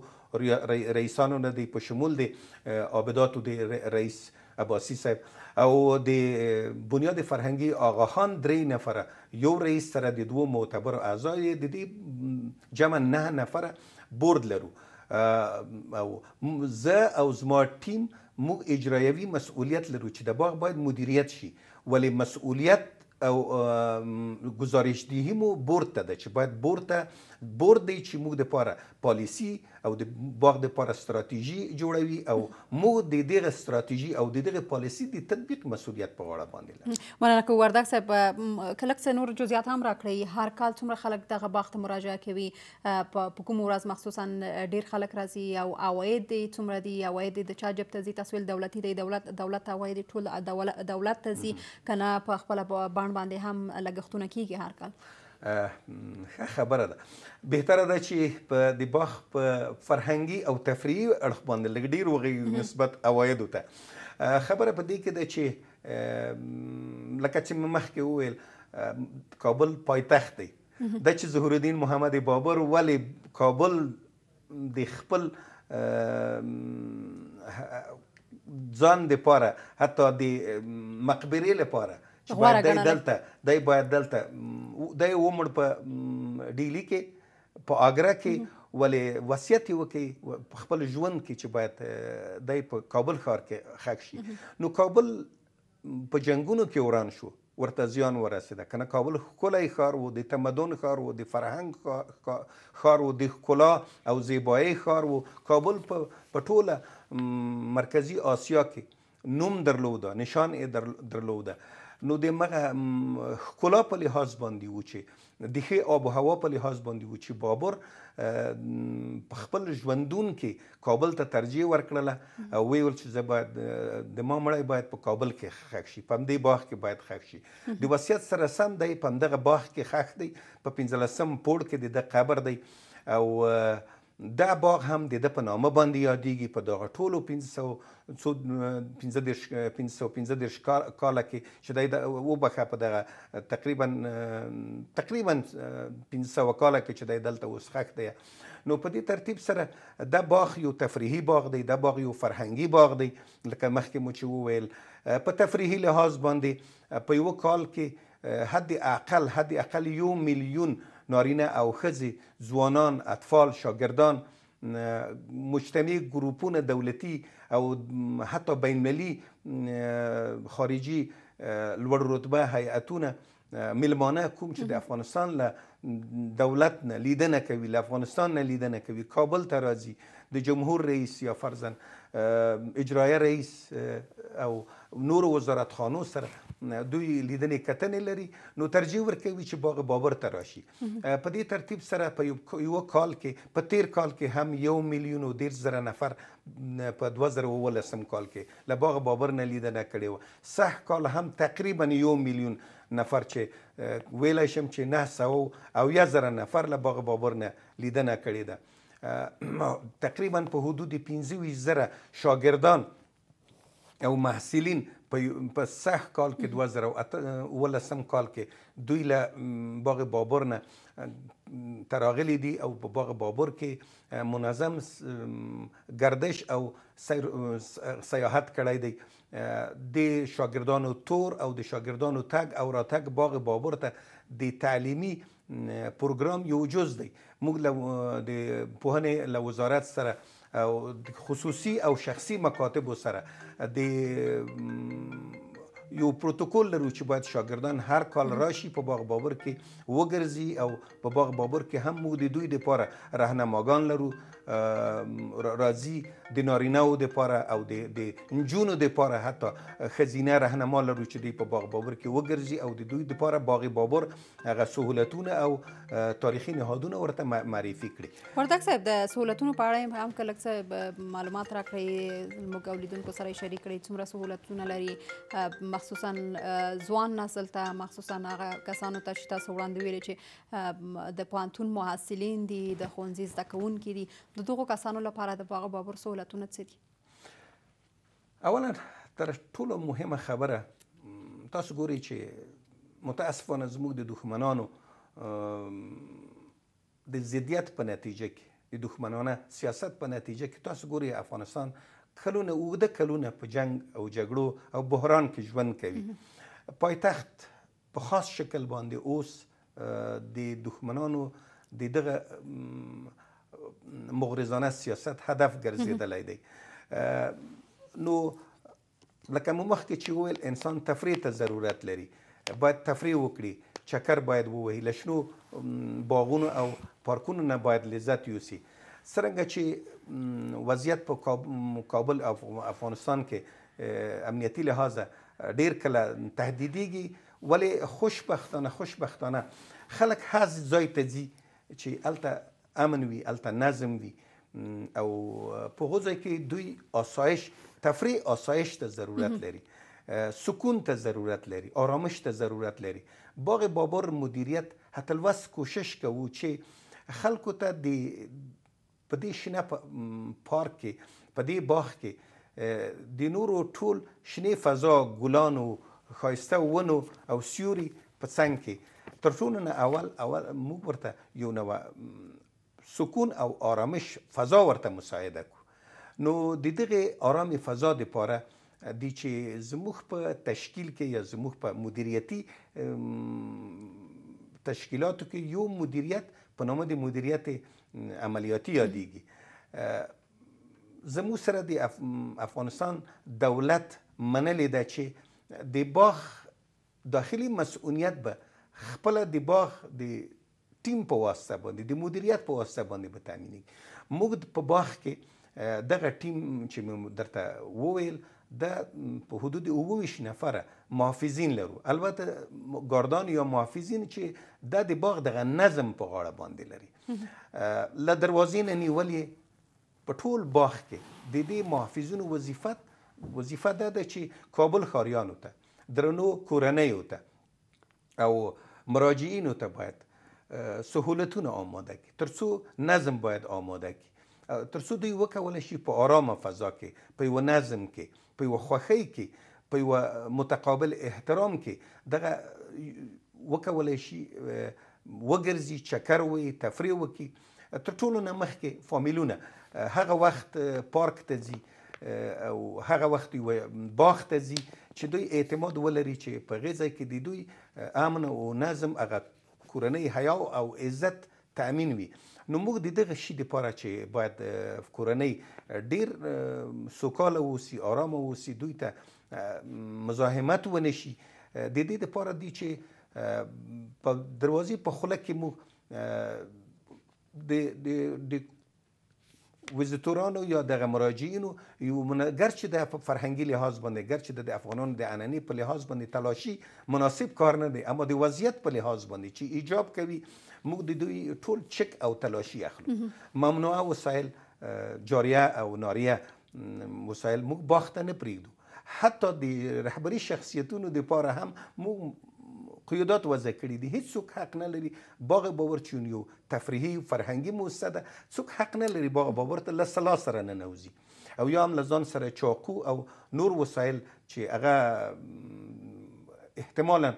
رئیسانو نه دی په شمول د آبداتو د رئیس عباسی صاحب او د بنیاد فرهنګي آغاخان درې نفره یو رئیس سره د دوو معتبر اعضای د دې جمع نه نفره بورد لرو او زه او زما ټیم موږ اجرایوي مسؤلیت لرو چې د باغ باید مدیریت شي ولی مسؤلیت او گزارش دهی مو بورد ته ده چې باید بورد ته بورد دی چې موږ د پاره پالیسی او د باغ د پاره ستراتیژي جوړوي او موږ د دغه ستراتیژي او د دغه پالیسی د تطبیق مسولیت په غاړه باندې لرو مننه کوم وردک صاحب کلک څه نور جزئیات هم راکړي هر کال څومره خلک دغه باغ ته مراجعه کوي په کوم ورځ مخصوصا ډیر خلک راځي او عواید یې څومره دي عواید د چا جب ته ځي تسویل دولتي دی دولت دولت عواید ټول دولت ته ځي کنه په خپل باند باندې هم لګښتونه کیږي هر کال خبره ده بهتره ده چې په د باغ په فرهنګي او تفریحي اړخ باندې لږ ډیر وغي نسبت اوایدو ته خبره په دې کې ده چې لکه چې مخکې وویل کابل پایتخت دی د چې ظهور الدین محمد بابر ولی کابل د خپل ځان د پاره حتی د مقبره لپاره چې باید دای دلته دای باید دلته دای ومړ په ډیلی کې په آګرا کې ولې وصیت وکي خپل ژوند کې چې باید دای په کابل ښار کې خښ شي نو کابل په جنگونو کې وران شو ورته زیان ورسېده کنه کابل ښکلی ښار و د تمدن ښار و د فرهنګ ښار و د ښکلا او زیبایی ښار و کابل په ټوله مرکزی آسیا کې نوم درلوده نشان یې درلوده نو د خلا په لحاظ باندې و چې د ښه آب او هوا په لحاظ باندې و چې بابر په خپل ژوندون کې کابل ته ترجیح ورکړله ویل چې زه باید د ما مړی باید په کابل کې ښخ شي په همدې باغ کې باید ښخ شي د وصیت سره سم دی په همدغه باغ کې ښخ دی په پنځلسم پوړ کې د ده قبر دی او دا باغ هم د ده په نامه باندې یادیږي په دغه ټولو پنځه پنځه دېرش کاله کې چې دی وبخه په دغه تقریبا تقریبا پنځه سوه کاله کې چې دی دلته اوس ښخ دی نو په دې ترتیب سره دا باغ یو تفریحي باغ دی دا باغ یو فرهنګي باغ دی لکه مخکې مو چې وویل په تفریحي لحاظ باندې په یوه کال کې حد اقل حد اقل یو میلیون نارینه او خزی ځوانان اطفال شاگردان مجتمع گروپون دولتی او حتی بینالمللي خارجي لوړ رتبه هیئتونه ملمانه کوم چې د افغانستان له دولت نه لیدنه کوي له افغانستان نه لیدنه کوي کابل ته راځي د جمهور رئیس یا فرزن اجرایه رئیس او نور وزارتخانو سره دوی لیدنې کتنې لري نو ترجیح ورکوي چې باغ بابر ته راشي په دې ترتیب سره په یو کال کې په تیر کال کې هم یو میلیون او ډیر زره نفر په 2019 کال کې له باغ بابر نه لیدنه کړې و صح کال هم تقریبا یو میلیون نفر چې ویلای شم چې نه سو او یا زره نفر له باغ بابر نه لیدنه کړې ده تقریبا په حدود 15 زره شاګردان او محصلین په سخت کال کې 2018 کال کې دوی له باغ بابر نه تراغلی دي او په باغ بابر کې منظم گردش او سیر سیاحت کړی دی د شاګردانو تور او د شاګردانو تګ او راتګ باغ بابر ته د تعلیمي پروګرام یو جز دی موږ له د پوهنې له وزارت سره خصوصي او شخصي مکاتب سره د یو پروتوکول لرو چې باید شاګردان هر کال راشي په باغ بابر کې وګرځي او په باغ بابر کې هم موږ د دوی لپاره راهنماګان لرو راځي د نارینهو د پاره او د د نجونو د پاره حتی خزینه رهنما لرو چې دوی په باغ بابر کې وګرځي او د دوی د پاره باغ بابر هغه سهولتونه او تاریخي نهادونه ورته معرفي کړي وردک صاحب د سهولتونو په اړه هم کلک څه معلومات راکړي زموږ اولیدونکو سره یې شریک کړئ څومره سهولتونه لري مخصوصا ځوان نسل ته مخصوصا هغه کسانو ته چې تاسو وړاندې ویلې چې د پوهنتون محصلین دي د ښوونځي زده کوونکي دي د دغو کسانو لپاره د باغ بابر سہولتونه څه دي اولا تر ټولو مهمه خبره تاسو ګورئ چې متاسفانه زموږ د دښمنانو د ضدیت په نتیجه کې د دښمنانه سیاست په نتیجه کې تاسو ګورئ افغانستان کلونه اوږده کلونه په جنگ او جګړو او بحران کې ژوند کوي پایتخت په خاص شکل باندې اوس د دښمنانو د دغه مغرضانه سیاست هدف ګرځیدلی دی نو لکه مو مخکې چې وویل انسان تفریح ته ضرورت لري باید تفریح وکړي چکر باید ووهي له شنو باغونو او پارکونو نه باید لذت یوسي څرنګه چې وضعیت په کابل افغانستان کې امنیتی لحاظه ډیر کله تهدیدیږي ولی خوشبختانه خوشبختانه خلک هڅه ځای ته ځي چې الته امن وي الته نظم وي او په هغه ځای کې دوی آسایش تفریح آسایش ته ضرورت لري سکون ته ضرورت لري آرامش ته ضرورت لري باغ بابر مدیریت حتی الوس کوشش کوو چې خلکو ته د په دې شنه پارک کې په دې باغ کې د نورو ټول شنه فضا ګلان او خایسته ونو او سیوري په څنګ کې تر ټولو نه اول اول موږ ورته یو نو سکون او آرامش فضا ورته مساعده کو نو د دغه آرام فضا د پاره دی چې زموږ په تشکیل کې یا زموږ په مدیریتي تشکیلاتو کې یو مدیریت په نامه د مدیریت عملیاتی یادیږي زموږ سره د اف... افغانستان دولت منلې ده چې د باغ داخلي مسؤونیت به خپل د باغ د ټیم په واسطه باندې د مدیریت په واسطه باندې به تامینېږي موږ په باغ کې دغه ټیم چې مې درته وویل د په حدود 22 نفره محافظین لرو البته ګاردان یا محافظین چې د د باغ دغه نظم په غاړه باندې لري ل دروازې نه نیولې په ټول باغ کې د دې محافظینو وظیفه وظیفه ده چې کابل خاریانو ته درنو کورنۍ ته او مراجعینو ته باید سهولتونه آماده کړي ترڅو نظم باید آماده کړي ترڅو دوی وکولی شي په آرامه فضا کې په یوه نظم کې په یوه خوښۍ کې په یوه متقابل احترام کې دغه وکولی شي وګرځي چکر وي تفریح وکړي تر ټولو نه مخکې فامیلونه هغه وخت پارک ته ځي او هغه وخت یوه باغ ته ځي چې دوی اعتماد ولري چې په هغې ځای کې د دوی امن او نظم هغه کورنۍ حیا او عزت تامین وي نو موږ د دغه شی لپاره چې باید کورنۍ ډیر سوکاله اوسي آرام اوسي دوی ته مزاحمت ونشي د دې لپاره دی چې په دروازې په خوله کې موږ د د وزیتورانو یا دغه مراجعینو یو ګرچې د فرهنګي لحاظ باندې ګرچې د افغانانو د عنعنی په لحاظ باندې تلاشي مناسب کار نه دی اما د وضعیت په لحاظ باندې چې ایجاب کوي موږ د دوی ټول چک او تلاشي اخلو ممنوعه وسایل جاریه او ناریه وسایل موږ باخته نه پریږدو حتی د رهبری شخصیتونو د پاره هم موږ قیادات وضع کړي دي هیڅوک حق نه لري باغ باور چون یو تفریحي فرهنګي موسسه ده څوک حق نه لري باغ باور ته لسلا سره نه نوزي او یا هم لزان سره چاقو او نور وسایل چې هغه احتمالا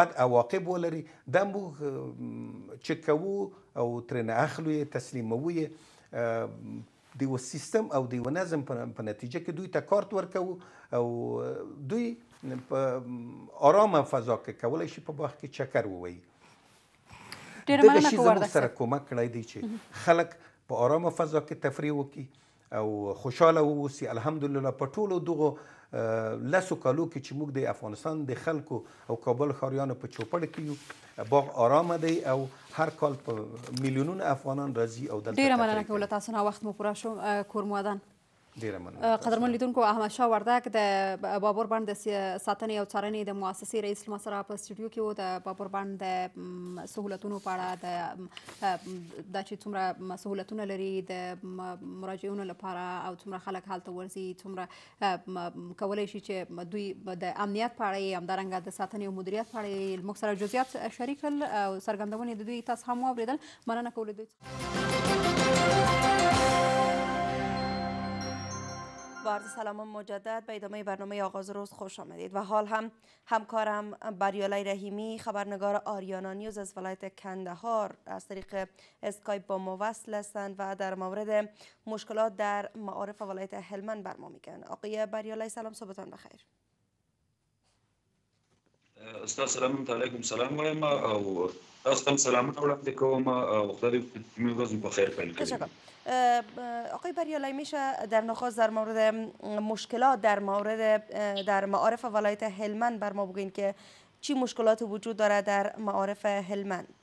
بد عواقب ولري دا موږ چې کوو او ترنه اخلو یې تسلیموو یې د یو سیستم او د یو نظم په نتیجه کې دوی ته کارت ورکوو او دوی په آرامه فضا کې کولای شي په باغ کې چکر ووي ډیر مننه کوم سره کومک کړی دی چې خلک په آرامه فضا کې تفریح وکړي او خوشاله واوسي الحمدلله په ټولو دغو لسو کالو کې چې موږ د افغانستان د خلکو او کابل ښاریانو په چوپړ کې یو باغ آرامه دی او هر کال په میلیونونه افغانان راځي او دلته ډیره مننه کوله تاسو نه وخت مو پوره شو کور مودان ډیره مننه قدرمن لیدونکو احمد شاه وردک د بابور بند د ساتنې او څارنې د مؤسسې رئیس ما سره په سټوډیو کې وو د بابور بند د سہولتونو په اړه د د چې څومره سہولتونه لري د مراجعینو لپاره او څومره خلک هلته ورځي څومره کولای شي چې دوی د امنیت په اړه همدارنګه د ساتنې او مدیریت په اړه موږ سره جزئیات شریک کړل او څرګندونې د دوی تاسو هم واورېدل مننه کوله دوی عرض سلام مجدد به ادامه برنامه آغاز روز خوش آمدید و حال هم همکارم بریالای رحیمی خبرنگار آریانا نیوز از ولایت کندهار از طریق اسکایپ با ما وصل هستند و در مورد مشکلات در معارف ولایت هلمند بر ما میگن آقای بریالای سلام صبحتان بخیر استاد سلام علیکم سلام و و استاد سلام علیکم کوم آقای بریالای میشه در نخواست در مورد مشکلات در مورد در معارف ولایت هلمند بر ما بگین که چی مشکلات وجود داره در معارف هلمند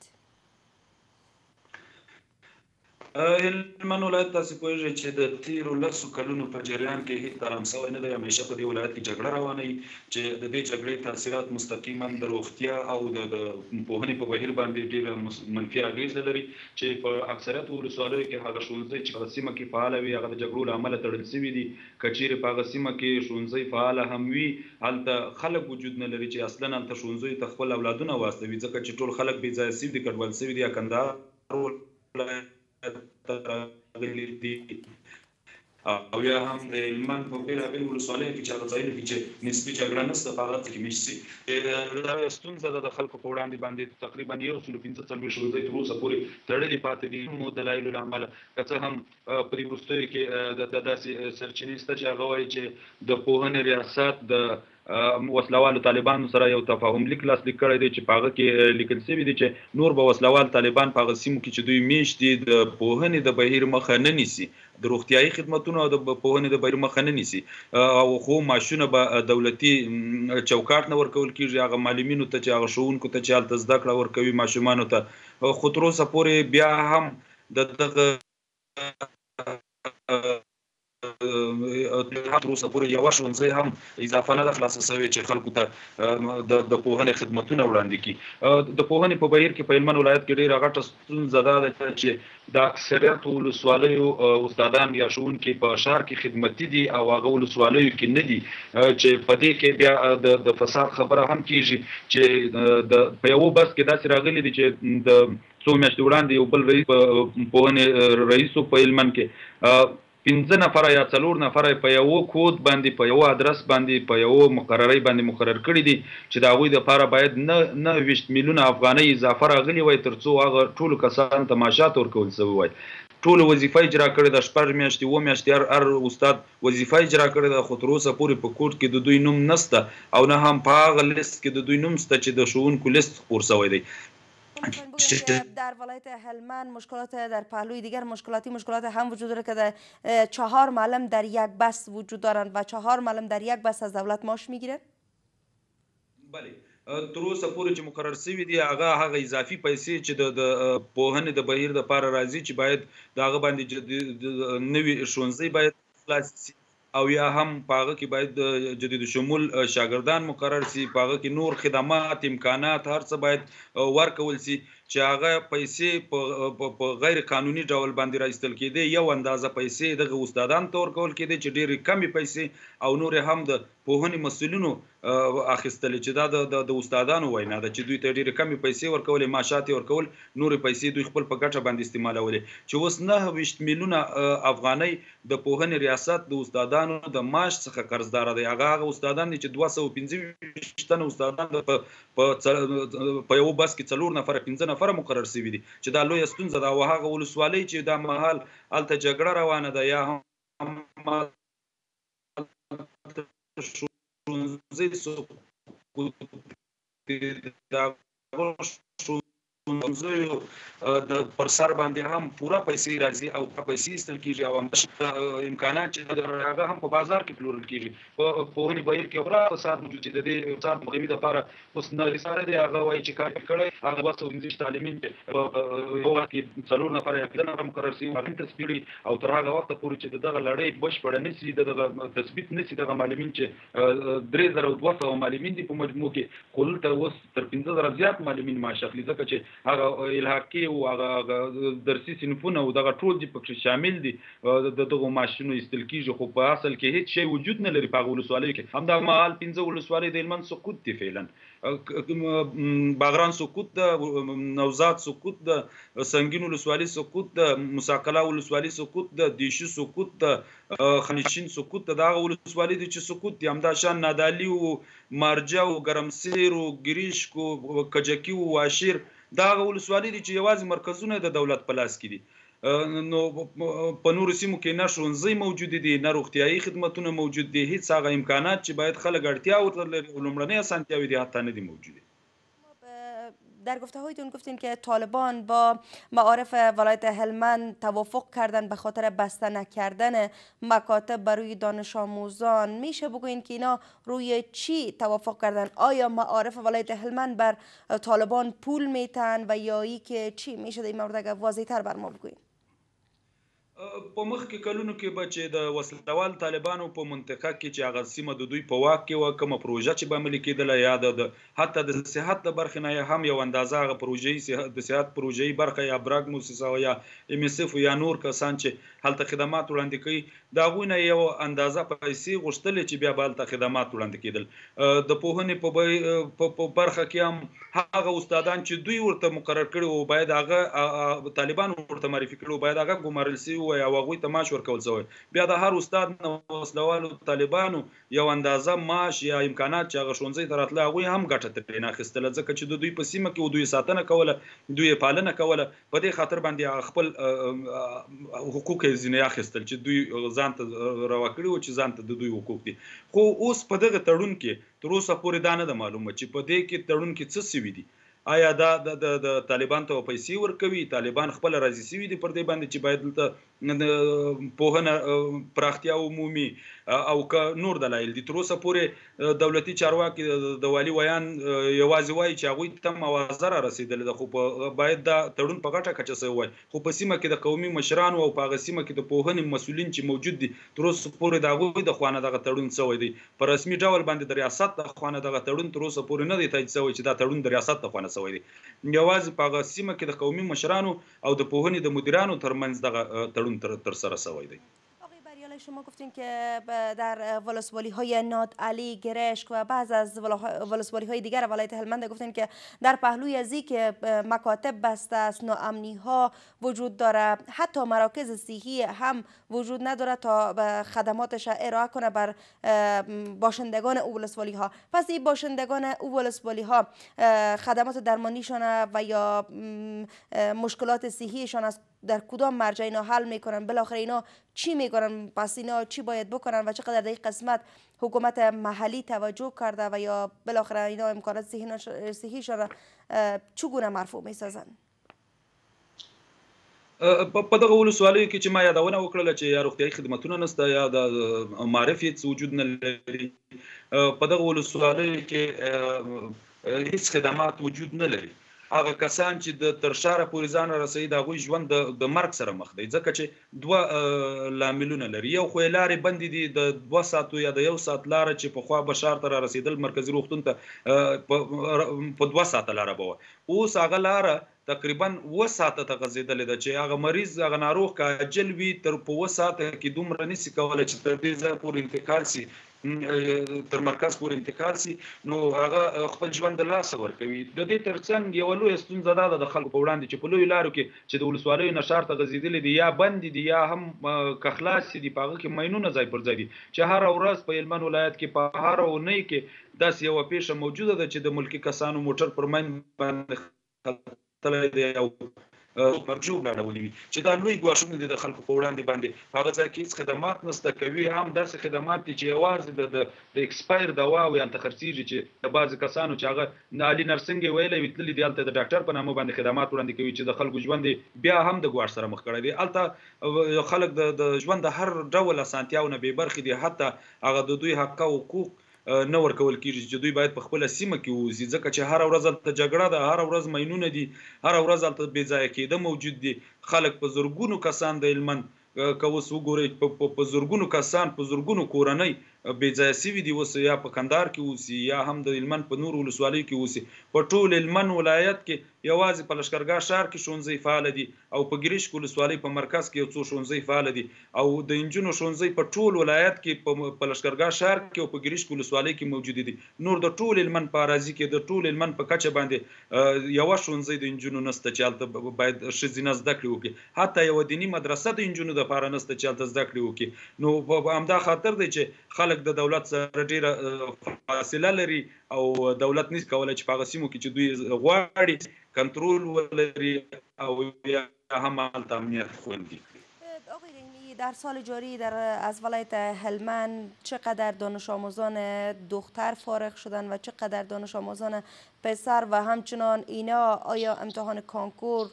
هلمند ولایت تاسو پوهیږئ چې د تیرو لسو کلونو په جریان کې هیڅ ترام سوی نه دی همیشه په دې ولایت کې جګړه روانه وي چې د دې جګړې تاثیرات مستقیما د روغتیا او د پوهنې په بهیر باندې ډېر منفي اغیز لري چې په اکثریت ولسوالیو کې هغه ښوونځي چې په سیمه کې فعال وي هغه د جګړو له امله تړل شوي دي کچیر په هغه سیمه کې ښوونځي فعال هم وي هلته خلک وجود نه لري چې اصلا هلته ښوونځي ته خپل اولادونه واستوي ځکه چې ټول خلک بې ځایه شوي دي کډوال شوي دي یا کندهار ولایت راغلي دي او یا هم د ایمان په پیل هغه ولسوالۍ کې چې راځي نو چې نسبي جګړه نشته په هغه کې مشي دا ستونزه ده د خلکو په وړاندې باندې تقریبا یو سل پنځه څلور شروع دی تر اوسه پورې تړلې پاتې دي مو دلایل العمل که هم په دې مستوي کې د داسې سرچینې ست چې هغه وایي چې د قوهن ریاست د وسلوالو طالبانو سره یو تفاهم لیک لاسلیک کړی دی چې پاغه کې لیکل شوی دی چې نور به وسلوال طالبان پاغه سیمو کې چې دوی میشتي د پوهنې د بهیر مخه نه نیسي د روغتيایي خدماتونو او د پوهنې د بهیر مخه نه نیسي او خو ماشونه به دولتي چوکاټ نه ورکول کیږي هغه معلمینو ته چې هغه شوونکو ته چې حالت زده کړه ورکوي ماشومانو ته خو تر اوسه پورې بیا هم د دغه تر اوسه پورې یو شونځي هم اضافه نه خلاص شوی چې خلکو ته د د پوهنې خدماتونه وړاندې کی د پوهنې په بهیر کې په هلمند ولایت کې ډیر غټه ستونزه ده چې د اکثریت ولسوالیو استادان یا ښوونکي په شهر کې خدمتي دي او هغه ولسوالیو کې نه دي چې په دې کې بیا د فساد خبره هم کیږي چې د په یو بس کې داسې راغلي دي چې د څو میاشتې وړاندې یو بل رئیس په پوهنې رئیس په هلمند کې پنځه نفر یا څلور نفر په یو کود باندې په یو ادرس باندې په یو مقرري باندې مقرر کړی دي چې دا غوي د لپاره باید نه نه وشت میلیونه افغانۍ اضافه راغلي وای ترڅو هغه ټول کسان تماشات ورکول شوی وای ټول وظیفه اجرا کړې د شپږ میاشتې و میاشتې هر هر استاد وظیفه اجرا کړې د خطروسه پورې په کوټ کې د دوی نوم نسته او نه هم په هغه لیست کې د دوی نوم سته چې د شوونکو لیست خپور شوی دی در ولایت هلمند مشکلات در پهلوی دیگر مشکلاتی مشکلات هم وجود داره که در چهار معلم در یک بس وجود دارند و چهار معلم در یک بس از دولت معاش میگیره بله تر اوسه پورې چې مقرر شوی دی هغه هغه اضافي پیسې چې د پوهنې د بهیر د پاره راځي چې باید د هغه باندې نوي شونځي باید خلاص شي او یا هم پاغه کې باید جدید شمول شاګردان مقرر سي پاغه کې نور خدمات امکانات هر څه باید ورکول سي چې هغه پیسې په غیر قانوني ډول باندې راستل کېدي یو اندازه پیسې د استادان تور کول کېدي چې ډېری کمی پیسې او نور هم د پوهنې مسولینو اخیستل چې دا د د استادانو وینا ده چې دوی ته ډیره کمی پیسې ورکولې ماشاتې ورکول نور پیسې دوی خپل په ګټه باندې استعمالولې چې اوس نه وشت میلیونه افغانۍ د پوهنې ریاست د استادانو د معاش څخه قرضدار دي هغه هغه استادان چې 215 تنه استادان په په یو بس کې څلور نفر پنځه نفر مقرر شوی دي چې دا لوی ستونزه ده او هغه ولسوالۍ چې دا مهال الته جګړه روانه ده یا هم anos, isso cuidava aos موضوع د پر سر باندې هم پورا پیسې راځي او په پیسې ستل کیږي او هم امکانات چې درغه هم په بازار کې پلورل کیږي په پوهنې بهیر کې اورا او سات موجود دي د اقتصاد مهمه د لپاره اوس نه رساله دی هغه وایي چې کار کړي هغه واسو انګلیش تعلیمي په یو وخت کې څلور نفر یې دنه مقرر شي هغه تسپیری او تر هغه وخت پورې چې دغه لړۍ بشپړ نه شي دغه تثبیت نه شي دغه معلمین چې 3200 معلمین دي په مجموع کې کول تر اوس تر 15000 زیات معلمین معاش اخلي ځکه چې هغه الهاقي او هغه درسي صنفونه او دغه ټول دي پکې شامل دي د دغه ماشینو استل کیږي خو په اصل کې هیڅ شی وجود نه لري په ولسوالۍ کې همدا مهال پنځه ولسوالۍ د هلمند سقوط دي فعلا باغران سقوط د نوزاد سقوط د سنگین ولسوالۍ سقوط د مساقله ولسوالۍ سقوط د دیشي سقوط د خنشین سقوط د دغه ولسوالۍ د چې سقوط دي همدا شان نادالي او مارجه او ګرمسیر او ګریش کو کجکی او واشیر دا ولسوالۍ دي چې یوازې مرکزونه د دولت په لاس کې دي نو په نورو سیمو کې نه ښوونځي موجود دي نه روغتیايي خدمتونه موجود دي هیڅ هغه امکانات چې باید خلک اړتیا ورته لري لومړنۍ اسانتیاوې دي حتی نه دي موجوده در گفته هایتون گفتین که طالبان با معارف ولایت هلمند توافق کردن به خاطر بسته نکردن مکاتب برای دانش آموزان میشه بگوین که اینا روی چی توافق کردن آیا معارف ولایت هلمند بر طالبان پول میتن و یا ای که چی میشه در این مورد اگر واضح تر بر ما بگوین په مخ کې کلونو کې به چې د وسلوال طالبانو په منطقه کې چې هغه سیمه د دوی په واک کې و کوم پروژه چې به ملي کېدله یا د حتی د صحت د برخې نه هم یو اندازه هغه پروژې د صحت پروژې برخه یا براګ موسسه یا ایم اس اف یا نور کسان چې هلته خدمات وړاندې کوي دا غوونه یو اندازه پیسې غوښتل چې بیا به هلته خدمات وړاندې کېدل د پوهنې په په برخه کې هم هغه استادان چې دوی ورته مقرر کړي او باید هغه طالبان ورته معرفي کړي او باید هغه ګمارل شي وای او هغه ته معاش ورکول شوی بیا د هر استاد نو وسلوالو طالبانو یو اندازه معاش یا امکانات چې هغه شونځي ترتله هغه هم ګټه ترې نه اخیستله ځکه چې د دوی په سیمه کې دوی ساتنه کوله دوی پالنه کوله په دې خاطر باندې خپل حقوق یې ځینې اخیستل چې دوی ځان ته روا کړی و چې ځان ته د دوی حقوق دي خو اوس په دغه تړون کې تر اوسه پورې دا نه معلومه چې په دې کې تړون کې څه سوي دي آیا دا د طالبان ته پیسې ورکوي طالبان خپل راضي سوي دي پر دې باندې چې باید دلته د پوهنه پراختیا عمومي او ک نور دلایل دي تر اوسه پورې دولتي چارواکي د والی ویان یوازې وایي چې هغه ته موازه را رسیدل د خو باید دا تړون په غټه کچه سوی وای خو په سیمه کې د قومي مشرانو او په هغه سیمه کې د پوهنې مسولین چې موجود دي تر اوسه پورې دا غوي د خوانه دغه تړون سوی دی په رسمي ډول باندې د ریاست د خوانه دغه تړون تر اوسه پورې نه دی تایید سوی چې دا تړون د ریاست د خوانه سوی دی یوازې په هغه سیمه کې د قومي مشرانو او د پوهنې د مدیرانو ترمنځ دغه تړون تړون تر سره سوی دی شما گفتین که در ولسوالی های ناد علی، گرشک و بعض از ولسوالی های دیگر ولایت هلمند گفتین که در پهلوی ازی که مکاتب بسته است ناامنی ها وجود داره حتی مراکز صحی هم وجود نداره تا خدماتش ارائه کنه بر باشندگان او ولسوالی ها پس این باشندگان او ولسوالی ها خدمات درمانیشان و یا مشکلات سیهیشان از در کدام مرجع اینا حل میکنن بالاخره اینا چی میکنن پس اینا چی باید بکنن و چقدر در این قسمت حکومت محلی توجه کرده و یا بالاخره اینا امکانات صحیشان را چگونه مرفوع میسازند په دغه ولسوالیو کې چې ما یادونه وکړله چې یا روغتیايي خدمتونه نشته یا د معرف هیڅ وجود نه لري په دغه ولسوالیو کې هیڅ خدمات وجود نه لري هغه کسان چې د ترشاره پورې ځان رسېد هغه ژوند د مرګ سره مخ دی ځکه چې دوه لاملونه لري یو خو لارې بندې دي د دوه ساعتو یا د یو ساعت لار چې په خوا بشار تر رسیدل مرکزی روغتون ته په دوه ساعت لار بوه اوس هغه لار تقریبا و ساعت ته غزیدل د چې هغه مریض هغه ناروغ کاجل وی تر په و ساعت کې دومره نسی کولای چې تر دې ځای پورې انتقال شي تر مرکز پورې انتقال شي نو هغه خپل ژوند د لاس ورکوي د دې ترڅنګ یو لوی ستونزه ده د خلکو په وړاندې چې په لوی لارو کې چې د ولسوالیو نشار ته غزیدل دي یا بند دي یا هم کخلاص دي په هغه کې مینونه ځای پر ځای دي چې هر ورځ په هلمند ولایت کې په هر اونۍ کې داسې یو پیښه موجوده ده چې د ملکی کسانو موټر پر من باندې تللی دی او مرجو بلانولې وي چې دا لوی ګواښونه دي د خلکو په وړاندې باندې هغه ځکه هیڅ خدمات نسته کوي هم داسې خدمات دي چې یوازې د ایکسپایر دوا او یا تخرسیږي چې د بعض کسانو چې هغه نالي نرسنګ ویلې ویتلې دي البته د ډاکټر په نامه باندې خدمات وړاندې کوي چې د خلکو ژوند بیا هم د ګواښ سره مخ کړی دی البته خلک د ژوند هر ډول اسانتیاونه به برخې دي حتی هغه د دوی حق او حقوق نه ورکول کیږي چې دوی باید په خپل سیمه کې وځي ځکه چې هر ورځ ته جګړه ده هر ورځ مینونه دي هر ورځ ته بې ځای کېده موجود دي خلک په زورګونو کسان د هلمند کوس وګورئ په زورګونو کسان په زورګونو کورنۍ بې ځای سوي دي اوس یا په کندهار کې اوسي یا هم د هلمند په نورو ولسوالیو کې اوسي په ټول هلمند ولایت کې یوازې په لشکرګاه ښار کې ښوونځي فعال دي او په ګریشک ولسوالۍ په مرکز کې یو څو ښوونځي فعال دي او د انجونو ښوونځي په ټول ولایت کې په لشکرګاه ښار کې او په ګریشک ولسوالۍ کې موجود دي نور د ټول هلمند په اراضي کې د ټول هلمند په کچه باندې یو ښوونځي د انجونو نسته چې هلته باید ښځینه زده کړې وکړي حتی یوه دیني مدرسه د انجونو د پاره نسته چې هلته زده کړې وکړي نو همدا خاطر دی چې خلک خلک د دولت سره ډیره فاصله لري او دولت نس کولای چې په غسیمو کې چې دوی غواړي کنټرول ولري او یا هم امنیت خوندي در سال جاری در از ولایت هلمند چقدر دانش آموزان دختر فارغ شدن و چقدر دانش آموزان پسر و همچنان اینا آیا امتحان کانکور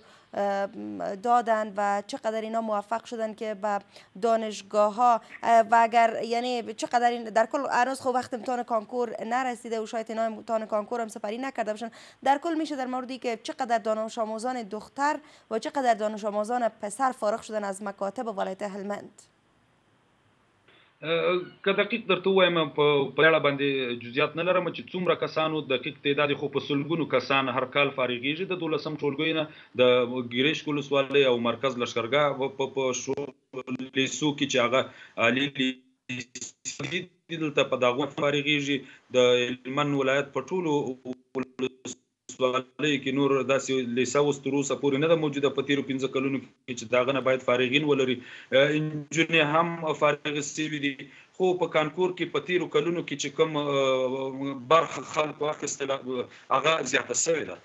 دادن و چقدر اینا موفق شدن که به دانشگاه ها و اگر یعنی چقدر این در کل هنوز خو خب وقت امتحان کانکور نرسیده و شاید اینا امتحان کانکور هم سپری نکرده باشن در کل میشه در موردی که چقدر دانش آموزان دختر و چقدر دانش آموزان پسر فارغ شدن از مکاتب ولایت هلمند که دقیق درته وایم په اړه باندې جزئیات نه لرم چې څومره کسانو دقیق تعداد خو په سلګونو کسان هر کال فارغيږي د دولسم ټولګي نه د ګریش کولسوالۍ او مرکز لشکرګاه په شو لیسو کې چې هغه عالی دلته په داغو فارغيږي د هلمند ولایت په ټولو ولسوالۍ کې نور داسې لیسه اوس تر اوسه پورې نه ده موجوده په تیرو پنځه کلونو کې چې داغه نه باید فارغین ولري انجونې هم فارغ سوي دي خو په کانکور کې په تیرو کلونو کې چې کوم برخه خلکو اخیستل هغه زیاته شوې ده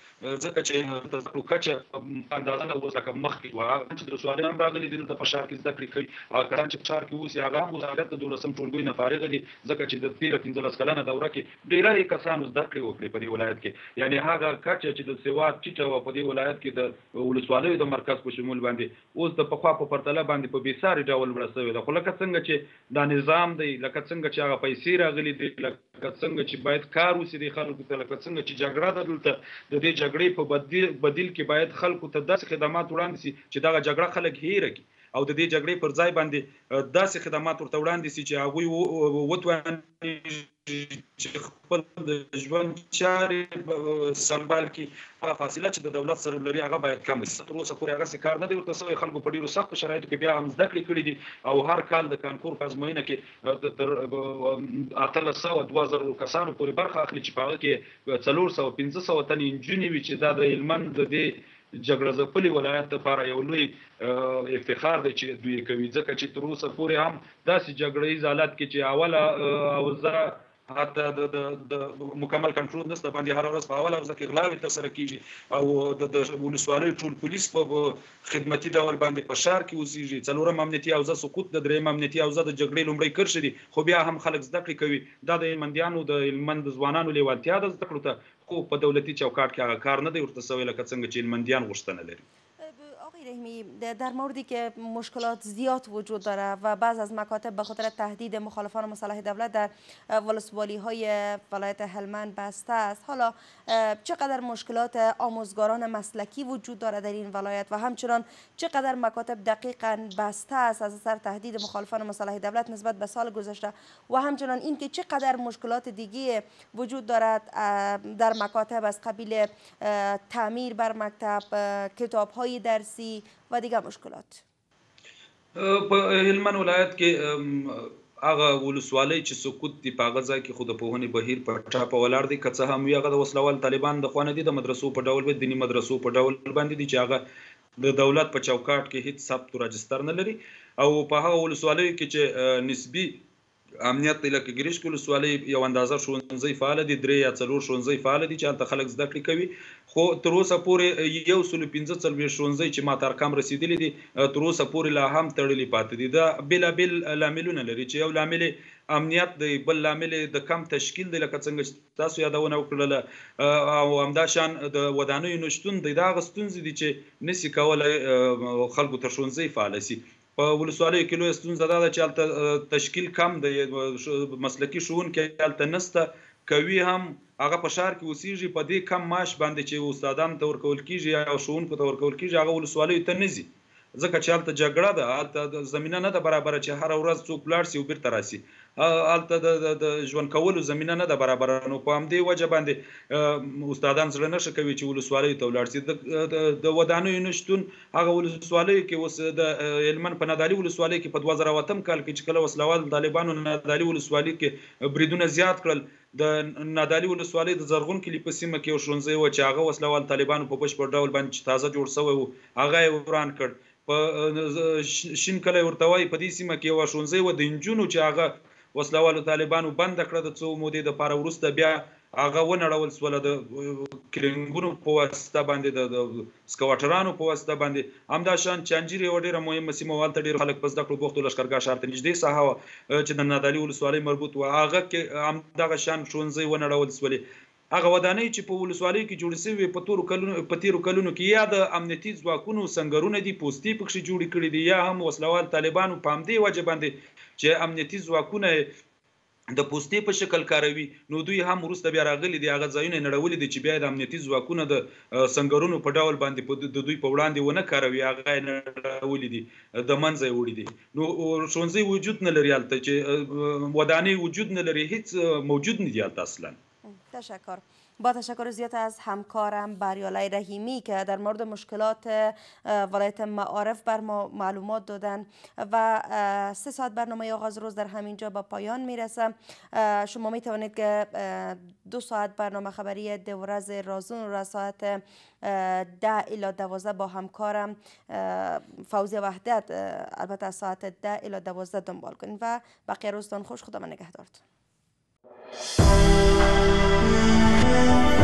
ځکه چې تاسو کچه اندازه د وسه کم مخ کې واه چې د سوالان راغلي د فشار کې زده کړې کوي هغه کسان چې فشار کې اوسي هغه مدارت د رسم ټولګي نه فارغ دي ځکه چې د تیر 15 کلنه دوره کې ډیرې کسانو زده کړې وکړې په دې ولایت کې یعنی هغه کچه چې د سواد چې په دې ولایت کې د ولسوالیو د مرکز په شمول باندې اوس د پخوا په پرتله باندې په بیساري ډول ورسوي د خلک څنګه چې دا نظام دی لکه څنګه چې هغه پیسې راغلي دي لکه څنګه چې باید کار وسی دي خلکو ته لکه څنګه چې جګړه دلته د دې جګړې په بدیل بدیل کې باید خلکو ته داسې خدمات وړاندې شي چې دا جګړه خلک هیر کړي او د دې جګړې پر ځای باندې داسې خدمات ورته وړاندې سي چې هغه وتواني چې خپل د ژوند چارې سمبال کی په فاصله چې د دولت سره لري هغه باید کم شي تر اوسه پورې هغه کار نه دی ورته سوی خلکو په ډیرو سخت شرایطو کې بیا هم زده کړې کړې دي او هر کال د کانکور په ازموینه کې تر اتل سو 2000 کسانو پورې برخه اخلي چې په هغه کې 300 1500 تن انجنیوي چې دا د هلمند د جګړه ځپلي ولایت لپاره یو لوی افتخار دی چې دوی کوي ځکه چې تر اوسه پورې هم داسې جګړې حالت کې چې اوله اوزه حتی د مکمل کنټرول نشته باندې هر ورځ په اوله ورځ کې غلاوي ترسره کیږي او د ولسوالۍ ټول پولیس په خدمتي ډول باندې په شار کې اوسېږي څلورم امنیتي اوزه سقوط د دریم امنیتي اوزه د جګړې لومړی کرښه دي خو بیا هم خلک زده کړې کوي دا د منډیانو د المند ځوانانو لیوالتیا د زده کړو ته خو په دولتي چوکاټ کې هغه کار نه دی ورته سوی لکه څنګه چې المندیان غوښتنه لري رحمی در موردی که مشکلات زیاد وجود داره و بعض از مکاتب به خاطر تهدید مخالفان مصالح دولت در ولسوالی های ولایت هلمند بسته است حالا چقدر مشکلات آموزگاران مسلکی وجود داره در این ولایت و همچنان چقدر مکاتب دقیقا بسته است از اثر تهدید مخالفان مصالح دولت نسبت به سال گذشته و همچنان اینکه چقدر مشکلات دیگه وجود دارد در مکاتب از قبیل تعمیر بر مکتب کتاب های درسی آمادگی و دیگر مشکلات په هلمند ولایت کې هغه ولسوالۍ چې سکوت دی په غزا کې خود په هونی بهیر په ټاپه ولر دي که څه هم یو هغه د وسلوال طالبان د خوانه دي د مدرسو په ډول به دینی مدرسو په ډول باندې دي چې هغه د دولت په چوکاټ کې هیڅ ثبت او رجستر نه لري او په هغه ولسوالۍ کې چې نسبی امنیت دی لکه ګریش کول سوالي یو اندازه شونځي فعال دي درې یا څلور شونځي فعال دي چې هلته خلک زده کړې کوي خو تر اوسه پورې یو سل 15 څلور شونځي چې ما تر کم رسیدلې دي تر اوسه پورې لا هم تړلې پاتې دي دا بلا بل لاملونه لري چې یو لامل امنیت دی بل لامل د کم تشکیل دی لکه څنګه چې تاسو یادونه وکړله او همدا شان د ودانیو نشټون دی دا غستونځي دي چې نسی کول خلکو تر شونځي فعال سي په ولسوالیو کې لوی ستونزه دا ده چې هلته تشکیل کم دی مسلکي ښوونکي هلته نسته کوي هم هغه په شهر کې اوسېږي په دې کم معاش باندې چې استادان ته ورکول کیږي او ښوونکو ته ورکول کیږي هغه ولسوالیو ته نه ځي ځکه چې هلته جګړه ده هلته زمینه نه ده برابره چې هر ورځ څوک لاړ سي او بیرته راسي الته د د ژوند کولو زمينه نه ده برابر نو په همدې وجه باندې استادان زړه نشه کوي چې ولسوالۍ ته ولاړ شي د ودانیو نشتون هغه ولسوالۍ کې اوس د هلمند په نادالي ولسوالۍ کې په 2008 کال کې چې کله وسلوال طالبانو نادالي ولسوالۍ کې بریدونه زیات کړل د نادالي ولسوالۍ د زرغون کلی په سیمه کې شونځي و چې هغه وسلوال طالبانو په بشپړ ډول باندې تازه جوړ شوی و هغه یې وران کړ په شین کلی ورته وای په دې سیمه کې و شونځي و د انجونو چې هغه وسله والو طالبانو بند کړ د څو مودې د پاره ورسته بیا هغه ونړول سول د کلینګونو په واسطه باندې د سکواټرانو په واسطه باندې همدا شان چنجیر یو ډیره مهمه سیمه والته ډیر خلک پس د کړو بوختو لشکرګاه شهر ته نږدې ساحه چې د نادالي ولسوالۍ مربوط و هغه کې همدغه شان شونځي ونړول سولې هغه ودانۍ چې په ولسوالۍ کې جوړې شوې په تورو کلونو په تیرو کلونو کې یا د امنیتي ځواکونو سنگرونه دي پوستي پکښې جوړې کړې دي یا هم وسلوال طالبانو په همدې وجه باندې چې امنیتي ځواکونه د پوستې په شکل کاروي نو دوی هم وروسته بیا راغلي دي هغه ځایونه نړولې دي چې بیا د امنیتي ځواکونو د سنگرونو په ډول باندې د دوی په وړاندې ونه کاروي هغه نړولې دي د منځه وړي دي نو شونځي وجود نه لري البته چې ودانې وجود نه لري هیڅ موجود نه دي البته اصلا تشکر با تشکر زیاد از همکارم بریالای رحیمی که در مورد مشکلات ولایت معارف بر ما معلومات دادن و سه ساعت برنامه آغاز روز در همین جا به پایان میرسه شما می توانید که دو ساعت برنامه خبری دورز رازون را ساعت ده الا دوازده با همکارم فوزی وحدت البته ساعت ده الا دوازده دنبال کنید و بقیه روزتان خوش خدا من نگهدارتون Thank you.